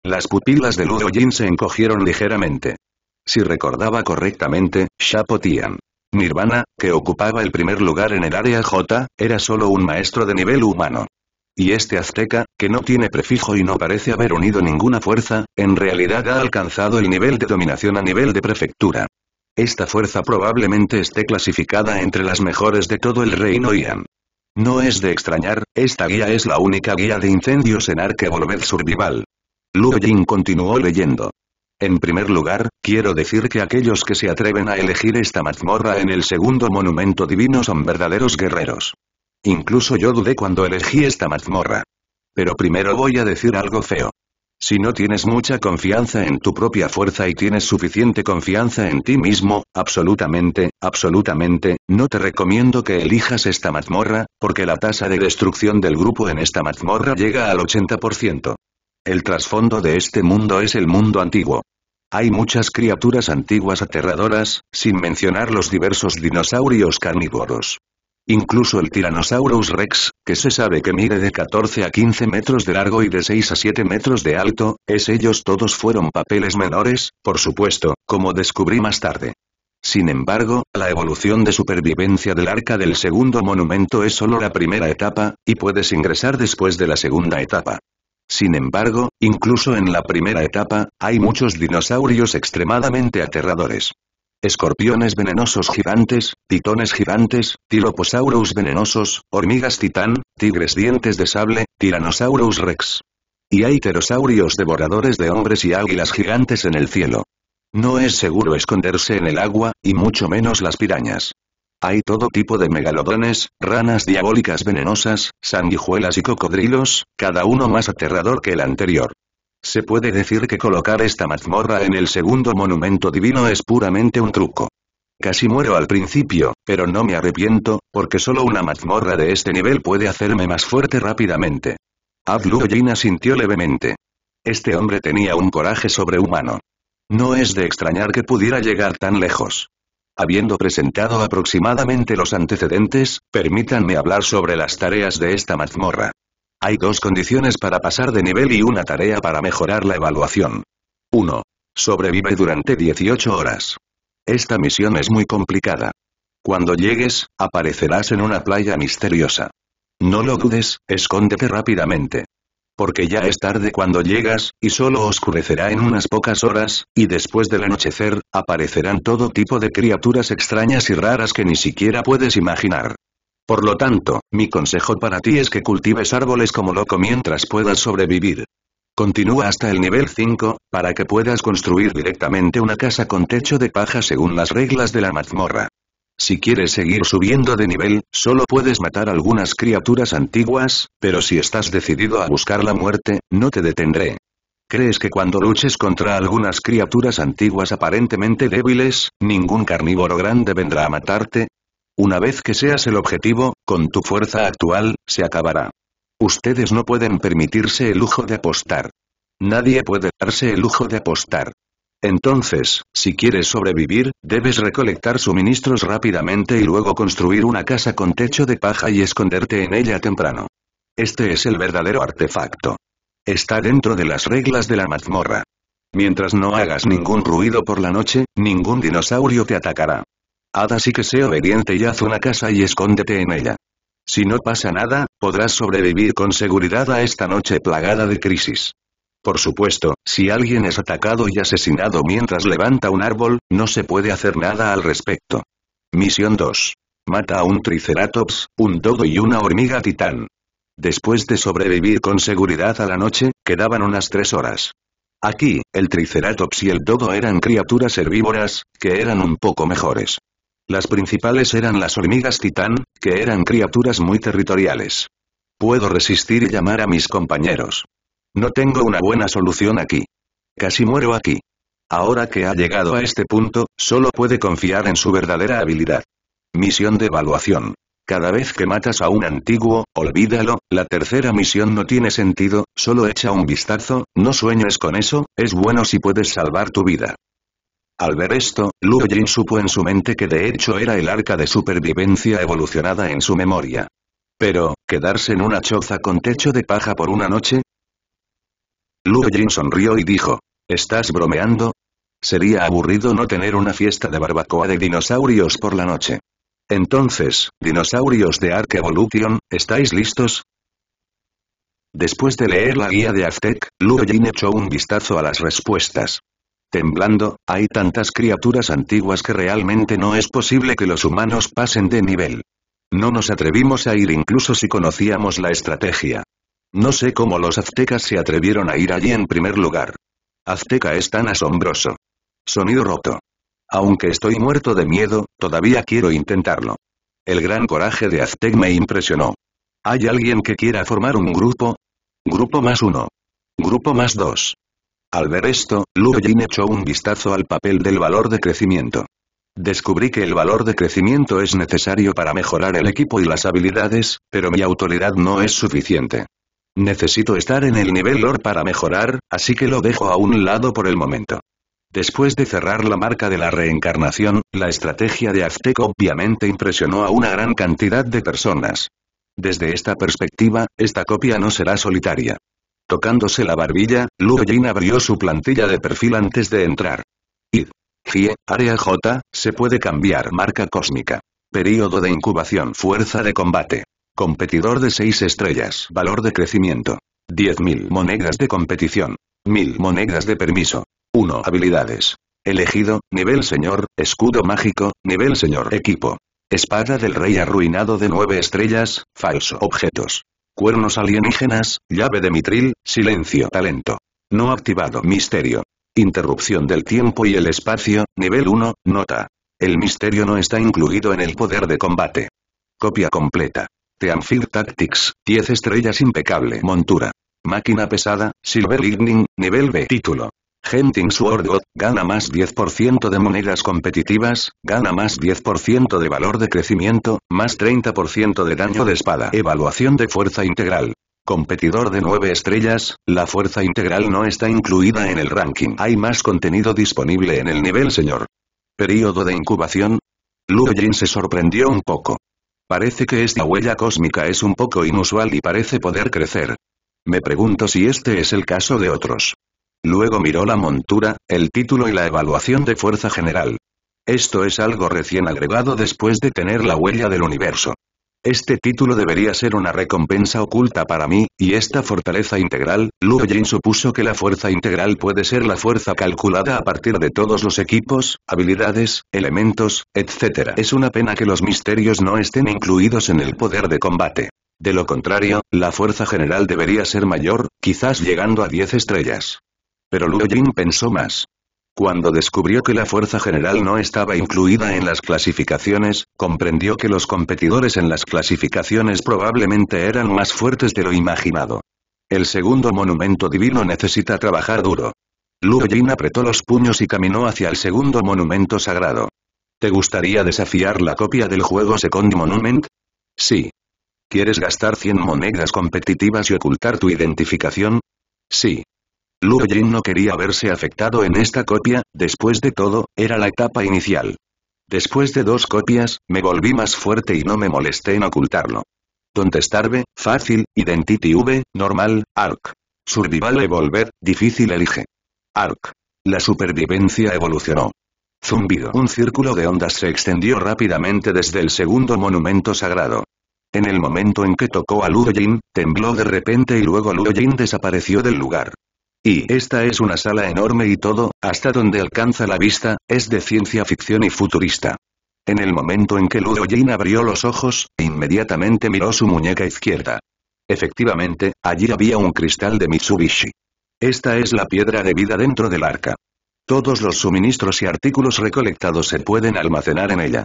Las pupilas de Luo Jin se encogieron ligeramente. Si recordaba correctamente, shapotian Nirvana, que ocupaba el primer lugar en el área J, era solo un maestro de nivel humano. Y este azteca, que no tiene prefijo y no parece haber unido ninguna fuerza, en realidad ha alcanzado el nivel de dominación a nivel de prefectura. Esta fuerza probablemente esté clasificada entre las mejores de todo el reino Ian. No es de extrañar, esta guía es la única guía de incendios en Arkevolved Survival. Luo continuó leyendo. En primer lugar, quiero decir que aquellos que se atreven a elegir esta mazmorra en el segundo monumento divino son verdaderos guerreros. Incluso yo dudé cuando elegí esta mazmorra. Pero primero voy a decir algo feo. Si no tienes mucha confianza en tu propia fuerza y tienes suficiente confianza en ti mismo, absolutamente, absolutamente, no te recomiendo que elijas esta mazmorra, porque la tasa de destrucción del grupo en esta mazmorra llega al 80%. El trasfondo de este mundo es el mundo antiguo. Hay muchas criaturas antiguas aterradoras, sin mencionar los diversos dinosaurios carnívoros. Incluso el Tyrannosaurus rex, que se sabe que mide de 14 a 15 metros de largo y de 6 a 7 metros de alto, es ellos todos fueron papeles menores, por supuesto, como descubrí más tarde. Sin embargo, la evolución de supervivencia del arca del segundo monumento es solo la primera etapa, y puedes ingresar después de la segunda etapa. Sin embargo, incluso en la primera etapa, hay muchos dinosaurios extremadamente aterradores escorpiones venenosos gigantes, pitones gigantes, tiloposaurus venenosos, hormigas titán, tigres dientes de sable, tiranosaurus rex. Y hay pterosaurios devoradores de hombres y águilas gigantes en el cielo. No es seguro esconderse en el agua, y mucho menos las pirañas. Hay todo tipo de megalodones, ranas diabólicas venenosas, sanguijuelas y cocodrilos, cada uno más aterrador que el anterior. Se puede decir que colocar esta mazmorra en el segundo monumento divino es puramente un truco. Casi muero al principio, pero no me arrepiento, porque solo una mazmorra de este nivel puede hacerme más fuerte rápidamente. Abdul sintió levemente. Este hombre tenía un coraje sobrehumano. No es de extrañar que pudiera llegar tan lejos. Habiendo presentado aproximadamente los antecedentes, permítanme hablar sobre las tareas de esta mazmorra. Hay dos condiciones para pasar de nivel y una tarea para mejorar la evaluación. 1. Sobrevive durante 18 horas. Esta misión es muy complicada. Cuando llegues, aparecerás en una playa misteriosa. No lo dudes, escóndete rápidamente. Porque ya es tarde cuando llegas, y solo oscurecerá en unas pocas horas, y después del anochecer, aparecerán todo tipo de criaturas extrañas y raras que ni siquiera puedes imaginar. Por lo tanto, mi consejo para ti es que cultives árboles como loco mientras puedas sobrevivir. Continúa hasta el nivel 5, para que puedas construir directamente una casa con techo de paja según las reglas de la mazmorra. Si quieres seguir subiendo de nivel, solo puedes matar algunas criaturas antiguas, pero si estás decidido a buscar la muerte, no te detendré. ¿Crees que cuando luches contra algunas criaturas antiguas aparentemente débiles, ningún carnívoro grande vendrá a matarte? Una vez que seas el objetivo, con tu fuerza actual, se acabará. Ustedes no pueden permitirse el lujo de apostar. Nadie puede darse el lujo de apostar. Entonces, si quieres sobrevivir, debes recolectar suministros rápidamente y luego construir una casa con techo de paja y esconderte en ella temprano. Este es el verdadero artefacto. Está dentro de las reglas de la mazmorra. Mientras no hagas ningún ruido por la noche, ningún dinosaurio te atacará. Hada sí que sé obediente y haz una casa y escóndete en ella. Si no pasa nada, podrás sobrevivir con seguridad a esta noche plagada de crisis. Por supuesto, si alguien es atacado y asesinado mientras levanta un árbol, no se puede hacer nada al respecto. Misión 2. Mata a un triceratops, un dodo y una hormiga titán. Después de sobrevivir con seguridad a la noche, quedaban unas tres horas. Aquí, el triceratops y el dodo eran criaturas herbívoras, que eran un poco mejores. Las principales eran las hormigas titán, que eran criaturas muy territoriales. Puedo resistir y llamar a mis compañeros. No tengo una buena solución aquí. Casi muero aquí. Ahora que ha llegado a este punto, solo puede confiar en su verdadera habilidad. Misión de evaluación. Cada vez que matas a un antiguo, olvídalo, la tercera misión no tiene sentido, solo echa un vistazo, no sueñes con eso, es bueno si puedes salvar tu vida. Al ver esto, Lu supo en su mente que de hecho era el arca de supervivencia evolucionada en su memoria. Pero, ¿quedarse en una choza con techo de paja por una noche? Lu sonrió y dijo, ¿estás bromeando? Sería aburrido no tener una fiesta de barbacoa de dinosaurios por la noche. Entonces, dinosaurios de Ark Evolution, ¿estáis listos? Después de leer la guía de Aztec, Lu echó un vistazo a las respuestas. Temblando, hay tantas criaturas antiguas que realmente no es posible que los humanos pasen de nivel. No nos atrevimos a ir incluso si conocíamos la estrategia. No sé cómo los aztecas se atrevieron a ir allí en primer lugar. Azteca es tan asombroso. Sonido roto. Aunque estoy muerto de miedo, todavía quiero intentarlo. El gran coraje de Aztec me impresionó. ¿Hay alguien que quiera formar un grupo? Grupo más uno. Grupo más dos. Al ver esto, Luo echó un vistazo al papel del valor de crecimiento. Descubrí que el valor de crecimiento es necesario para mejorar el equipo y las habilidades, pero mi autoridad no es suficiente. Necesito estar en el nivel OR para mejorar, así que lo dejo a un lado por el momento. Después de cerrar la marca de la reencarnación, la estrategia de Aztec obviamente impresionó a una gran cantidad de personas. Desde esta perspectiva, esta copia no será solitaria. Tocándose la barbilla, Luo abrió su plantilla de perfil antes de entrar. Id. GIE, área J, se puede cambiar marca cósmica. Período de incubación Fuerza de combate. Competidor de 6 estrellas. Valor de crecimiento. 10.000 monedas de competición. 1.000 monedas de permiso. 1. Habilidades. Elegido, nivel señor, escudo mágico, nivel señor equipo. Espada del rey arruinado de 9 estrellas, falso objetos. Cuernos alienígenas, llave de mitril, silencio talento. No activado misterio. Interrupción del tiempo y el espacio, nivel 1, nota. El misterio no está incluido en el poder de combate. Copia completa. Teamfield Tactics, 10 estrellas impecable montura. Máquina pesada, Silver Lightning, nivel B. Título. Genting Sword God, gana más 10% de monedas competitivas, gana más 10% de valor de crecimiento, más 30% de daño de espada. Evaluación de fuerza integral. Competidor de 9 estrellas, la fuerza integral no está incluida en el ranking. Hay más contenido disponible en el nivel señor. Período de incubación. Luo se sorprendió un poco. Parece que esta huella cósmica es un poco inusual y parece poder crecer. Me pregunto si este es el caso de otros. Luego miró la montura, el título y la evaluación de fuerza general. Esto es algo recién agregado después de tener la huella del universo. Este título debería ser una recompensa oculta para mí, y esta fortaleza integral, Luo Jin supuso que la fuerza integral puede ser la fuerza calculada a partir de todos los equipos, habilidades, elementos, etc. Es una pena que los misterios no estén incluidos en el poder de combate. De lo contrario, la fuerza general debería ser mayor, quizás llegando a 10 estrellas pero Luo pensó más. Cuando descubrió que la fuerza general no estaba incluida en las clasificaciones, comprendió que los competidores en las clasificaciones probablemente eran más fuertes de lo imaginado. El segundo monumento divino necesita trabajar duro. Luo apretó los puños y caminó hacia el segundo monumento sagrado. ¿Te gustaría desafiar la copia del juego Second Monument? Sí. ¿Quieres gastar 100 monedas competitivas y ocultar tu identificación? Sí. Luo no quería verse afectado en esta copia, después de todo, era la etapa inicial. Después de dos copias, me volví más fuerte y no me molesté en ocultarlo. Contestarve, fácil, Identity V, normal, ARC. Survival Evolver, difícil elige. ARC. La supervivencia evolucionó. Zumbido. Un círculo de ondas se extendió rápidamente desde el segundo monumento sagrado. En el momento en que tocó a Luo tembló de repente y luego Luo desapareció del lugar. Y esta es una sala enorme y todo, hasta donde alcanza la vista, es de ciencia ficción y futurista. En el momento en que Ludo Jin abrió los ojos, inmediatamente miró su muñeca izquierda. Efectivamente, allí había un cristal de Mitsubishi. Esta es la piedra de vida dentro del arca. Todos los suministros y artículos recolectados se pueden almacenar en ella.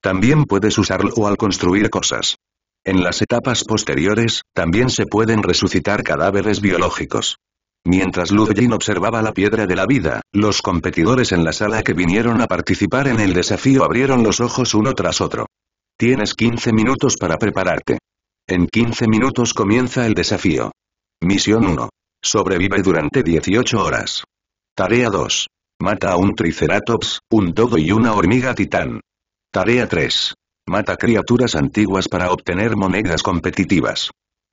También puedes usarlo al construir cosas. En las etapas posteriores, también se pueden resucitar cadáveres biológicos. Mientras Lu observaba la piedra de la vida, los competidores en la sala que vinieron a participar en el desafío abrieron los ojos uno tras otro. Tienes 15 minutos para prepararte. En 15 minutos comienza el desafío. Misión 1. Sobrevive durante 18 horas. Tarea 2. Mata a un triceratops, un dodo y una hormiga titán. Tarea 3. Mata criaturas antiguas para obtener monedas competitivas.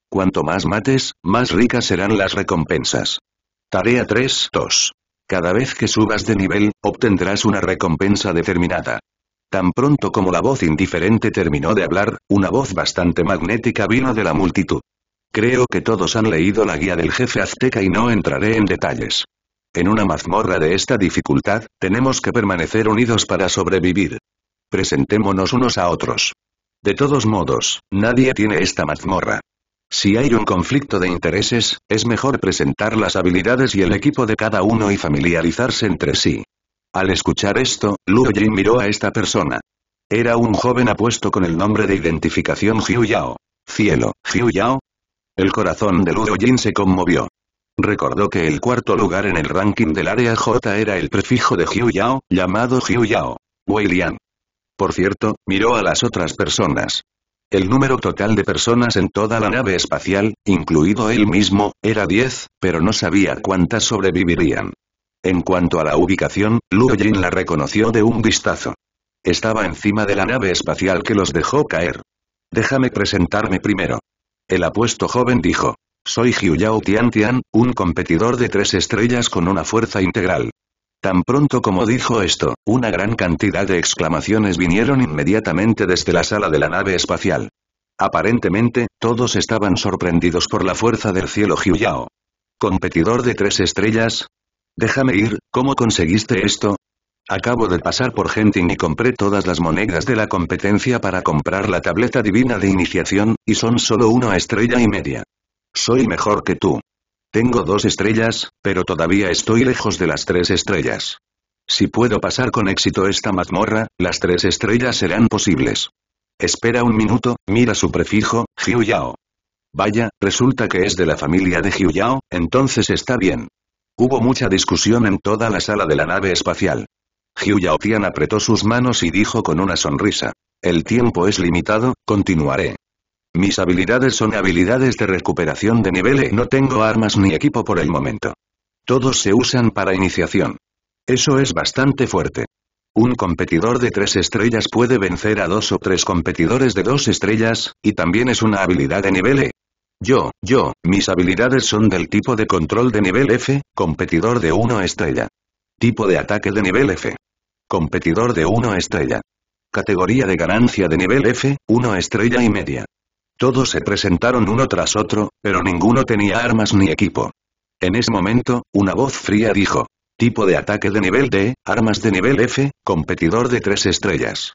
Cuanto más mates, más ricas serán las recompensas. Tarea 3.2. Cada vez que subas de nivel, obtendrás una recompensa determinada. Tan pronto como la voz indiferente terminó de hablar, una voz bastante magnética vino de la multitud. Creo que todos han leído la guía del jefe azteca y no entraré en detalles. En una mazmorra de esta dificultad, tenemos que permanecer unidos para sobrevivir. Presentémonos unos a otros. De todos modos, nadie tiene esta mazmorra. Si hay un conflicto de intereses, es mejor presentar las habilidades y el equipo de cada uno y familiarizarse entre sí. Al escuchar esto, Luo Jin miró a esta persona. Era un joven apuesto con el nombre de identificación Hyu Yao. Cielo, Hiu Yao. El corazón de Luo Jin se conmovió. Recordó que el cuarto lugar en el ranking del área J era el prefijo de Hyu Yao, llamado Hiu Yao. Wei Lian. Por cierto, miró a las otras personas. El número total de personas en toda la nave espacial, incluido él mismo, era 10, pero no sabía cuántas sobrevivirían. En cuanto a la ubicación, Lu Jin la reconoció de un vistazo. Estaba encima de la nave espacial que los dejó caer. Déjame presentarme primero. El apuesto joven dijo. Soy Yao Tian Tian, un competidor de tres estrellas con una fuerza integral. Tan pronto como dijo esto, una gran cantidad de exclamaciones vinieron inmediatamente desde la sala de la nave espacial. Aparentemente, todos estaban sorprendidos por la fuerza del cielo Yao. ¿Competidor de tres estrellas? Déjame ir, ¿cómo conseguiste esto? Acabo de pasar por Genting y compré todas las monedas de la competencia para comprar la tableta divina de iniciación, y son solo una estrella y media. Soy mejor que tú. Tengo dos estrellas, pero todavía estoy lejos de las tres estrellas. Si puedo pasar con éxito esta mazmorra, las tres estrellas serán posibles. Espera un minuto, mira su prefijo, Yao. Vaya, resulta que es de la familia de Yao, entonces está bien. Hubo mucha discusión en toda la sala de la nave espacial. Yao Tian apretó sus manos y dijo con una sonrisa. El tiempo es limitado, continuaré. Mis habilidades son habilidades de recuperación de nivel E. No tengo armas ni equipo por el momento. Todos se usan para iniciación. Eso es bastante fuerte. Un competidor de tres estrellas puede vencer a dos o tres competidores de dos estrellas, y también es una habilidad de nivel E. Yo, yo, mis habilidades son del tipo de control de nivel F, competidor de 1 estrella. Tipo de ataque de nivel F. Competidor de 1 estrella. Categoría de ganancia de nivel F, 1 estrella y media. Todos se presentaron uno tras otro, pero ninguno tenía armas ni equipo. En ese momento, una voz fría dijo. Tipo de ataque de nivel D, armas de nivel F, competidor de tres estrellas.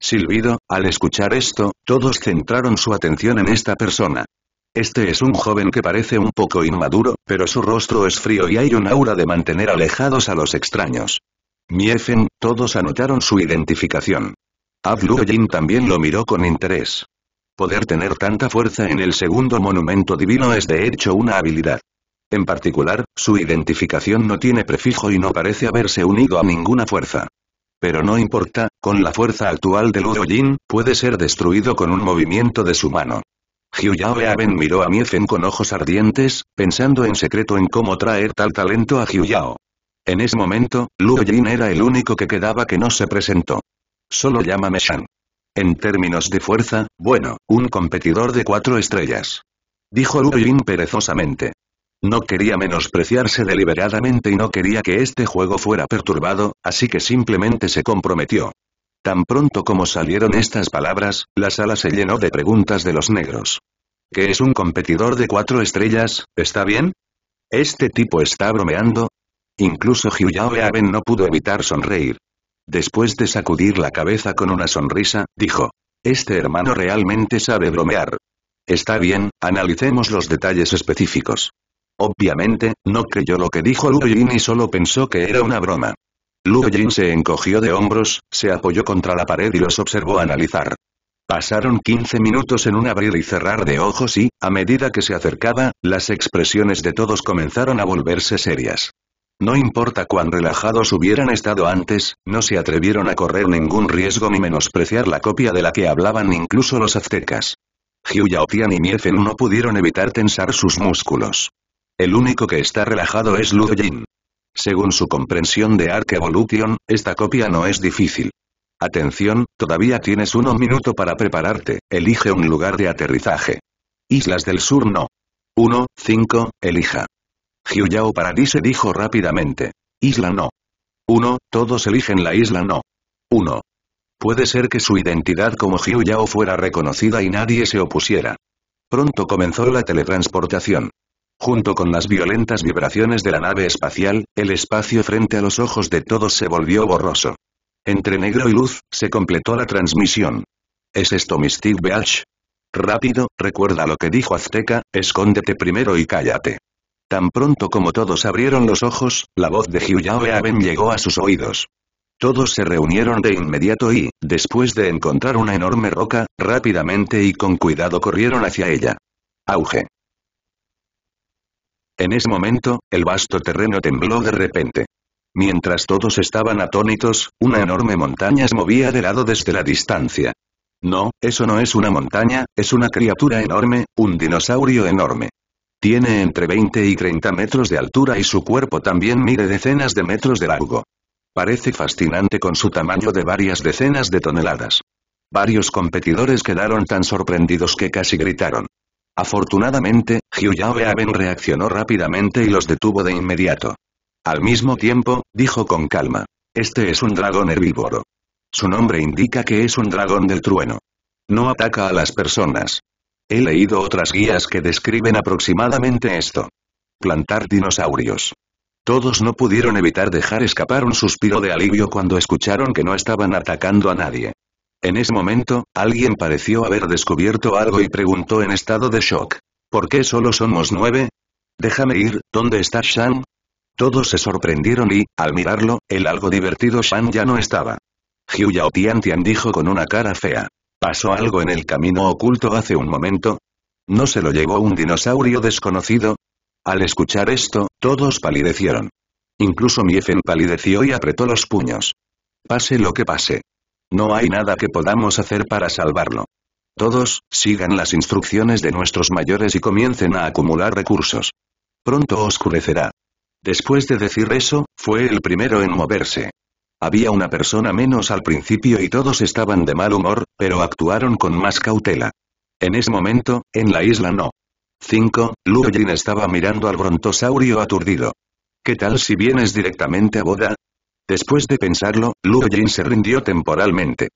Silbido, al escuchar esto, todos centraron su atención en esta persona. Este es un joven que parece un poco inmaduro, pero su rostro es frío y hay un aura de mantener alejados a los extraños. Miefen, todos anotaron su identificación. Abluoyin también lo miró con interés. Poder tener tanta fuerza en el segundo monumento divino es de hecho una habilidad. En particular, su identificación no tiene prefijo y no parece haberse unido a ninguna fuerza. Pero no importa, con la fuerza actual de Luo Jin, puede ser destruido con un movimiento de su mano. Yao Eaben miró a Miefen con ojos ardientes, pensando en secreto en cómo traer tal talento a Yao. En ese momento, Luo Jin era el único que quedaba que no se presentó. Solo llámame Shan. En términos de fuerza, bueno, un competidor de cuatro estrellas. Dijo Lurin perezosamente. No quería menospreciarse deliberadamente y no quería que este juego fuera perturbado, así que simplemente se comprometió. Tan pronto como salieron estas palabras, la sala se llenó de preguntas de los negros. ¿Qué es un competidor de cuatro estrellas, está bien? ¿Este tipo está bromeando? Incluso Hyuyao Eaben no pudo evitar sonreír. Después de sacudir la cabeza con una sonrisa, dijo. Este hermano realmente sabe bromear. Está bien, analicemos los detalles específicos. Obviamente, no creyó lo que dijo Lu y solo pensó que era una broma. Lu se encogió de hombros, se apoyó contra la pared y los observó analizar. Pasaron 15 minutos en un abrir y cerrar de ojos y, a medida que se acercaba, las expresiones de todos comenzaron a volverse serias. No importa cuán relajados hubieran estado antes, no se atrevieron a correr ningún riesgo ni menospreciar la copia de la que hablaban incluso los aztecas. Hugh Yaotian y Miefen no pudieron evitar tensar sus músculos. El único que está relajado es Lu Jin. Según su comprensión de Arc Evolution, esta copia no es difícil. Atención, todavía tienes uno minuto para prepararte, elige un lugar de aterrizaje. Islas del Sur no. 1, 5, elija. Jiu Paradise dijo rápidamente. Isla no. Uno, Todos eligen la isla no. Uno. Puede ser que su identidad como Hyuyao fuera reconocida y nadie se opusiera. Pronto comenzó la teletransportación. Junto con las violentas vibraciones de la nave espacial, el espacio frente a los ojos de todos se volvió borroso. Entre negro y luz, se completó la transmisión. ¿Es esto Mystic Beach? Rápido, recuerda lo que dijo Azteca, escóndete primero y cállate. Tan pronto como todos abrieron los ojos, la voz de Hyuyao Aben llegó a sus oídos. Todos se reunieron de inmediato y, después de encontrar una enorme roca, rápidamente y con cuidado corrieron hacia ella. Auge. En ese momento, el vasto terreno tembló de repente. Mientras todos estaban atónitos, una enorme montaña se movía de lado desde la distancia. No, eso no es una montaña, es una criatura enorme, un dinosaurio enorme. Tiene entre 20 y 30 metros de altura y su cuerpo también mide decenas de metros de largo. Parece fascinante con su tamaño de varias decenas de toneladas. Varios competidores quedaron tan sorprendidos que casi gritaron. Afortunadamente, Hyuyao Eaben reaccionó rápidamente y los detuvo de inmediato. Al mismo tiempo, dijo con calma. Este es un dragón herbívoro. Su nombre indica que es un dragón del trueno. No ataca a las personas. He leído otras guías que describen aproximadamente esto. Plantar dinosaurios. Todos no pudieron evitar dejar escapar un suspiro de alivio cuando escucharon que no estaban atacando a nadie. En ese momento, alguien pareció haber descubierto algo y preguntó en estado de shock. ¿Por qué solo somos nueve? Déjame ir, ¿dónde está Shan? Todos se sorprendieron y, al mirarlo, el algo divertido Shan ya no estaba. Hyu Yao Tian Tian dijo con una cara fea. ¿Pasó algo en el camino oculto hace un momento? ¿No se lo llevó un dinosaurio desconocido? Al escuchar esto, todos palidecieron. Incluso Miefen palideció y apretó los puños. Pase lo que pase. No hay nada que podamos hacer para salvarlo. Todos, sigan las instrucciones de nuestros mayores y comiencen a acumular recursos. Pronto oscurecerá. Después de decir eso, fue el primero en moverse. Había una persona menos al principio y todos estaban de mal humor, pero actuaron con más cautela. En ese momento, en la isla no. 5. Luolin estaba mirando al brontosaurio aturdido. ¿Qué tal si vienes directamente a boda? Después de pensarlo, Luolin se rindió temporalmente.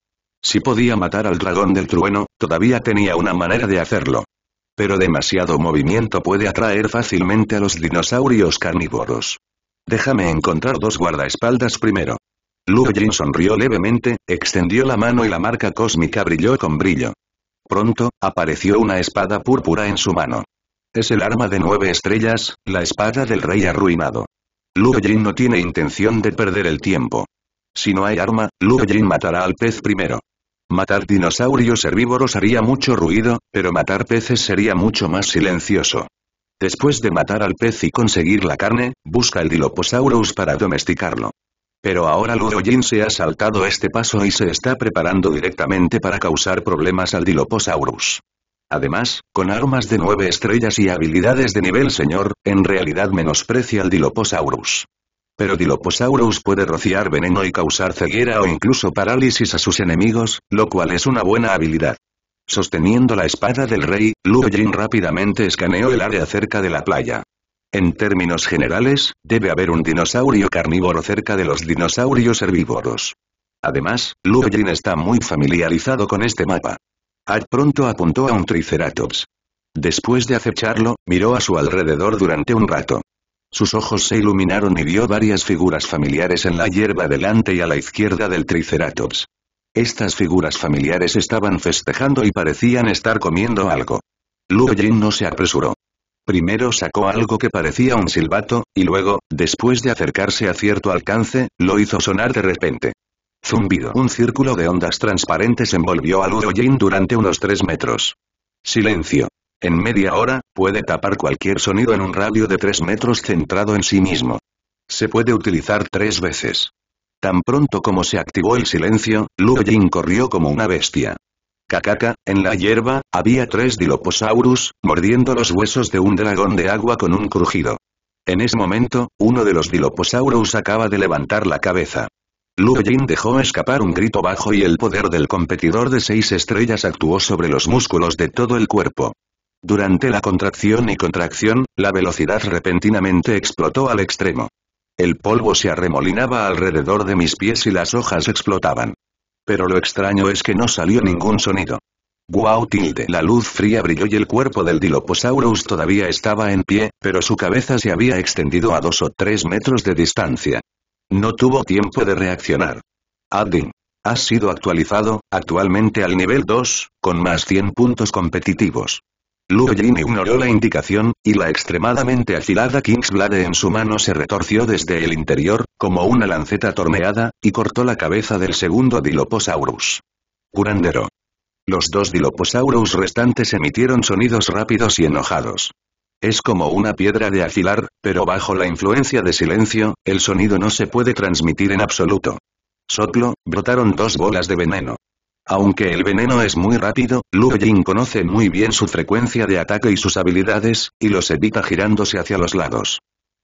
Si podía matar al dragón del trueno, todavía tenía una manera de hacerlo. Pero demasiado movimiento puede atraer fácilmente a los dinosaurios carnívoros. Déjame encontrar dos guardaespaldas primero. Luo sonrió levemente, extendió la mano y la marca cósmica brilló con brillo. Pronto, apareció una espada púrpura en su mano. Es el arma de nueve estrellas, la espada del rey arruinado. Luo no tiene intención de perder el tiempo. Si no hay arma, Lu matará al pez primero. Matar dinosaurios herbívoros haría mucho ruido, pero matar peces sería mucho más silencioso. Después de matar al pez y conseguir la carne, busca el Diloposaurus para domesticarlo. Pero ahora Jin se ha saltado este paso y se está preparando directamente para causar problemas al Diloposaurus. Además, con armas de nueve estrellas y habilidades de nivel señor, en realidad menosprecia al Diloposaurus. Pero Diloposaurus puede rociar veneno y causar ceguera o incluso parálisis a sus enemigos, lo cual es una buena habilidad. Sosteniendo la espada del rey, Luo Jin rápidamente escaneó el área cerca de la playa. En términos generales, debe haber un dinosaurio carnívoro cerca de los dinosaurios herbívoros. Además, Luolin está muy familiarizado con este mapa. Ad pronto apuntó a un triceratops. Después de acecharlo, miró a su alrededor durante un rato. Sus ojos se iluminaron y vio varias figuras familiares en la hierba delante y a la izquierda del triceratops. Estas figuras familiares estaban festejando y parecían estar comiendo algo. Luolin no se apresuró. Primero sacó algo que parecía un silbato, y luego, después de acercarse a cierto alcance, lo hizo sonar de repente. Zumbido. Un círculo de ondas transparentes envolvió a Luo Jin durante unos tres metros. Silencio. En media hora, puede tapar cualquier sonido en un radio de tres metros centrado en sí mismo. Se puede utilizar tres veces. Tan pronto como se activó el silencio, Luo Jin corrió como una bestia. Cacaca, en la hierba, había tres Diloposaurus, mordiendo los huesos de un dragón de agua con un crujido. En ese momento, uno de los Diloposaurus acaba de levantar la cabeza. Luoyin dejó escapar un grito bajo y el poder del competidor de seis estrellas actuó sobre los músculos de todo el cuerpo. Durante la contracción y contracción, la velocidad repentinamente explotó al extremo. El polvo se arremolinaba alrededor de mis pies y las hojas explotaban. Pero lo extraño es que no salió ningún sonido. Wow tilde. La luz fría brilló y el cuerpo del Diloposaurus todavía estaba en pie, pero su cabeza se había extendido a dos o tres metros de distancia. No tuvo tiempo de reaccionar. Adin. Has sido actualizado, actualmente al nivel 2, con más 100 puntos competitivos. Jin ignoró la indicación, y la extremadamente afilada Kingsblade en su mano se retorció desde el interior, como una lanceta torneada, y cortó la cabeza del segundo Diloposaurus. Curandero. Los dos Diloposaurus restantes emitieron sonidos rápidos y enojados. Es como una piedra de afilar, pero bajo la influencia de silencio, el sonido no se puede transmitir en absoluto. Soplo, brotaron dos bolas de veneno. Aunque el veneno es muy rápido, Luo Jin conoce muy bien su frecuencia de ataque y sus habilidades, y los evita girándose hacia los lados.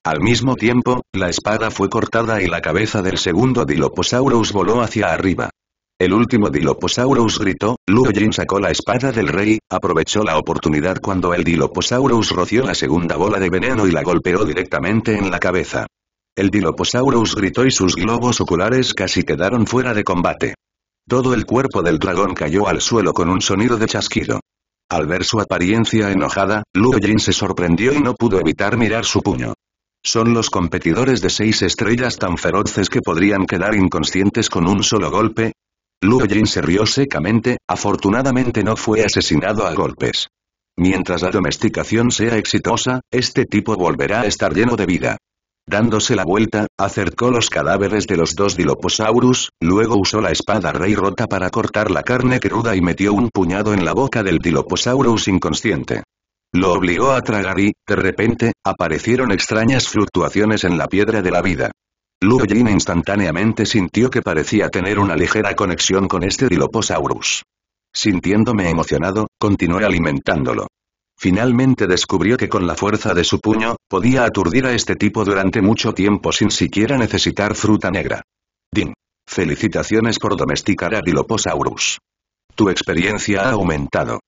Al mismo tiempo, la espada fue cortada y la cabeza del segundo Diloposaurus voló hacia arriba. El último Diloposaurus gritó, Luo Jin sacó la espada del rey, aprovechó la oportunidad cuando el Diloposaurus roció la segunda bola de veneno y la golpeó directamente en la cabeza. El Diloposaurus gritó y sus globos oculares casi quedaron fuera de combate. Todo el cuerpo del dragón cayó al suelo con un sonido de chasquido. Al ver su apariencia enojada, Luo Jin se sorprendió y no pudo evitar mirar su puño. Son los competidores de seis estrellas tan feroces que podrían quedar inconscientes con un solo golpe. Luo Jin se rió secamente, afortunadamente no fue asesinado a golpes. Mientras la domesticación sea exitosa, este tipo volverá a estar lleno de vida. Dándose la vuelta, acercó los cadáveres de los dos Diloposaurus, luego usó la espada rey rota para cortar la carne cruda y metió un puñado en la boca del Diloposaurus inconsciente. Lo obligó a tragar y, de repente, aparecieron extrañas fluctuaciones en la piedra de la vida. Luo instantáneamente sintió que parecía tener una ligera conexión con este Diloposaurus. Sintiéndome emocionado, continué alimentándolo. Finalmente descubrió que con la fuerza de su puño, podía aturdir a este tipo durante mucho tiempo sin siquiera necesitar fruta negra. Din. Felicitaciones por domesticar a Diloposaurus. Tu experiencia ha aumentado.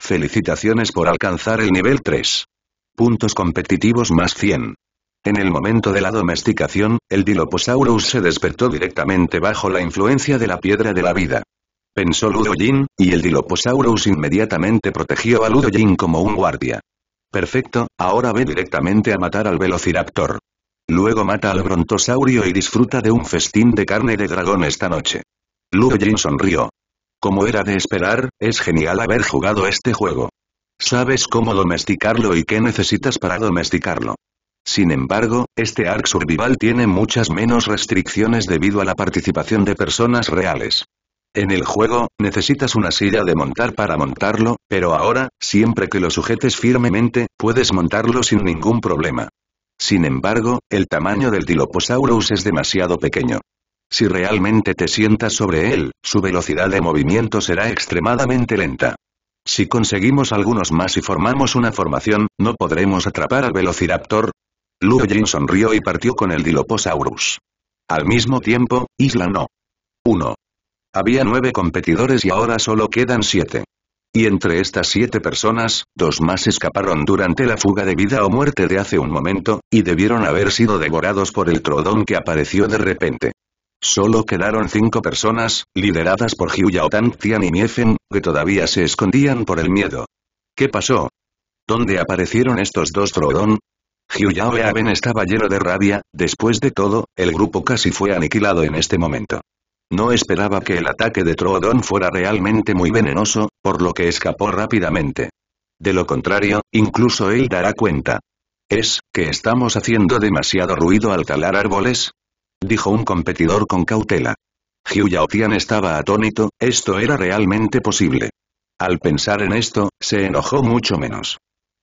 Felicitaciones por alcanzar el nivel 3. Puntos competitivos más 100. En el momento de la domesticación, el Diloposaurus se despertó directamente bajo la influencia de la piedra de la vida pensó Ludojin, y el Diloposaurus inmediatamente protegió a Ludojin como un guardia. Perfecto, ahora ve directamente a matar al Velociraptor. Luego mata al brontosaurio y disfruta de un festín de carne de dragón esta noche. Ludojin sonrió. Como era de esperar, es genial haber jugado este juego. Sabes cómo domesticarlo y qué necesitas para domesticarlo. Sin embargo, este Ark Survival tiene muchas menos restricciones debido a la participación de personas reales. En el juego, necesitas una silla de montar para montarlo, pero ahora, siempre que lo sujetes firmemente, puedes montarlo sin ningún problema. Sin embargo, el tamaño del Diloposaurus es demasiado pequeño. Si realmente te sientas sobre él, su velocidad de movimiento será extremadamente lenta. Si conseguimos algunos más y formamos una formación, ¿no podremos atrapar al Velociraptor? Luo Jin sonrió y partió con el Diloposaurus. Al mismo tiempo, Isla no. 1. Había nueve competidores y ahora solo quedan siete. Y entre estas siete personas, dos más escaparon durante la fuga de vida o muerte de hace un momento, y debieron haber sido devorados por el trodón que apareció de repente. Solo quedaron cinco personas, lideradas por Jiuyao, Yaotan, Tian y Miefen, que todavía se escondían por el miedo. ¿Qué pasó? ¿Dónde aparecieron estos dos trodón? e Aben estaba lleno de rabia, después de todo, el grupo casi fue aniquilado en este momento. No esperaba que el ataque de Troodon fuera realmente muy venenoso, por lo que escapó rápidamente. De lo contrario, incluso él dará cuenta. ¿Es que estamos haciendo demasiado ruido al talar árboles? Dijo un competidor con cautela. Hugh Yaotian estaba atónito, esto era realmente posible. Al pensar en esto, se enojó mucho menos.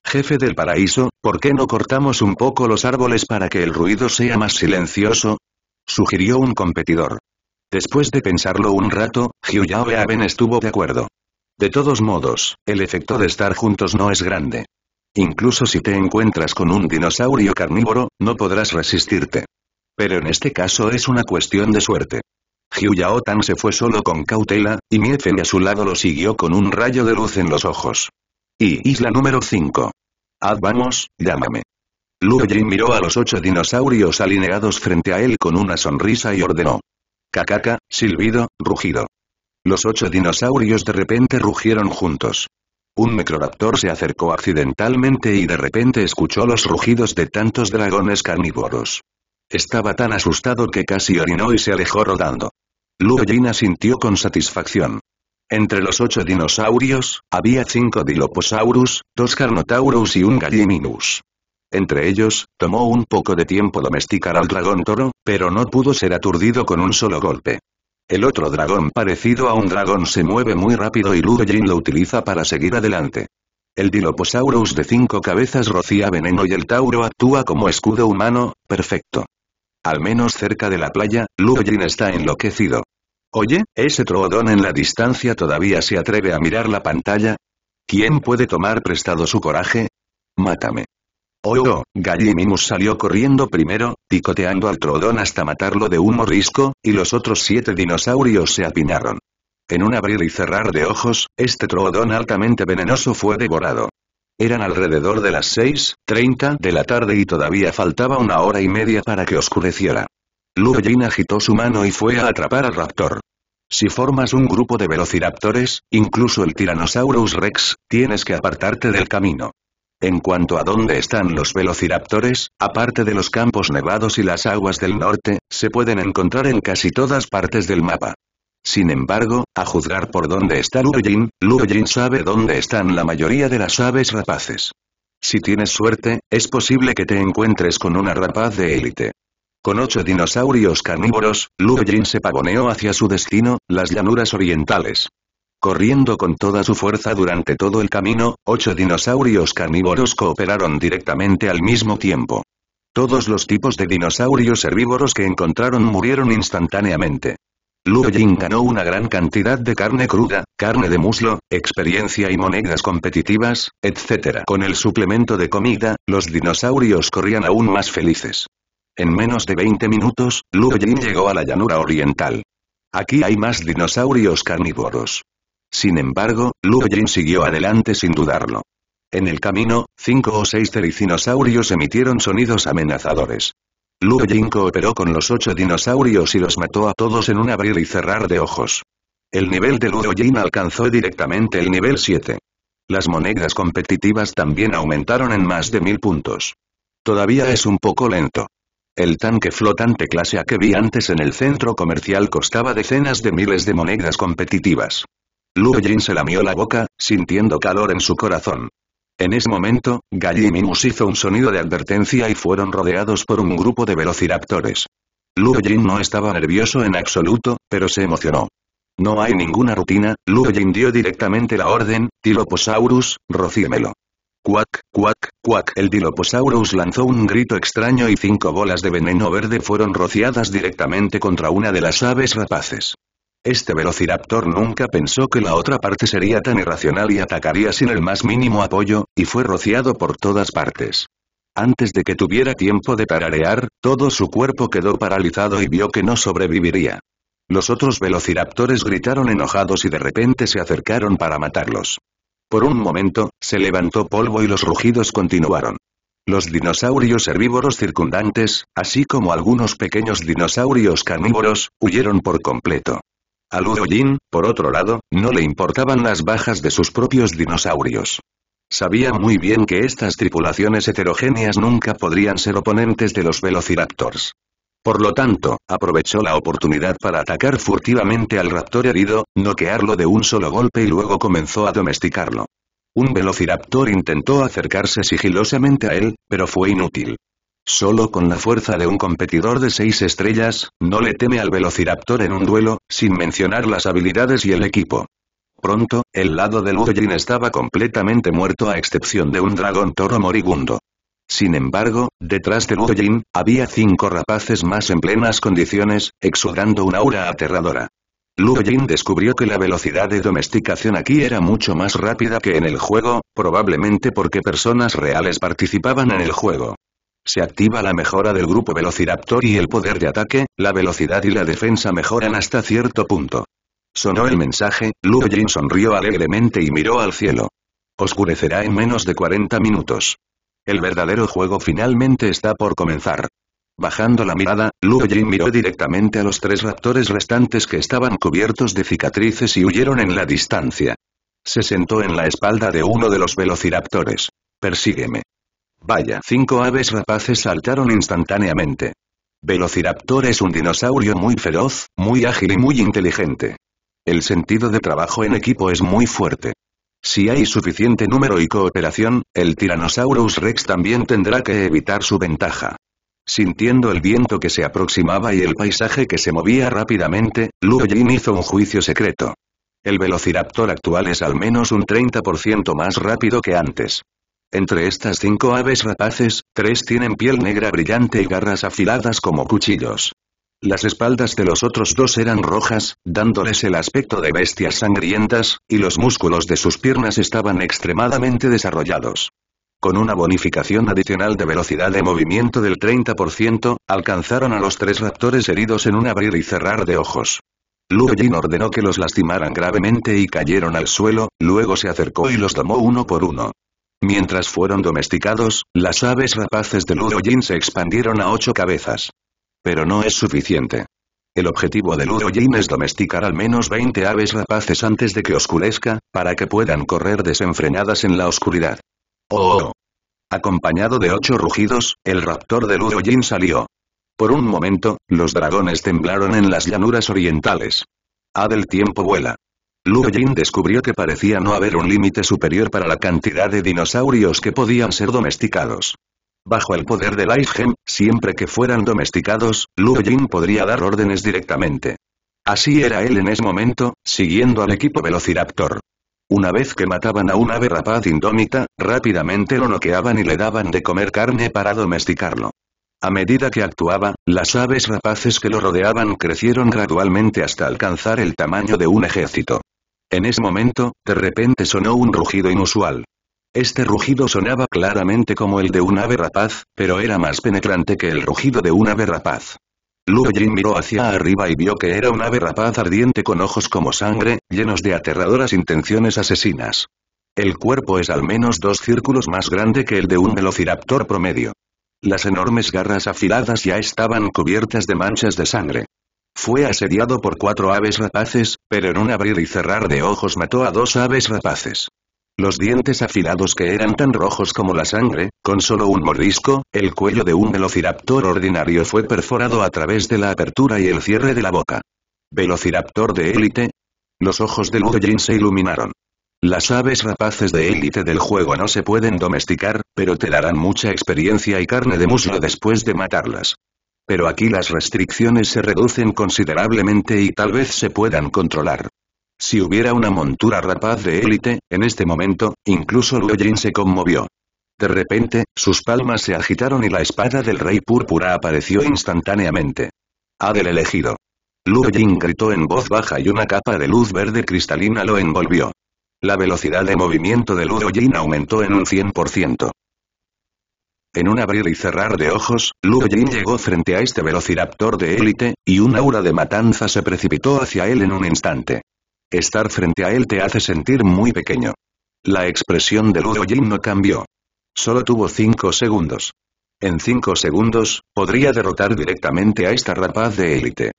Jefe del paraíso, ¿por qué no cortamos un poco los árboles para que el ruido sea más silencioso? Sugirió un competidor. Después de pensarlo un rato, Hyuyao Aben estuvo de acuerdo. De todos modos, el efecto de estar juntos no es grande. Incluso si te encuentras con un dinosaurio carnívoro, no podrás resistirte. Pero en este caso es una cuestión de suerte. Yao Tan se fue solo con cautela, y Miefen a su lado lo siguió con un rayo de luz en los ojos. Y isla número 5. Ad vamos, llámame. Luo Jin miró a los ocho dinosaurios alineados frente a él con una sonrisa y ordenó. Cacaca, silbido, rugido. Los ocho dinosaurios de repente rugieron juntos. Un microraptor se acercó accidentalmente y de repente escuchó los rugidos de tantos dragones carnívoros. Estaba tan asustado que casi orinó y se alejó rodando. Lulina sintió con satisfacción. Entre los ocho dinosaurios, había cinco Diloposaurus, dos Carnotaurus y un Galliminus. Entre ellos, tomó un poco de tiempo domesticar al dragón toro, pero no pudo ser aturdido con un solo golpe. El otro dragón parecido a un dragón se mueve muy rápido y Ludo lo utiliza para seguir adelante. El Diloposaurus de cinco cabezas rocía veneno y el Tauro actúa como escudo humano, perfecto. Al menos cerca de la playa, Ludo está enloquecido. Oye, ese troodón en la distancia todavía se atreve a mirar la pantalla. ¿Quién puede tomar prestado su coraje? Mátame. Oh, Gallimimus salió corriendo primero, picoteando al trodón hasta matarlo de un morrisco, y los otros siete dinosaurios se apinaron. En un abrir y cerrar de ojos, este troodón altamente venenoso fue devorado. Eran alrededor de las 6.30 de la tarde y todavía faltaba una hora y media para que oscureciera. Luolin agitó su mano y fue a atrapar al raptor. Si formas un grupo de velociraptores, incluso el Tyrannosaurus rex, tienes que apartarte del camino. En cuanto a dónde están los velociraptores, aparte de los campos nevados y las aguas del norte, se pueden encontrar en casi todas partes del mapa. Sin embargo, a juzgar por dónde está Lurjin, Lurjin sabe dónde están la mayoría de las aves rapaces. Si tienes suerte, es posible que te encuentres con una rapaz de élite. Con ocho dinosaurios carnívoros, Lurjin se pavoneó hacia su destino, las llanuras orientales corriendo con toda su fuerza durante todo el camino, ocho dinosaurios carnívoros cooperaron directamente al mismo tiempo. Todos los tipos de dinosaurios herbívoros que encontraron murieron instantáneamente. Luo Jin ganó una gran cantidad de carne cruda, carne de muslo, experiencia y monedas competitivas, etc. Con el suplemento de comida, los dinosaurios corrían aún más felices. En menos de 20 minutos, Luo llegó a la llanura oriental. Aquí hay más dinosaurios carnívoros. Sin embargo, Luo siguió adelante sin dudarlo. En el camino, cinco o seis tericinosaurios emitieron sonidos amenazadores. Luo cooperó con los ocho dinosaurios y los mató a todos en un abrir y cerrar de ojos. El nivel de Luo alcanzó directamente el nivel 7. Las monedas competitivas también aumentaron en más de mil puntos. Todavía es un poco lento. El tanque flotante clase A que vi antes en el centro comercial costaba decenas de miles de monedas competitivas. Luo Jin se lamió la boca, sintiendo calor en su corazón. En ese momento, Gallimimus hizo un sonido de advertencia y fueron rodeados por un grupo de velociraptores. Luo Jin no estaba nervioso en absoluto, pero se emocionó. No hay ninguna rutina, Luo dio directamente la orden, Tiloposaurus, rocíemelo. Cuac, cuac, cuac. El Diloposaurus lanzó un grito extraño y cinco bolas de veneno verde fueron rociadas directamente contra una de las aves rapaces. Este velociraptor nunca pensó que la otra parte sería tan irracional y atacaría sin el más mínimo apoyo, y fue rociado por todas partes. Antes de que tuviera tiempo de tararear, todo su cuerpo quedó paralizado y vio que no sobreviviría. Los otros velociraptores gritaron enojados y de repente se acercaron para matarlos. Por un momento, se levantó polvo y los rugidos continuaron. Los dinosaurios herbívoros circundantes, así como algunos pequeños dinosaurios carnívoros, huyeron por completo. A Ludo por otro lado, no le importaban las bajas de sus propios dinosaurios. Sabía muy bien que estas tripulaciones heterogéneas nunca podrían ser oponentes de los Velociraptors. Por lo tanto, aprovechó la oportunidad para atacar furtivamente al raptor herido, noquearlo de un solo golpe y luego comenzó a domesticarlo. Un velociraptor intentó acercarse sigilosamente a él, pero fue inútil. Solo con la fuerza de un competidor de seis estrellas, no le teme al Velociraptor en un duelo, sin mencionar las habilidades y el equipo. Pronto, el lado de Ludojin estaba completamente muerto a excepción de un dragón toro moribundo. Sin embargo, detrás de Ludojin había cinco rapaces más en plenas condiciones, exudando una aura aterradora. Ludojin descubrió que la velocidad de domesticación aquí era mucho más rápida que en el juego, probablemente porque personas reales participaban en el juego. Se activa la mejora del grupo Velociraptor y el poder de ataque, la velocidad y la defensa mejoran hasta cierto punto. Sonó el mensaje, Luo Jin sonrió alegremente y miró al cielo. Oscurecerá en menos de 40 minutos. El verdadero juego finalmente está por comenzar. Bajando la mirada, Luo Jin miró directamente a los tres raptores restantes que estaban cubiertos de cicatrices y huyeron en la distancia. Se sentó en la espalda de uno de los velociraptores. Persígueme. Vaya, cinco aves rapaces saltaron instantáneamente. Velociraptor es un dinosaurio muy feroz, muy ágil y muy inteligente. El sentido de trabajo en equipo es muy fuerte. Si hay suficiente número y cooperación, el Tyrannosaurus Rex también tendrá que evitar su ventaja. Sintiendo el viento que se aproximaba y el paisaje que se movía rápidamente, Luo Jin hizo un juicio secreto. El velociraptor actual es al menos un 30% más rápido que antes. Entre estas cinco aves rapaces, tres tienen piel negra brillante y garras afiladas como cuchillos. Las espaldas de los otros dos eran rojas, dándoles el aspecto de bestias sangrientas, y los músculos de sus piernas estaban extremadamente desarrollados. Con una bonificación adicional de velocidad de movimiento del 30%, alcanzaron a los tres raptores heridos en un abrir y cerrar de ojos. Lu ordenó que los lastimaran gravemente y cayeron al suelo, luego se acercó y los tomó uno por uno. Mientras fueron domesticados, las aves rapaces de Jin se expandieron a ocho cabezas. Pero no es suficiente. El objetivo de Jin es domesticar al menos 20 aves rapaces antes de que oscurezca, para que puedan correr desenfrenadas en la oscuridad. ¡Oh! oh. Acompañado de ocho rugidos, el raptor de Jin salió. Por un momento, los dragones temblaron en las llanuras orientales. a del tiempo vuela. Luo descubrió que parecía no haber un límite superior para la cantidad de dinosaurios que podían ser domesticados. Bajo el poder de Ice siempre que fueran domesticados, Luo Jin podría dar órdenes directamente. Así era él en ese momento, siguiendo al equipo Velociraptor. Una vez que mataban a un ave rapaz indómita, rápidamente lo noqueaban y le daban de comer carne para domesticarlo. A medida que actuaba, las aves rapaces que lo rodeaban crecieron gradualmente hasta alcanzar el tamaño de un ejército. En ese momento, de repente sonó un rugido inusual. Este rugido sonaba claramente como el de un ave rapaz, pero era más penetrante que el rugido de un ave rapaz. Luo Jin miró hacia arriba y vio que era un ave rapaz ardiente con ojos como sangre, llenos de aterradoras intenciones asesinas. El cuerpo es al menos dos círculos más grande que el de un velociraptor promedio. Las enormes garras afiladas ya estaban cubiertas de manchas de sangre. Fue asediado por cuatro aves rapaces, pero en un abrir y cerrar de ojos mató a dos aves rapaces. Los dientes afilados que eran tan rojos como la sangre, con solo un mordisco, el cuello de un velociraptor ordinario fue perforado a través de la apertura y el cierre de la boca. ¿Velociraptor de élite? Los ojos de Ludwig se iluminaron. Las aves rapaces de élite del juego no se pueden domesticar, pero te darán mucha experiencia y carne de muslo después de matarlas pero aquí las restricciones se reducen considerablemente y tal vez se puedan controlar. Si hubiera una montura rapaz de élite, en este momento, incluso Jin se conmovió. De repente, sus palmas se agitaron y la espada del rey púrpura apareció instantáneamente. Ha del elegido. Jin gritó en voz baja y una capa de luz verde cristalina lo envolvió. La velocidad de movimiento de Jin aumentó en un 100%. En un abrir y cerrar de ojos, Luo Jin llegó frente a este velociraptor de élite, y un aura de matanza se precipitó hacia él en un instante. Estar frente a él te hace sentir muy pequeño. La expresión de Luo Jin no cambió. Solo tuvo cinco segundos. En cinco segundos, podría derrotar directamente a esta rapaz de élite.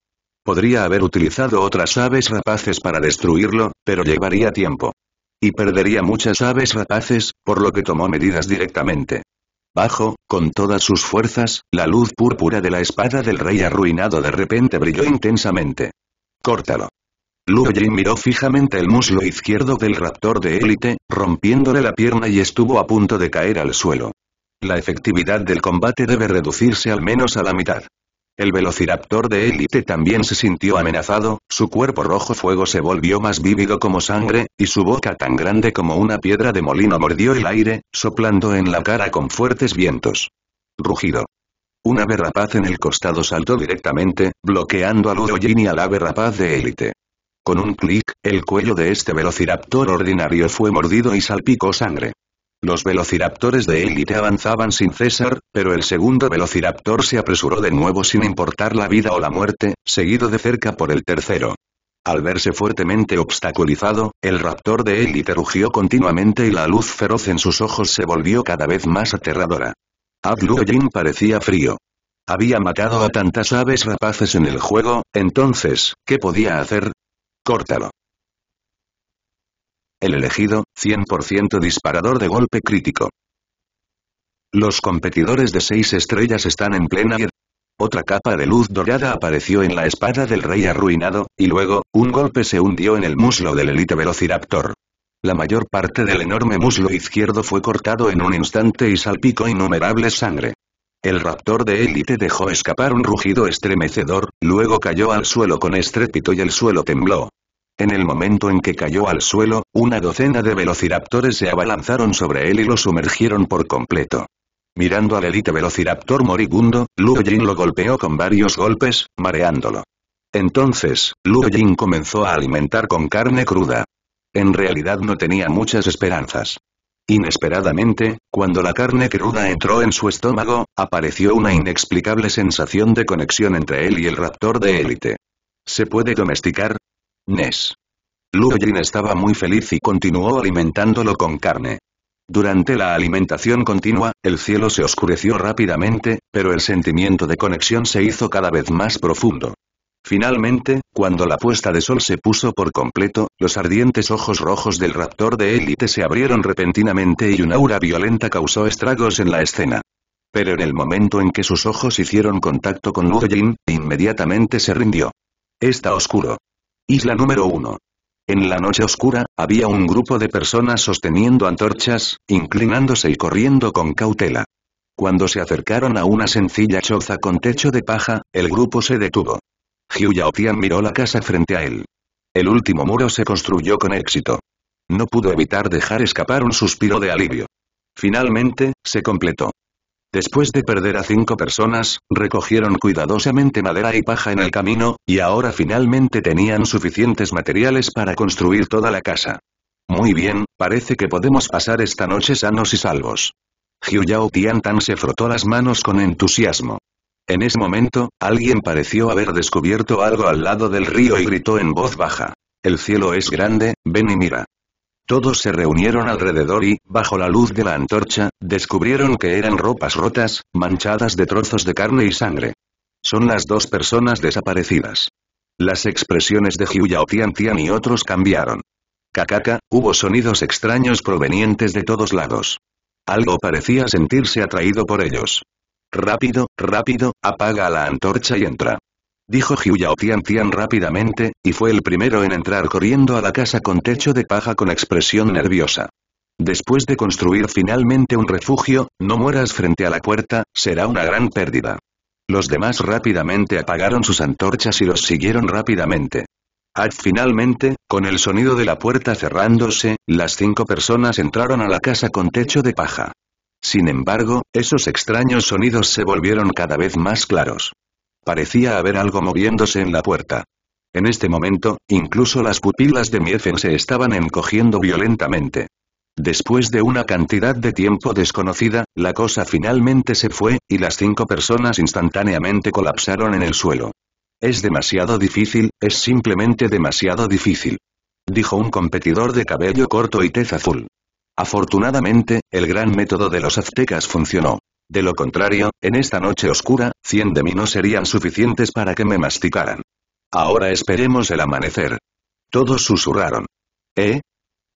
Podría haber utilizado otras aves rapaces para destruirlo, pero llevaría tiempo. Y perdería muchas aves rapaces, por lo que tomó medidas directamente. Bajo, con todas sus fuerzas, la luz púrpura de la espada del rey arruinado de repente brilló intensamente. Córtalo. Luo Jin miró fijamente el muslo izquierdo del raptor de élite, rompiéndole la pierna y estuvo a punto de caer al suelo. La efectividad del combate debe reducirse al menos a la mitad. El velociraptor de élite también se sintió amenazado, su cuerpo rojo fuego se volvió más vívido como sangre, y su boca tan grande como una piedra de molino mordió el aire, soplando en la cara con fuertes vientos. Rugido. Un ave rapaz en el costado saltó directamente, bloqueando al Jin y al ave rapaz de élite. Con un clic, el cuello de este velociraptor ordinario fue mordido y salpicó sangre. Los velociraptores de élite avanzaban sin cesar, pero el segundo velociraptor se apresuró de nuevo sin importar la vida o la muerte, seguido de cerca por el tercero. Al verse fuertemente obstaculizado, el raptor de élite rugió continuamente y la luz feroz en sus ojos se volvió cada vez más aterradora. abdul parecía frío. Había matado a tantas aves rapaces en el juego, entonces, ¿qué podía hacer? Córtalo. El elegido, 100% disparador de golpe crítico. Los competidores de seis estrellas están en plena guerra. Otra capa de luz dorada apareció en la espada del rey arruinado, y luego, un golpe se hundió en el muslo del elite velociraptor. La mayor parte del enorme muslo izquierdo fue cortado en un instante y salpicó innumerable sangre. El raptor de élite dejó escapar un rugido estremecedor, luego cayó al suelo con estrépito y el suelo tembló. En el momento en que cayó al suelo, una docena de velociraptores se abalanzaron sobre él y lo sumergieron por completo. Mirando al elite velociraptor moribundo, Lu lo golpeó con varios golpes, mareándolo. Entonces, Luo comenzó a alimentar con carne cruda. En realidad no tenía muchas esperanzas. Inesperadamente, cuando la carne cruda entró en su estómago, apareció una inexplicable sensación de conexión entre él y el raptor de élite. ¿Se puede domesticar? Nes. Luo estaba muy feliz y continuó alimentándolo con carne. Durante la alimentación continua, el cielo se oscureció rápidamente, pero el sentimiento de conexión se hizo cada vez más profundo. Finalmente, cuando la puesta de sol se puso por completo, los ardientes ojos rojos del raptor de élite se abrieron repentinamente y una aura violenta causó estragos en la escena. Pero en el momento en que sus ojos hicieron contacto con Luo inmediatamente se rindió. Está oscuro. Isla número 1. En la noche oscura, había un grupo de personas sosteniendo antorchas, inclinándose y corriendo con cautela. Cuando se acercaron a una sencilla choza con techo de paja, el grupo se detuvo. Yao Yaotian miró la casa frente a él. El último muro se construyó con éxito. No pudo evitar dejar escapar un suspiro de alivio. Finalmente, se completó. Después de perder a cinco personas, recogieron cuidadosamente madera y paja en el camino, y ahora finalmente tenían suficientes materiales para construir toda la casa. Muy bien, parece que podemos pasar esta noche sanos y salvos. Hiu Yao Tiantan se frotó las manos con entusiasmo. En ese momento, alguien pareció haber descubierto algo al lado del río y gritó en voz baja. El cielo es grande, ven y mira. Todos se reunieron alrededor y, bajo la luz de la antorcha, descubrieron que eran ropas rotas, manchadas de trozos de carne y sangre. Son las dos personas desaparecidas. Las expresiones de Jiuyao Tian Tian y otros cambiaron. Kakaka, hubo sonidos extraños provenientes de todos lados. Algo parecía sentirse atraído por ellos. Rápido, rápido, apaga la antorcha y entra dijo Jiuyao Tian Tian rápidamente, y fue el primero en entrar corriendo a la casa con techo de paja con expresión nerviosa. Después de construir finalmente un refugio, no mueras frente a la puerta, será una gran pérdida. Los demás rápidamente apagaron sus antorchas y los siguieron rápidamente. Al finalmente, con el sonido de la puerta cerrándose, las cinco personas entraron a la casa con techo de paja. Sin embargo, esos extraños sonidos se volvieron cada vez más claros. Parecía haber algo moviéndose en la puerta. En este momento, incluso las pupilas de Miefen se estaban encogiendo violentamente. Después de una cantidad de tiempo desconocida, la cosa finalmente se fue, y las cinco personas instantáneamente colapsaron en el suelo. Es demasiado difícil, es simplemente demasiado difícil. Dijo un competidor de cabello corto y tez azul. Afortunadamente, el gran método de los aztecas funcionó. De lo contrario, en esta noche oscura, cien de mí no serían suficientes para que me masticaran. Ahora esperemos el amanecer. Todos susurraron. ¿Eh?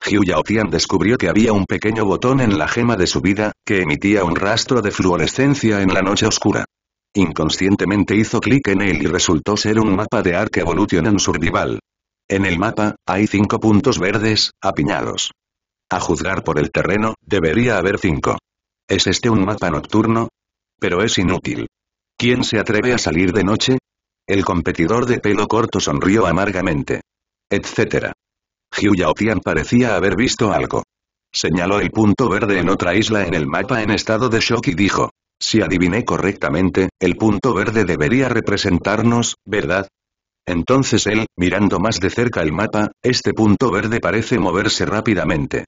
Hyu Yaotian descubrió que había un pequeño botón en la gema de su vida, que emitía un rastro de fluorescencia en la noche oscura. Inconscientemente hizo clic en él y resultó ser un mapa de Ark Evolution en Survival. En el mapa, hay cinco puntos verdes, apiñados. A juzgar por el terreno, debería haber cinco. ¿Es este un mapa nocturno? Pero es inútil. ¿Quién se atreve a salir de noche? El competidor de pelo corto sonrió amargamente. Etcétera. Hugh Yao parecía haber visto algo. Señaló el punto verde en otra isla en el mapa en estado de shock y dijo. Si adiviné correctamente, el punto verde debería representarnos, ¿verdad? Entonces él, mirando más de cerca el mapa, este punto verde parece moverse rápidamente.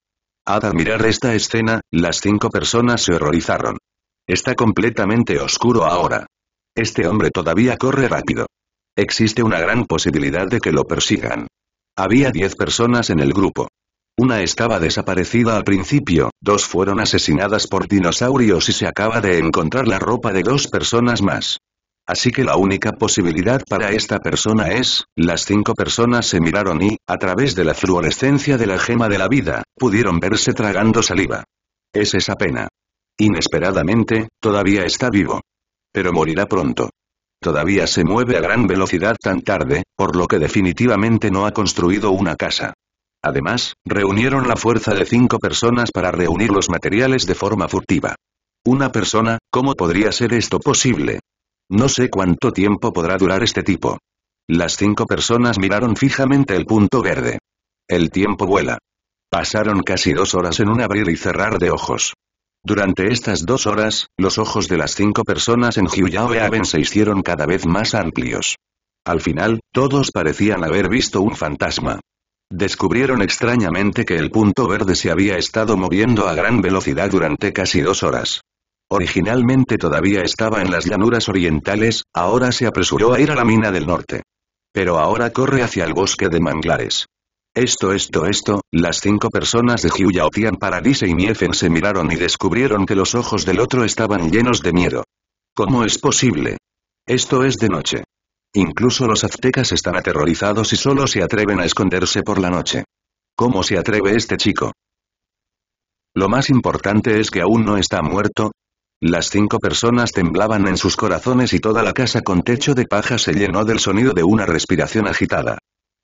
Al mirar esta escena, las cinco personas se horrorizaron. Está completamente oscuro ahora. Este hombre todavía corre rápido. Existe una gran posibilidad de que lo persigan. Había diez personas en el grupo. Una estaba desaparecida al principio, dos fueron asesinadas por dinosaurios y se acaba de encontrar la ropa de dos personas más. Así que la única posibilidad para esta persona es, las cinco personas se miraron y, a través de la fluorescencia de la gema de la vida, pudieron verse tragando saliva. Es esa pena. Inesperadamente, todavía está vivo. Pero morirá pronto. Todavía se mueve a gran velocidad tan tarde, por lo que definitivamente no ha construido una casa. Además, reunieron la fuerza de cinco personas para reunir los materiales de forma furtiva. Una persona, ¿cómo podría ser esto posible? No sé cuánto tiempo podrá durar este tipo. Las cinco personas miraron fijamente el punto verde. El tiempo vuela. Pasaron casi dos horas en un abrir y cerrar de ojos. Durante estas dos horas, los ojos de las cinco personas en e Aven se hicieron cada vez más amplios. Al final, todos parecían haber visto un fantasma. Descubrieron extrañamente que el punto verde se había estado moviendo a gran velocidad durante casi dos horas. Originalmente todavía estaba en las llanuras orientales, ahora se apresuró a ir a la mina del norte. Pero ahora corre hacia el bosque de manglares. Esto esto esto, las cinco personas de Hugh Yaotian Paradise y Miefen se miraron y descubrieron que los ojos del otro estaban llenos de miedo. ¿Cómo es posible? Esto es de noche. Incluso los aztecas están aterrorizados y solo se atreven a esconderse por la noche. ¿Cómo se atreve este chico? Lo más importante es que aún no está muerto, las cinco personas temblaban en sus corazones y toda la casa con techo de paja se llenó del sonido de una respiración agitada.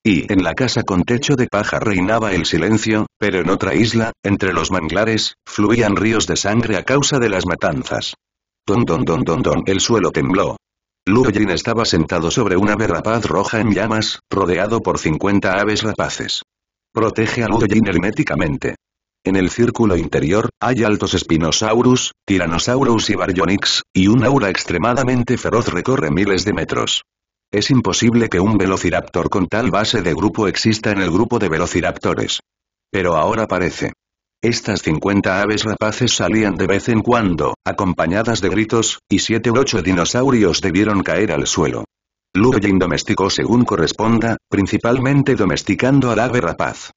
Y en la casa con techo de paja reinaba el silencio, pero en otra isla, entre los manglares, fluían ríos de sangre a causa de las matanzas. Don don don don don el suelo tembló. Luoyin estaba sentado sobre una berrapaz roja en llamas, rodeado por 50 aves rapaces. Protege a Luoyin herméticamente. En el círculo interior, hay altos Spinosaurus, Tyrannosaurus y Baryonyx, y un aura extremadamente feroz recorre miles de metros. Es imposible que un velociraptor con tal base de grupo exista en el grupo de velociraptores. Pero ahora parece. Estas 50 aves rapaces salían de vez en cuando, acompañadas de gritos, y 7 u 8 dinosaurios debieron caer al suelo. Lurgin domesticó según corresponda, principalmente domesticando al ave rapaz.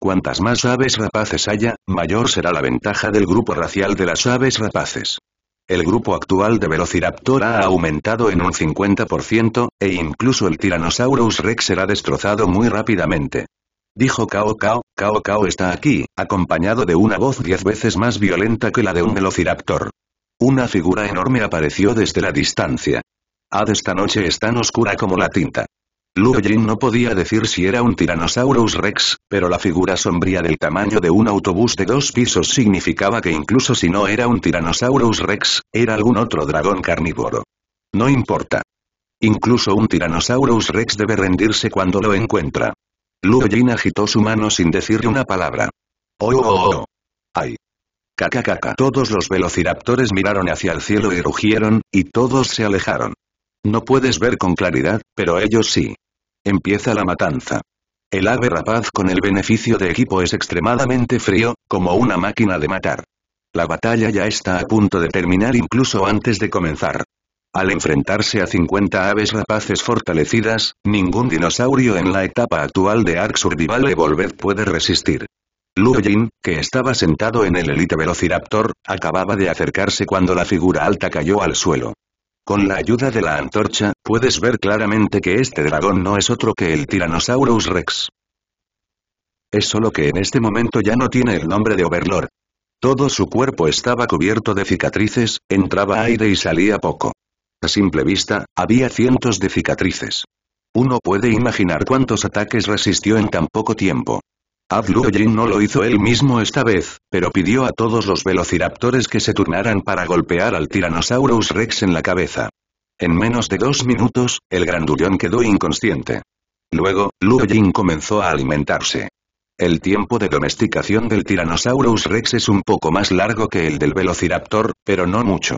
Cuantas más aves rapaces haya, mayor será la ventaja del grupo racial de las aves rapaces. El grupo actual de Velociraptor ha aumentado en un 50%, e incluso el Tyrannosaurus Rex será destrozado muy rápidamente. Dijo Cao Cao, Cao Cao está aquí, acompañado de una voz diez veces más violenta que la de un Velociraptor. Una figura enorme apareció desde la distancia. Ad esta noche es tan oscura como la tinta. Luo Jin no podía decir si era un Tyrannosaurus Rex, pero la figura sombría del tamaño de un autobús de dos pisos significaba que incluso si no era un Tyrannosaurus Rex, era algún otro dragón carnívoro. No importa. Incluso un Tyrannosaurus Rex debe rendirse cuando lo encuentra. Luo Jin agitó su mano sin decirle una palabra. Oh, ¡Oh, oh, oh! ¡Ay! Caca, caca. Todos los velociraptores miraron hacia el cielo y rugieron, y todos se alejaron. No puedes ver con claridad, pero ellos sí. Empieza la matanza. El ave rapaz con el beneficio de equipo es extremadamente frío, como una máquina de matar. La batalla ya está a punto de terminar incluso antes de comenzar. Al enfrentarse a 50 aves rapaces fortalecidas, ningún dinosaurio en la etapa actual de Ark Survival Evolved puede resistir. Lujin, que estaba sentado en el Elite Velociraptor, acababa de acercarse cuando la figura alta cayó al suelo. Con la ayuda de la antorcha, puedes ver claramente que este dragón no es otro que el Tyrannosaurus Rex. Es solo que en este momento ya no tiene el nombre de Overlord. Todo su cuerpo estaba cubierto de cicatrices, entraba aire y salía poco. A simple vista, había cientos de cicatrices. Uno puede imaginar cuántos ataques resistió en tan poco tiempo. Ad jin no lo hizo él mismo esta vez, pero pidió a todos los velociraptores que se turnaran para golpear al Tyrannosaurus Rex en la cabeza. En menos de dos minutos, el grandullón quedó inconsciente. Luego, Luo comenzó a alimentarse. El tiempo de domesticación del Tyrannosaurus Rex es un poco más largo que el del Velociraptor, pero no mucho.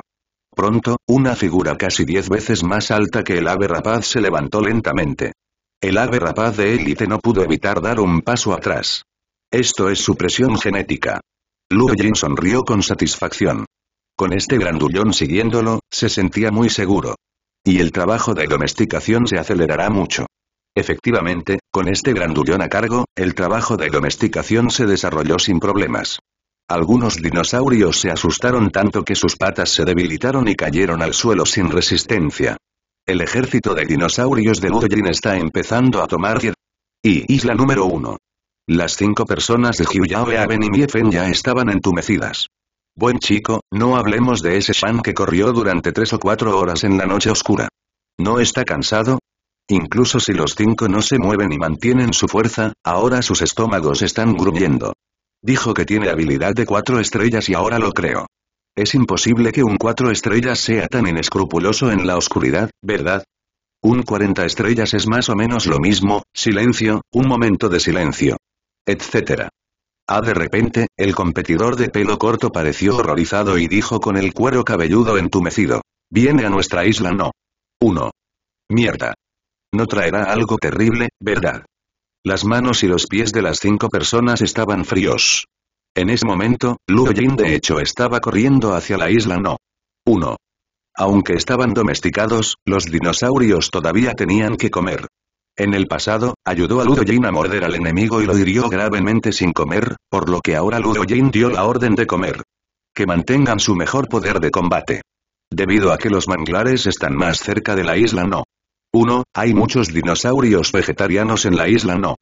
Pronto, una figura casi diez veces más alta que el ave rapaz se levantó lentamente. El ave rapaz de élite no pudo evitar dar un paso atrás. Esto es su presión genética. Luo Jin sonrió con satisfacción. Con este grandullón siguiéndolo, se sentía muy seguro. Y el trabajo de domesticación se acelerará mucho. Efectivamente, con este grandullón a cargo, el trabajo de domesticación se desarrolló sin problemas. Algunos dinosaurios se asustaron tanto que sus patas se debilitaron y cayeron al suelo sin resistencia. El ejército de dinosaurios de Ludwig está empezando a tomar y isla número 1. Las cinco personas de Hyuyaoe Aben y Miefen ya estaban entumecidas. Buen chico, no hablemos de ese Shan que corrió durante tres o cuatro horas en la noche oscura. ¿No está cansado? Incluso si los cinco no se mueven y mantienen su fuerza, ahora sus estómagos están gruñendo. Dijo que tiene habilidad de cuatro estrellas y ahora lo creo. Es imposible que un cuatro estrellas sea tan inescrupuloso en la oscuridad, ¿verdad? Un 40 estrellas es más o menos lo mismo, silencio, un momento de silencio. Etcétera. Ah, de repente, el competidor de pelo corto pareció horrorizado y dijo con el cuero cabelludo entumecido. Viene a nuestra isla no. 1. Mierda. No traerá algo terrible, ¿verdad? Las manos y los pies de las cinco personas estaban fríos. En ese momento, Luo de hecho estaba corriendo hacia la isla No. 1. Aunque estaban domesticados, los dinosaurios todavía tenían que comer. En el pasado, ayudó a Ludojin a morder al enemigo y lo hirió gravemente sin comer, por lo que ahora Ludojin dio la orden de comer. Que mantengan su mejor poder de combate. Debido a que los manglares están más cerca de la isla No. 1. Hay muchos dinosaurios vegetarianos en la isla No.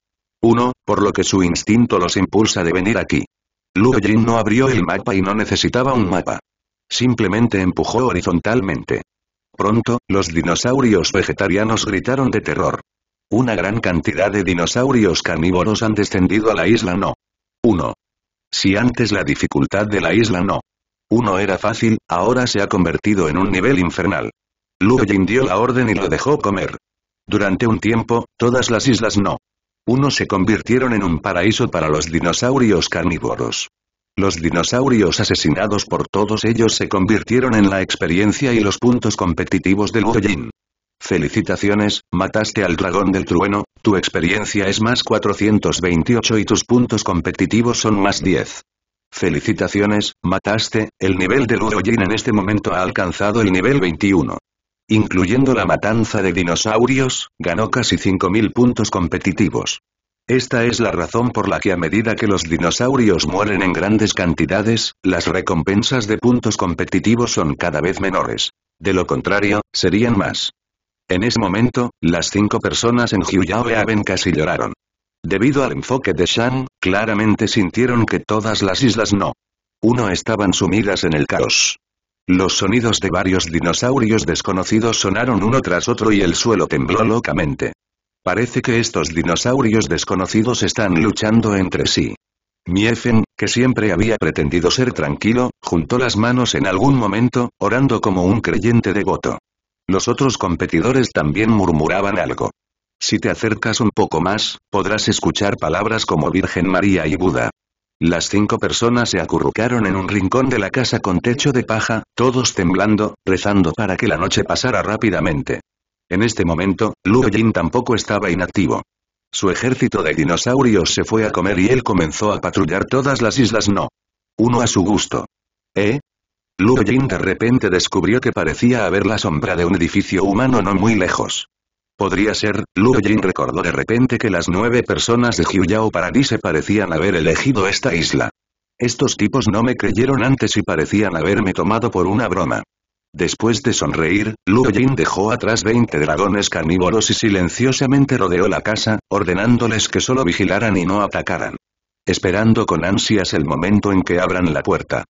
1. Por lo que su instinto los impulsa de venir aquí. Luo Jin no abrió el mapa y no necesitaba un mapa. Simplemente empujó horizontalmente. Pronto, los dinosaurios vegetarianos gritaron de terror. Una gran cantidad de dinosaurios carnívoros han descendido a la isla No. 1. Si antes la dificultad de la isla No. Uno era fácil, ahora se ha convertido en un nivel infernal. Luo Jin dio la orden y lo dejó comer. Durante un tiempo, todas las islas No. Unos se convirtieron en un paraíso para los dinosaurios carnívoros. Los dinosaurios asesinados por todos ellos se convirtieron en la experiencia y los puntos competitivos del Goyin. Felicitaciones, mataste al dragón del trueno, tu experiencia es más 428 y tus puntos competitivos son más 10. Felicitaciones, mataste, el nivel del Goyin en este momento ha alcanzado el nivel 21 incluyendo la matanza de dinosaurios, ganó casi 5.000 puntos competitivos. Esta es la razón por la que a medida que los dinosaurios mueren en grandes cantidades, las recompensas de puntos competitivos son cada vez menores. De lo contrario, serían más. En ese momento, las cinco personas en Hyuyao Aben casi lloraron. Debido al enfoque de Shang, claramente sintieron que todas las islas no. Uno estaban sumidas en el caos. Los sonidos de varios dinosaurios desconocidos sonaron uno tras otro y el suelo tembló locamente. Parece que estos dinosaurios desconocidos están luchando entre sí. Miefen, que siempre había pretendido ser tranquilo, juntó las manos en algún momento, orando como un creyente devoto. Los otros competidores también murmuraban algo. Si te acercas un poco más, podrás escuchar palabras como Virgen María y Buda. Las cinco personas se acurrucaron en un rincón de la casa con techo de paja, todos temblando, rezando para que la noche pasara rápidamente. En este momento, Luo Jin tampoco estaba inactivo. Su ejército de dinosaurios se fue a comer y él comenzó a patrullar todas las islas no. Uno a su gusto. ¿Eh? Lu Jin de repente descubrió que parecía haber la sombra de un edificio humano no muy lejos. Podría ser, Lu recordó de repente que las nueve personas de Jiuyao Paradise parecían haber elegido esta isla. Estos tipos no me creyeron antes y parecían haberme tomado por una broma. Después de sonreír, Lu dejó atrás 20 dragones carnívoros y silenciosamente rodeó la casa, ordenándoles que solo vigilaran y no atacaran. Esperando con ansias el momento en que abran la puerta.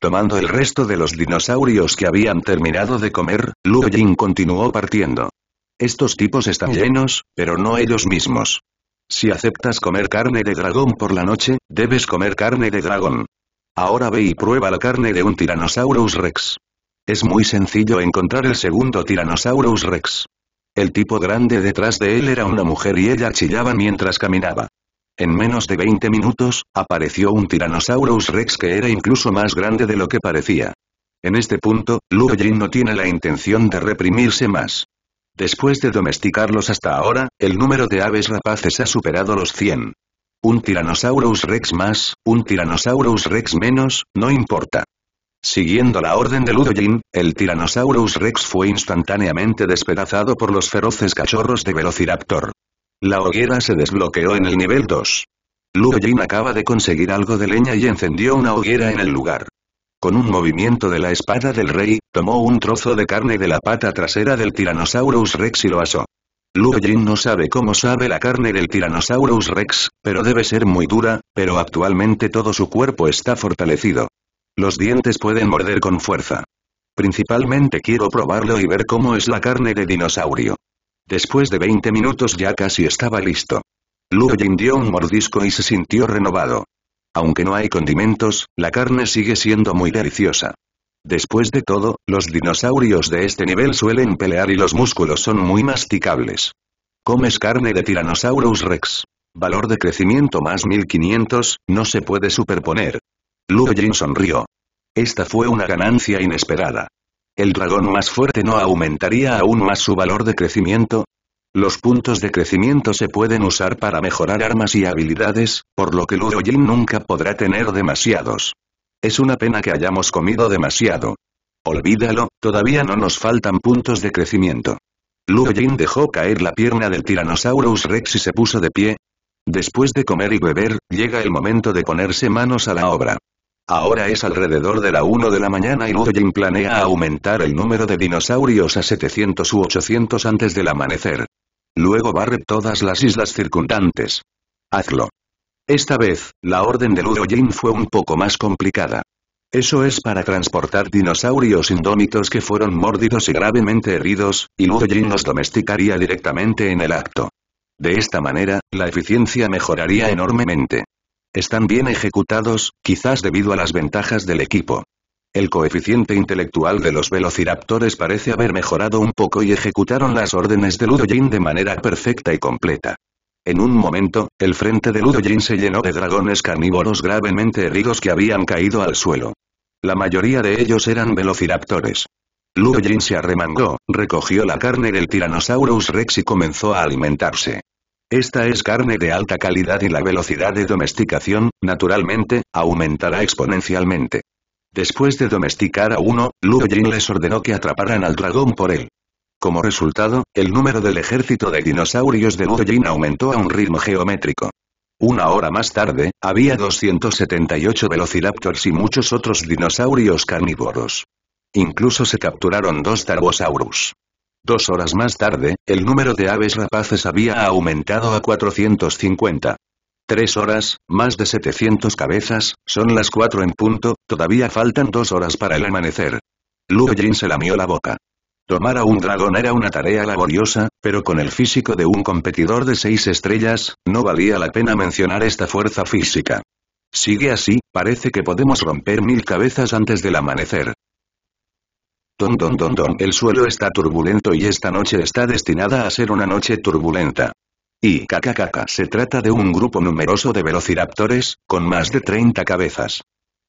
Tomando el resto de los dinosaurios que habían terminado de comer, Luoyin continuó partiendo. Estos tipos están llenos, pero no ellos mismos. Si aceptas comer carne de dragón por la noche, debes comer carne de dragón. Ahora ve y prueba la carne de un Tyrannosaurus Rex. Es muy sencillo encontrar el segundo Tyrannosaurus Rex. El tipo grande detrás de él era una mujer y ella chillaba mientras caminaba. En menos de 20 minutos, apareció un Tyrannosaurus Rex que era incluso más grande de lo que parecía. En este punto, Luo no tiene la intención de reprimirse más. Después de domesticarlos hasta ahora, el número de aves rapaces ha superado los 100. Un Tyrannosaurus rex más, un Tyrannosaurus rex menos, no importa. Siguiendo la orden de Ludogin, el Tyrannosaurus rex fue instantáneamente despedazado por los feroces cachorros de Velociraptor. La hoguera se desbloqueó en el nivel 2. Ludogin acaba de conseguir algo de leña y encendió una hoguera en el lugar. Con un movimiento de la espada del rey, tomó un trozo de carne de la pata trasera del Tyrannosaurus Rex y lo asó. Lu no sabe cómo sabe la carne del Tyrannosaurus Rex, pero debe ser muy dura, pero actualmente todo su cuerpo está fortalecido. Los dientes pueden morder con fuerza. Principalmente quiero probarlo y ver cómo es la carne de dinosaurio. Después de 20 minutos ya casi estaba listo. Luo dio un mordisco y se sintió renovado. Aunque no hay condimentos, la carne sigue siendo muy deliciosa. Después de todo, los dinosaurios de este nivel suelen pelear y los músculos son muy masticables. Comes carne de Tyrannosaurus rex. Valor de crecimiento más 1500, no se puede superponer. Luo Jin sonrió. Esta fue una ganancia inesperada. El dragón más fuerte no aumentaría aún más su valor de crecimiento, los puntos de crecimiento se pueden usar para mejorar armas y habilidades, por lo que Luo Jin nunca podrá tener demasiados. Es una pena que hayamos comido demasiado. Olvídalo, todavía no nos faltan puntos de crecimiento. Luo Jin dejó caer la pierna del Tyrannosaurus Rex y se puso de pie. Después de comer y beber, llega el momento de ponerse manos a la obra. Ahora es alrededor de la 1 de la mañana y Jin planea aumentar el número de dinosaurios a 700 u 800 antes del amanecer. Luego barre todas las islas circundantes. Hazlo. Esta vez, la orden de Ludo fue un poco más complicada. Eso es para transportar dinosaurios indómitos que fueron mordidos y gravemente heridos, y Ludo los domesticaría directamente en el acto. De esta manera, la eficiencia mejoraría enormemente. Están bien ejecutados, quizás debido a las ventajas del equipo. El coeficiente intelectual de los velociraptores parece haber mejorado un poco y ejecutaron las órdenes de Ludo de manera perfecta y completa. En un momento, el frente de Ludojin se llenó de dragones carnívoros gravemente heridos que habían caído al suelo. La mayoría de ellos eran velociraptores. Ludojin se arremangó, recogió la carne del Tyrannosaurus Rex y comenzó a alimentarse. Esta es carne de alta calidad y la velocidad de domesticación, naturalmente, aumentará exponencialmente. Después de domesticar a uno, Luo les ordenó que atraparan al dragón por él. Como resultado, el número del ejército de dinosaurios de Luo aumentó a un ritmo geométrico. Una hora más tarde, había 278 velociraptors y muchos otros dinosaurios carnívoros. Incluso se capturaron dos tarbosaurus. Dos horas más tarde, el número de aves rapaces había aumentado a 450. Tres horas, más de 700 cabezas, son las cuatro en punto, todavía faltan dos horas para el amanecer. Luo Jin se lamió la boca. Tomar a un dragón era una tarea laboriosa, pero con el físico de un competidor de seis estrellas, no valía la pena mencionar esta fuerza física. Sigue así, parece que podemos romper mil cabezas antes del amanecer. Don don don don, el suelo está turbulento y esta noche está destinada a ser una noche turbulenta. Y caca se trata de un grupo numeroso de velociraptores, con más de 30 cabezas.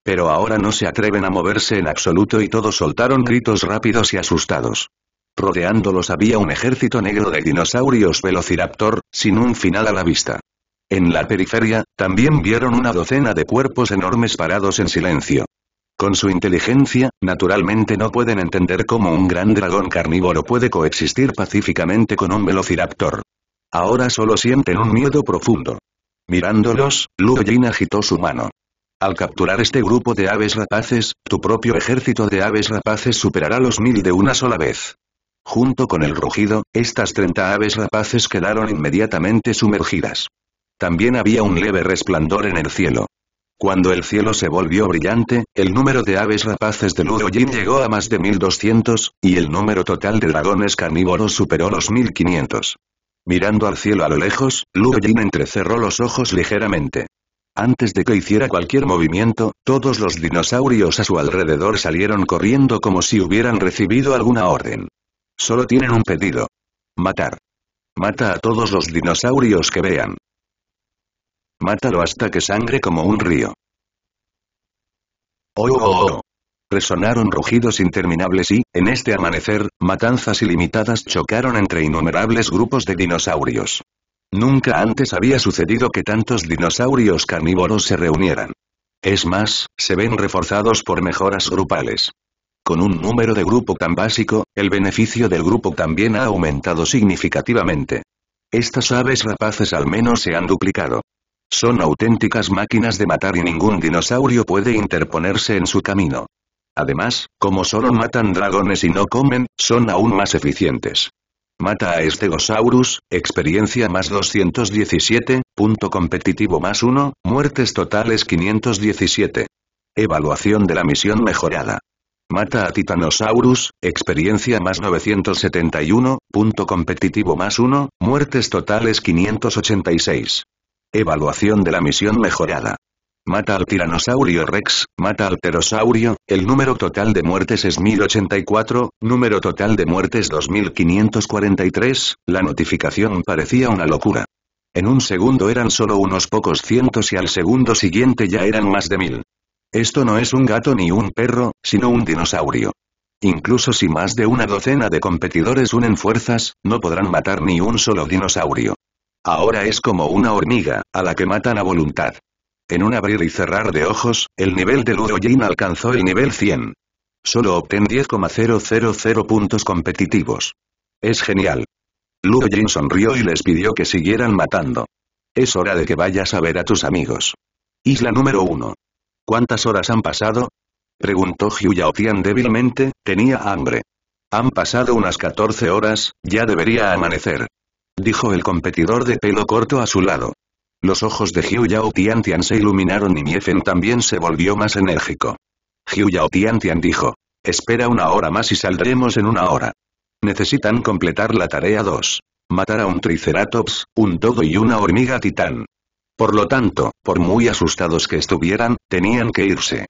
Pero ahora no se atreven a moverse en absoluto y todos soltaron gritos rápidos y asustados. Rodeándolos había un ejército negro de dinosaurios velociraptor, sin un final a la vista. En la periferia, también vieron una docena de cuerpos enormes parados en silencio. Con su inteligencia, naturalmente no pueden entender cómo un gran dragón carnívoro puede coexistir pacíficamente con un velociraptor. Ahora solo sienten un miedo profundo. Mirándolos, Luo agitó su mano. Al capturar este grupo de aves rapaces, tu propio ejército de aves rapaces superará los mil de una sola vez. Junto con el rugido, estas 30 aves rapaces quedaron inmediatamente sumergidas. También había un leve resplandor en el cielo. Cuando el cielo se volvió brillante, el número de aves rapaces de Luo llegó a más de 1200, y el número total de dragones carnívoros superó los 1500. Mirando al cielo a lo lejos, Luoyin entrecerró los ojos ligeramente. Antes de que hiciera cualquier movimiento, todos los dinosaurios a su alrededor salieron corriendo como si hubieran recibido alguna orden. Solo tienen un pedido. Matar. Mata a todos los dinosaurios que vean. Mátalo hasta que sangre como un río. Oh, oh, oh, oh resonaron rugidos interminables y, en este amanecer, matanzas ilimitadas chocaron entre innumerables grupos de dinosaurios. Nunca antes había sucedido que tantos dinosaurios carnívoros se reunieran. Es más, se ven reforzados por mejoras grupales. Con un número de grupo tan básico, el beneficio del grupo también ha aumentado significativamente. Estas aves rapaces al menos se han duplicado. Son auténticas máquinas de matar y ningún dinosaurio puede interponerse en su camino. Además, como solo matan dragones y no comen, son aún más eficientes. Mata a Stegosaurus, experiencia más 217, punto competitivo más 1, muertes totales 517. Evaluación de la misión mejorada. Mata a Titanosaurus, experiencia más 971, punto competitivo más 1, muertes totales 586. Evaluación de la misión mejorada. Mata al tiranosaurio Rex, mata al pterosaurio, el número total de muertes es 1084, número total de muertes 2543, la notificación parecía una locura. En un segundo eran solo unos pocos cientos y al segundo siguiente ya eran más de mil. Esto no es un gato ni un perro, sino un dinosaurio. Incluso si más de una docena de competidores unen fuerzas, no podrán matar ni un solo dinosaurio. Ahora es como una hormiga, a la que matan a voluntad. En un abrir y cerrar de ojos, el nivel de Jin alcanzó el nivel 100. Solo obtén 10,000 puntos competitivos. Es genial. Jin sonrió y les pidió que siguieran matando. Es hora de que vayas a ver a tus amigos. Isla número 1. ¿Cuántas horas han pasado? Preguntó Yao tian débilmente, tenía hambre. Han pasado unas 14 horas, ya debería amanecer. Dijo el competidor de pelo corto a su lado. Los ojos de Hyu Yao Tian Tian se iluminaron y Miefen también se volvió más enérgico. Hyu Yao Tian Tian dijo. Espera una hora más y saldremos en una hora. Necesitan completar la tarea 2. Matar a un triceratops, un todo y una hormiga titán. Por lo tanto, por muy asustados que estuvieran, tenían que irse.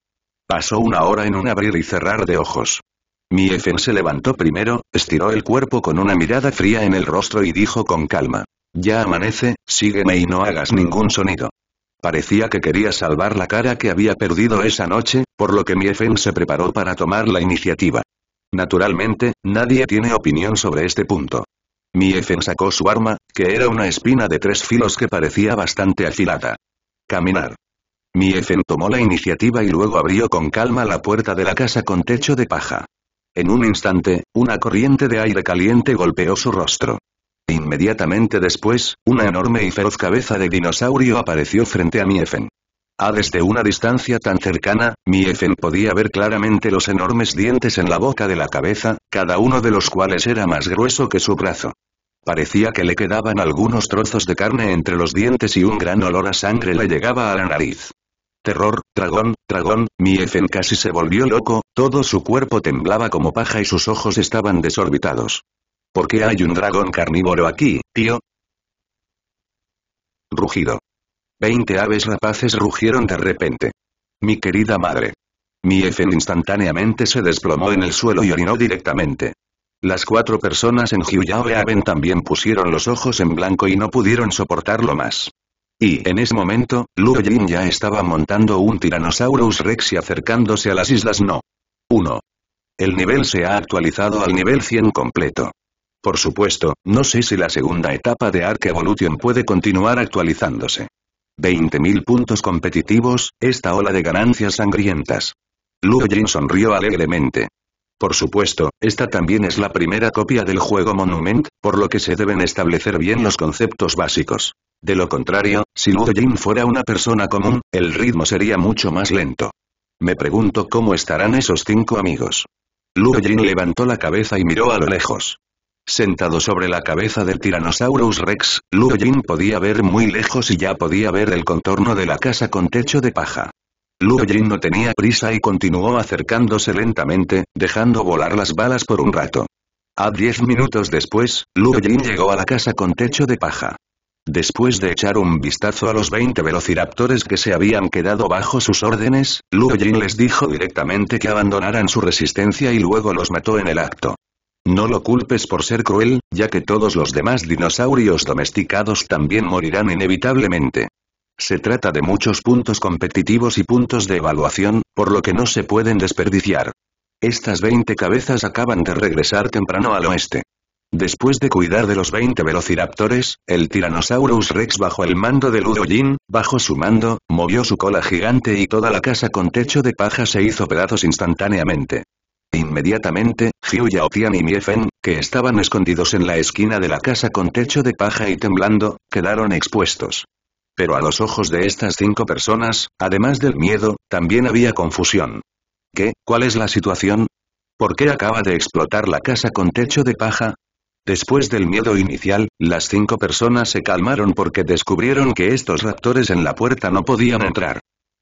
Pasó una hora en un abrir y cerrar de ojos. Miefen se levantó primero, estiró el cuerpo con una mirada fría en el rostro y dijo con calma. Ya amanece, sígueme y no hagas ningún sonido. Parecía que quería salvar la cara que había perdido esa noche, por lo que Miefen se preparó para tomar la iniciativa. Naturalmente, nadie tiene opinión sobre este punto. Miefen sacó su arma, que era una espina de tres filos que parecía bastante afilada. Caminar. Miefen tomó la iniciativa y luego abrió con calma la puerta de la casa con techo de paja. En un instante, una corriente de aire caliente golpeó su rostro. Inmediatamente después, una enorme y feroz cabeza de dinosaurio apareció frente a Miefen. a desde una distancia tan cercana, Miefen podía ver claramente los enormes dientes en la boca de la cabeza, cada uno de los cuales era más grueso que su brazo. Parecía que le quedaban algunos trozos de carne entre los dientes y un gran olor a sangre le llegaba a la nariz. Terror, dragón, dragón, Miefen casi se volvió loco, todo su cuerpo temblaba como paja y sus ojos estaban desorbitados. ¿Por qué hay un dragón carnívoro aquí, tío? Rugido. Veinte aves rapaces rugieron de repente. Mi querida madre. Mi Efen instantáneamente se desplomó en el suelo y orinó directamente. Las cuatro personas en e Aven también pusieron los ojos en blanco y no pudieron soportarlo más. Y en ese momento, Luo ya estaba montando un Tyrannosaurus Rex y acercándose a las islas No. 1. El nivel se ha actualizado al nivel 100 completo. Por supuesto, no sé si la segunda etapa de Ark Evolution puede continuar actualizándose. 20.000 puntos competitivos, esta ola de ganancias sangrientas. Luo sonrió alegremente. Por supuesto, esta también es la primera copia del juego Monument, por lo que se deben establecer bien los conceptos básicos. De lo contrario, si Luo fuera una persona común, el ritmo sería mucho más lento. Me pregunto cómo estarán esos cinco amigos. Luo levantó la cabeza y miró a lo lejos. Sentado sobre la cabeza del Tyrannosaurus Rex, Lu podía ver muy lejos y ya podía ver el contorno de la casa con techo de paja. Luo no tenía prisa y continuó acercándose lentamente, dejando volar las balas por un rato. A diez minutos después, Lu llegó a la casa con techo de paja. Después de echar un vistazo a los 20 velociraptores que se habían quedado bajo sus órdenes, Luo les dijo directamente que abandonaran su resistencia y luego los mató en el acto. No lo culpes por ser cruel, ya que todos los demás dinosaurios domesticados también morirán inevitablemente. Se trata de muchos puntos competitivos y puntos de evaluación, por lo que no se pueden desperdiciar. Estas 20 cabezas acaban de regresar temprano al oeste. Después de cuidar de los 20 velociraptores, el Tyrannosaurus Rex bajo el mando de Ludo Jin, bajo su mando, movió su cola gigante y toda la casa con techo de paja se hizo pedazos instantáneamente. Inmediatamente, Yao Yaotian y Mie que estaban escondidos en la esquina de la casa con techo de paja y temblando, quedaron expuestos. Pero a los ojos de estas cinco personas, además del miedo, también había confusión. ¿Qué? ¿Cuál es la situación? ¿Por qué acaba de explotar la casa con techo de paja? Después del miedo inicial, las cinco personas se calmaron porque descubrieron que estos raptores en la puerta no podían entrar.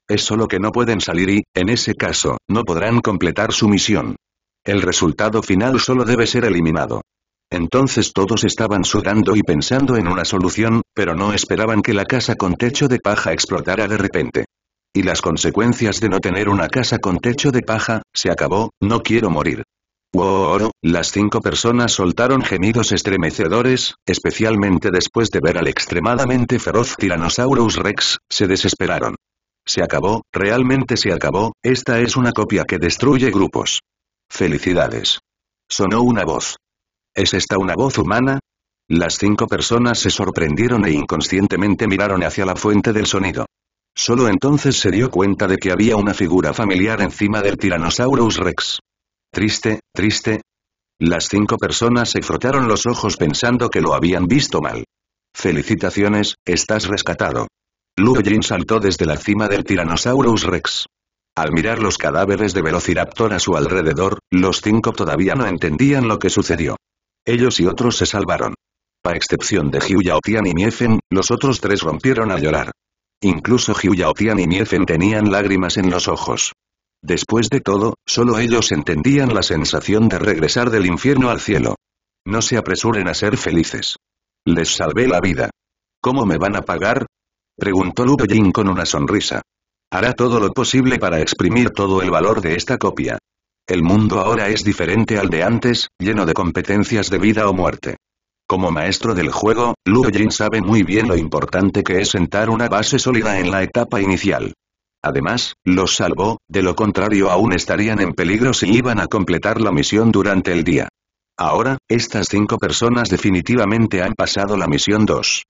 Es solo que no pueden salir y, en ese caso, no podrán completar su misión. El resultado final solo debe ser eliminado. Entonces todos estaban sudando y pensando en una solución, pero no esperaban que la casa con techo de paja explotara de repente. Y las consecuencias de no tener una casa con techo de paja, se acabó, no quiero morir. Wow, las cinco personas soltaron gemidos estremecedores, especialmente después de ver al extremadamente feroz Tyrannosaurus Rex, se desesperaron. Se acabó, realmente se acabó, esta es una copia que destruye grupos. Felicidades. Sonó una voz. ¿Es esta una voz humana? Las cinco personas se sorprendieron e inconscientemente miraron hacia la fuente del sonido. Solo entonces se dio cuenta de que había una figura familiar encima del Tyrannosaurus Rex. Triste, triste. Las cinco personas se frotaron los ojos pensando que lo habían visto mal. Felicitaciones, estás rescatado. Luo saltó desde la cima del Tyrannosaurus Rex. Al mirar los cadáveres de Velociraptor a su alrededor, los cinco todavía no entendían lo que sucedió. Ellos y otros se salvaron. A excepción de Hiu Yaotian y Miefen, los otros tres rompieron a llorar. Incluso Hiu Yaotian y Miefen tenían lágrimas en los ojos. Después de todo, solo ellos entendían la sensación de regresar del infierno al cielo. No se apresuren a ser felices. Les salvé la vida. ¿Cómo me van a pagar? Preguntó Luo Jin con una sonrisa. Hará todo lo posible para exprimir todo el valor de esta copia. El mundo ahora es diferente al de antes, lleno de competencias de vida o muerte. Como maestro del juego, Luo Jin sabe muy bien lo importante que es sentar una base sólida en la etapa inicial. Además, los salvó, de lo contrario aún estarían en peligro si iban a completar la misión durante el día. Ahora, estas cinco personas definitivamente han pasado la misión 2.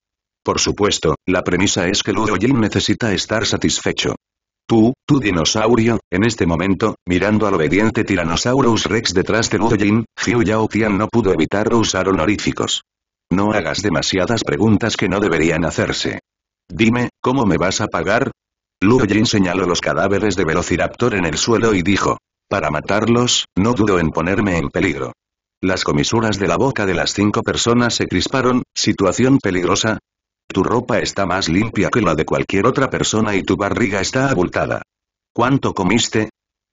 Por supuesto, la premisa es que Ludo Jin necesita estar satisfecho. Tú, tu dinosaurio, en este momento, mirando al obediente Tyrannosaurus Rex detrás de Luo Jin, Yao Tian no pudo evitar usar honoríficos. No hagas demasiadas preguntas que no deberían hacerse. Dime, ¿cómo me vas a pagar? Luo Jin señaló los cadáveres de Velociraptor en el suelo y dijo. Para matarlos, no dudo en ponerme en peligro. Las comisuras de la boca de las cinco personas se crisparon, situación peligrosa, tu ropa está más limpia que la de cualquier otra persona y tu barriga está abultada. ¿Cuánto comiste?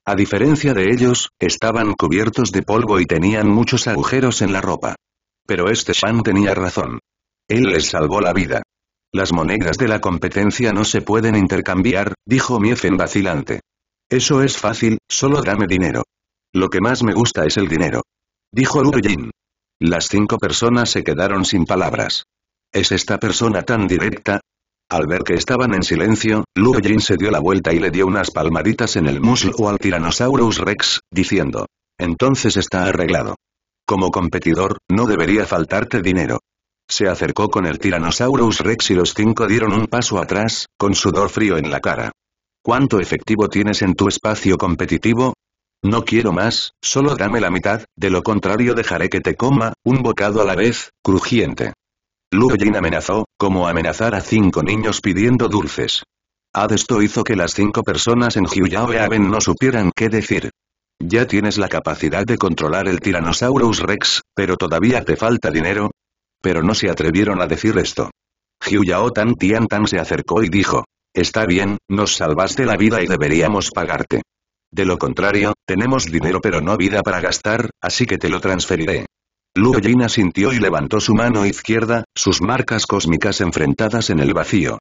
A diferencia de ellos, estaban cubiertos de polvo y tenían muchos agujeros en la ropa. Pero este Shan tenía razón. Él les salvó la vida. Las monedas de la competencia no se pueden intercambiar, dijo Miefen vacilante. Eso es fácil, solo dame dinero. Lo que más me gusta es el dinero. Dijo Uru Las cinco personas se quedaron sin palabras. ¿Es esta persona tan directa? Al ver que estaban en silencio, Lu Jin se dio la vuelta y le dio unas palmaditas en el muslo al Tyrannosaurus Rex, diciendo. Entonces está arreglado. Como competidor, no debería faltarte dinero. Se acercó con el Tyrannosaurus Rex y los cinco dieron un paso atrás, con sudor frío en la cara. ¿Cuánto efectivo tienes en tu espacio competitivo? No quiero más, solo dame la mitad, de lo contrario dejaré que te coma, un bocado a la vez, crujiente. Luo amenazó, como amenazar a cinco niños pidiendo dulces. Ad esto hizo que las cinco personas en Hyuyao Haven no supieran qué decir. Ya tienes la capacidad de controlar el Tyrannosaurus Rex, pero todavía te falta dinero. Pero no se atrevieron a decir esto. Hyuyao Tan Tian Tan se acercó y dijo. Está bien, nos salvaste la vida y deberíamos pagarte. De lo contrario, tenemos dinero pero no vida para gastar, así que te lo transferiré. Luo Jin asintió y levantó su mano izquierda, sus marcas cósmicas enfrentadas en el vacío.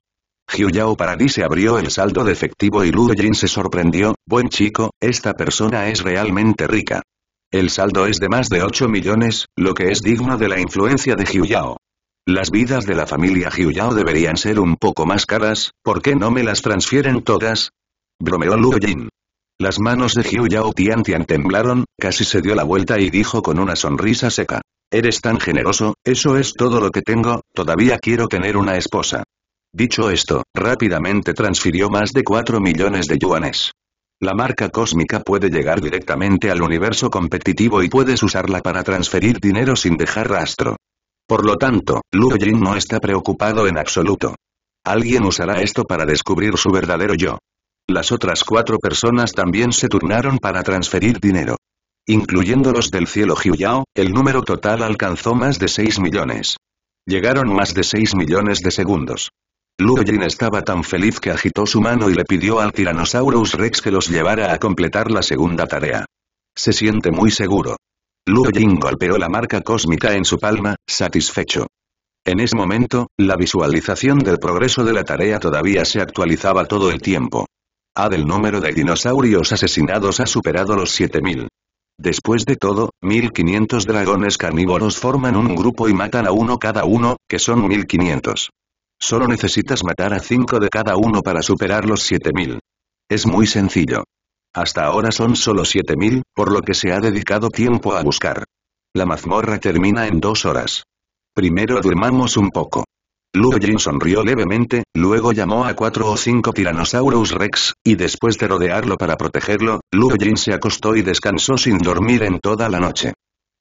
Jiuyao Yao se abrió el saldo defectivo y Luo Jin se sorprendió, buen chico, esta persona es realmente rica. El saldo es de más de 8 millones, lo que es digno de la influencia de Jiuyao. Las vidas de la familia Jiuyao Yao deberían ser un poco más caras, ¿por qué no me las transfieren todas? Bromeó Luo Jin. Las manos de Hyu Yao Tian temblaron, casi se dio la vuelta y dijo con una sonrisa seca. Eres tan generoso, eso es todo lo que tengo, todavía quiero tener una esposa. Dicho esto, rápidamente transfirió más de 4 millones de yuanes. La marca cósmica puede llegar directamente al universo competitivo y puedes usarla para transferir dinero sin dejar rastro. Por lo tanto, Lu Jin no está preocupado en absoluto. Alguien usará esto para descubrir su verdadero yo. Las otras cuatro personas también se turnaron para transferir dinero. Incluyendo los del cielo Yao, el número total alcanzó más de 6 millones. Llegaron más de 6 millones de segundos. Luo Jin estaba tan feliz que agitó su mano y le pidió al Tyrannosaurus Rex que los llevara a completar la segunda tarea. Se siente muy seguro. Luo Jin golpeó la marca cósmica en su palma, satisfecho. En ese momento, la visualización del progreso de la tarea todavía se actualizaba todo el tiempo. A del número de dinosaurios asesinados ha superado los 7000. Después de todo, 1500 dragones carnívoros forman un grupo y matan a uno cada uno, que son 1500. Solo necesitas matar a 5 de cada uno para superar los 7000. Es muy sencillo. Hasta ahora son solo 7000, por lo que se ha dedicado tiempo a buscar. La mazmorra termina en dos horas. Primero durmamos un poco. Luo Jin sonrió levemente, luego llamó a cuatro o cinco Tyrannosaurus Rex, y después de rodearlo para protegerlo, Luo Jin se acostó y descansó sin dormir en toda la noche.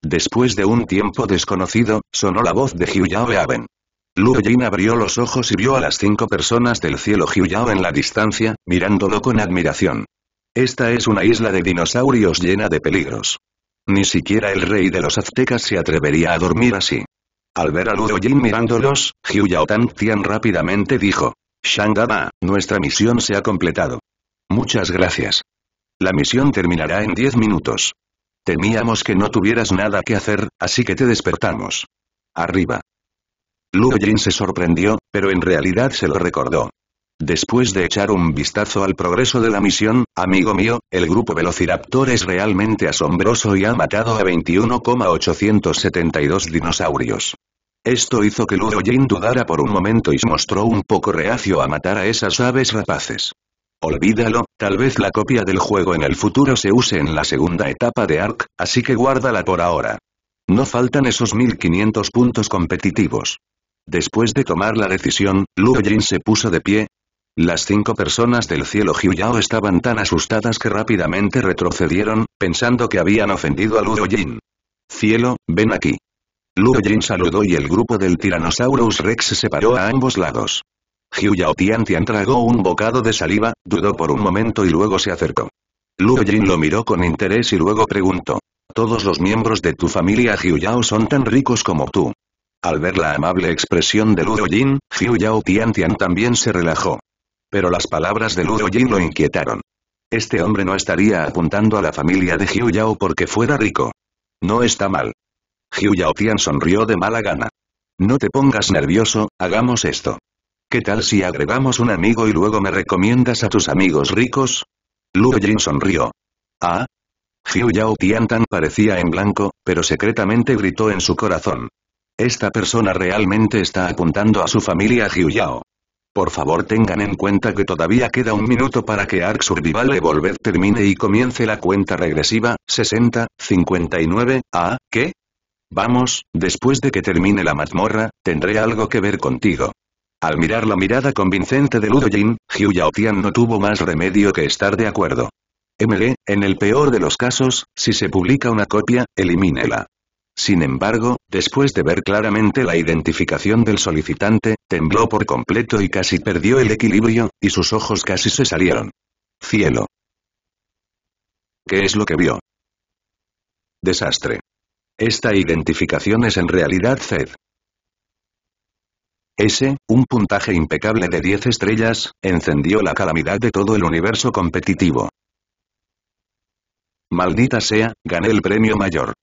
Después de un tiempo desconocido, sonó la voz de Hyuyao Aven. Luo Jin abrió los ojos y vio a las cinco personas del cielo Hyuyao en la distancia, mirándolo con admiración. Esta es una isla de dinosaurios llena de peligros. Ni siquiera el rey de los aztecas se atrevería a dormir así. Al ver a Luo Jin mirándolos, Hyu Yao Tan Tian rápidamente dijo. Shangaba, nuestra misión se ha completado. Muchas gracias. La misión terminará en 10 minutos. Temíamos que no tuvieras nada que hacer, así que te despertamos. Arriba. Luo Jin se sorprendió, pero en realidad se lo recordó. Después de echar un vistazo al progreso de la misión, amigo mío, el grupo Velociraptor es realmente asombroso y ha matado a 21,872 dinosaurios. Esto hizo que Luo Jin dudara por un momento y se mostró un poco reacio a matar a esas aves rapaces. Olvídalo, tal vez la copia del juego en el futuro se use en la segunda etapa de ARC, así que guárdala por ahora. No faltan esos 1500 puntos competitivos. Después de tomar la decisión, Luo Jin se puso de pie. Las cinco personas del cielo Yao estaban tan asustadas que rápidamente retrocedieron, pensando que habían ofendido a Luo Jin. Cielo, ven aquí. Luo saludó y el grupo del Tyrannosaurus Rex se separó a ambos lados. Jiuyao Yao Tian Tian tragó un bocado de saliva, dudó por un momento y luego se acercó. Luo Jin lo miró con interés y luego preguntó. Todos los miembros de tu familia Hyu Yao son tan ricos como tú. Al ver la amable expresión de Luo Jin, Yao Tian Tian también se relajó. Pero las palabras de Luo Jin lo inquietaron. Este hombre no estaría apuntando a la familia de Hyu Yao porque fuera rico. No está mal. Yao Tian sonrió de mala gana. No te pongas nervioso, hagamos esto. ¿Qué tal si agregamos un amigo y luego me recomiendas a tus amigos ricos? Lu Jin sonrió. ¿Ah? Hyu Yao tan parecía en blanco, pero secretamente gritó en su corazón. Esta persona realmente está apuntando a su familia Hyu Yao. Por favor tengan en cuenta que todavía queda un minuto para que Ark Survival Evolved termine y comience la cuenta regresiva, 60, 59, ¿ah, qué? Vamos, después de que termine la mazmorra, tendré algo que ver contigo. Al mirar la mirada convincente de Ludo Jin, Hyu no tuvo más remedio que estar de acuerdo. ml en el peor de los casos, si se publica una copia, elimínela. Sin embargo, después de ver claramente la identificación del solicitante, tembló por completo y casi perdió el equilibrio, y sus ojos casi se salieron. Cielo. ¿Qué es lo que vio? Desastre. Esta identificación es en realidad Zed. Ese, un puntaje impecable de 10 estrellas, encendió la calamidad de todo el universo competitivo. Maldita sea, gané el premio mayor.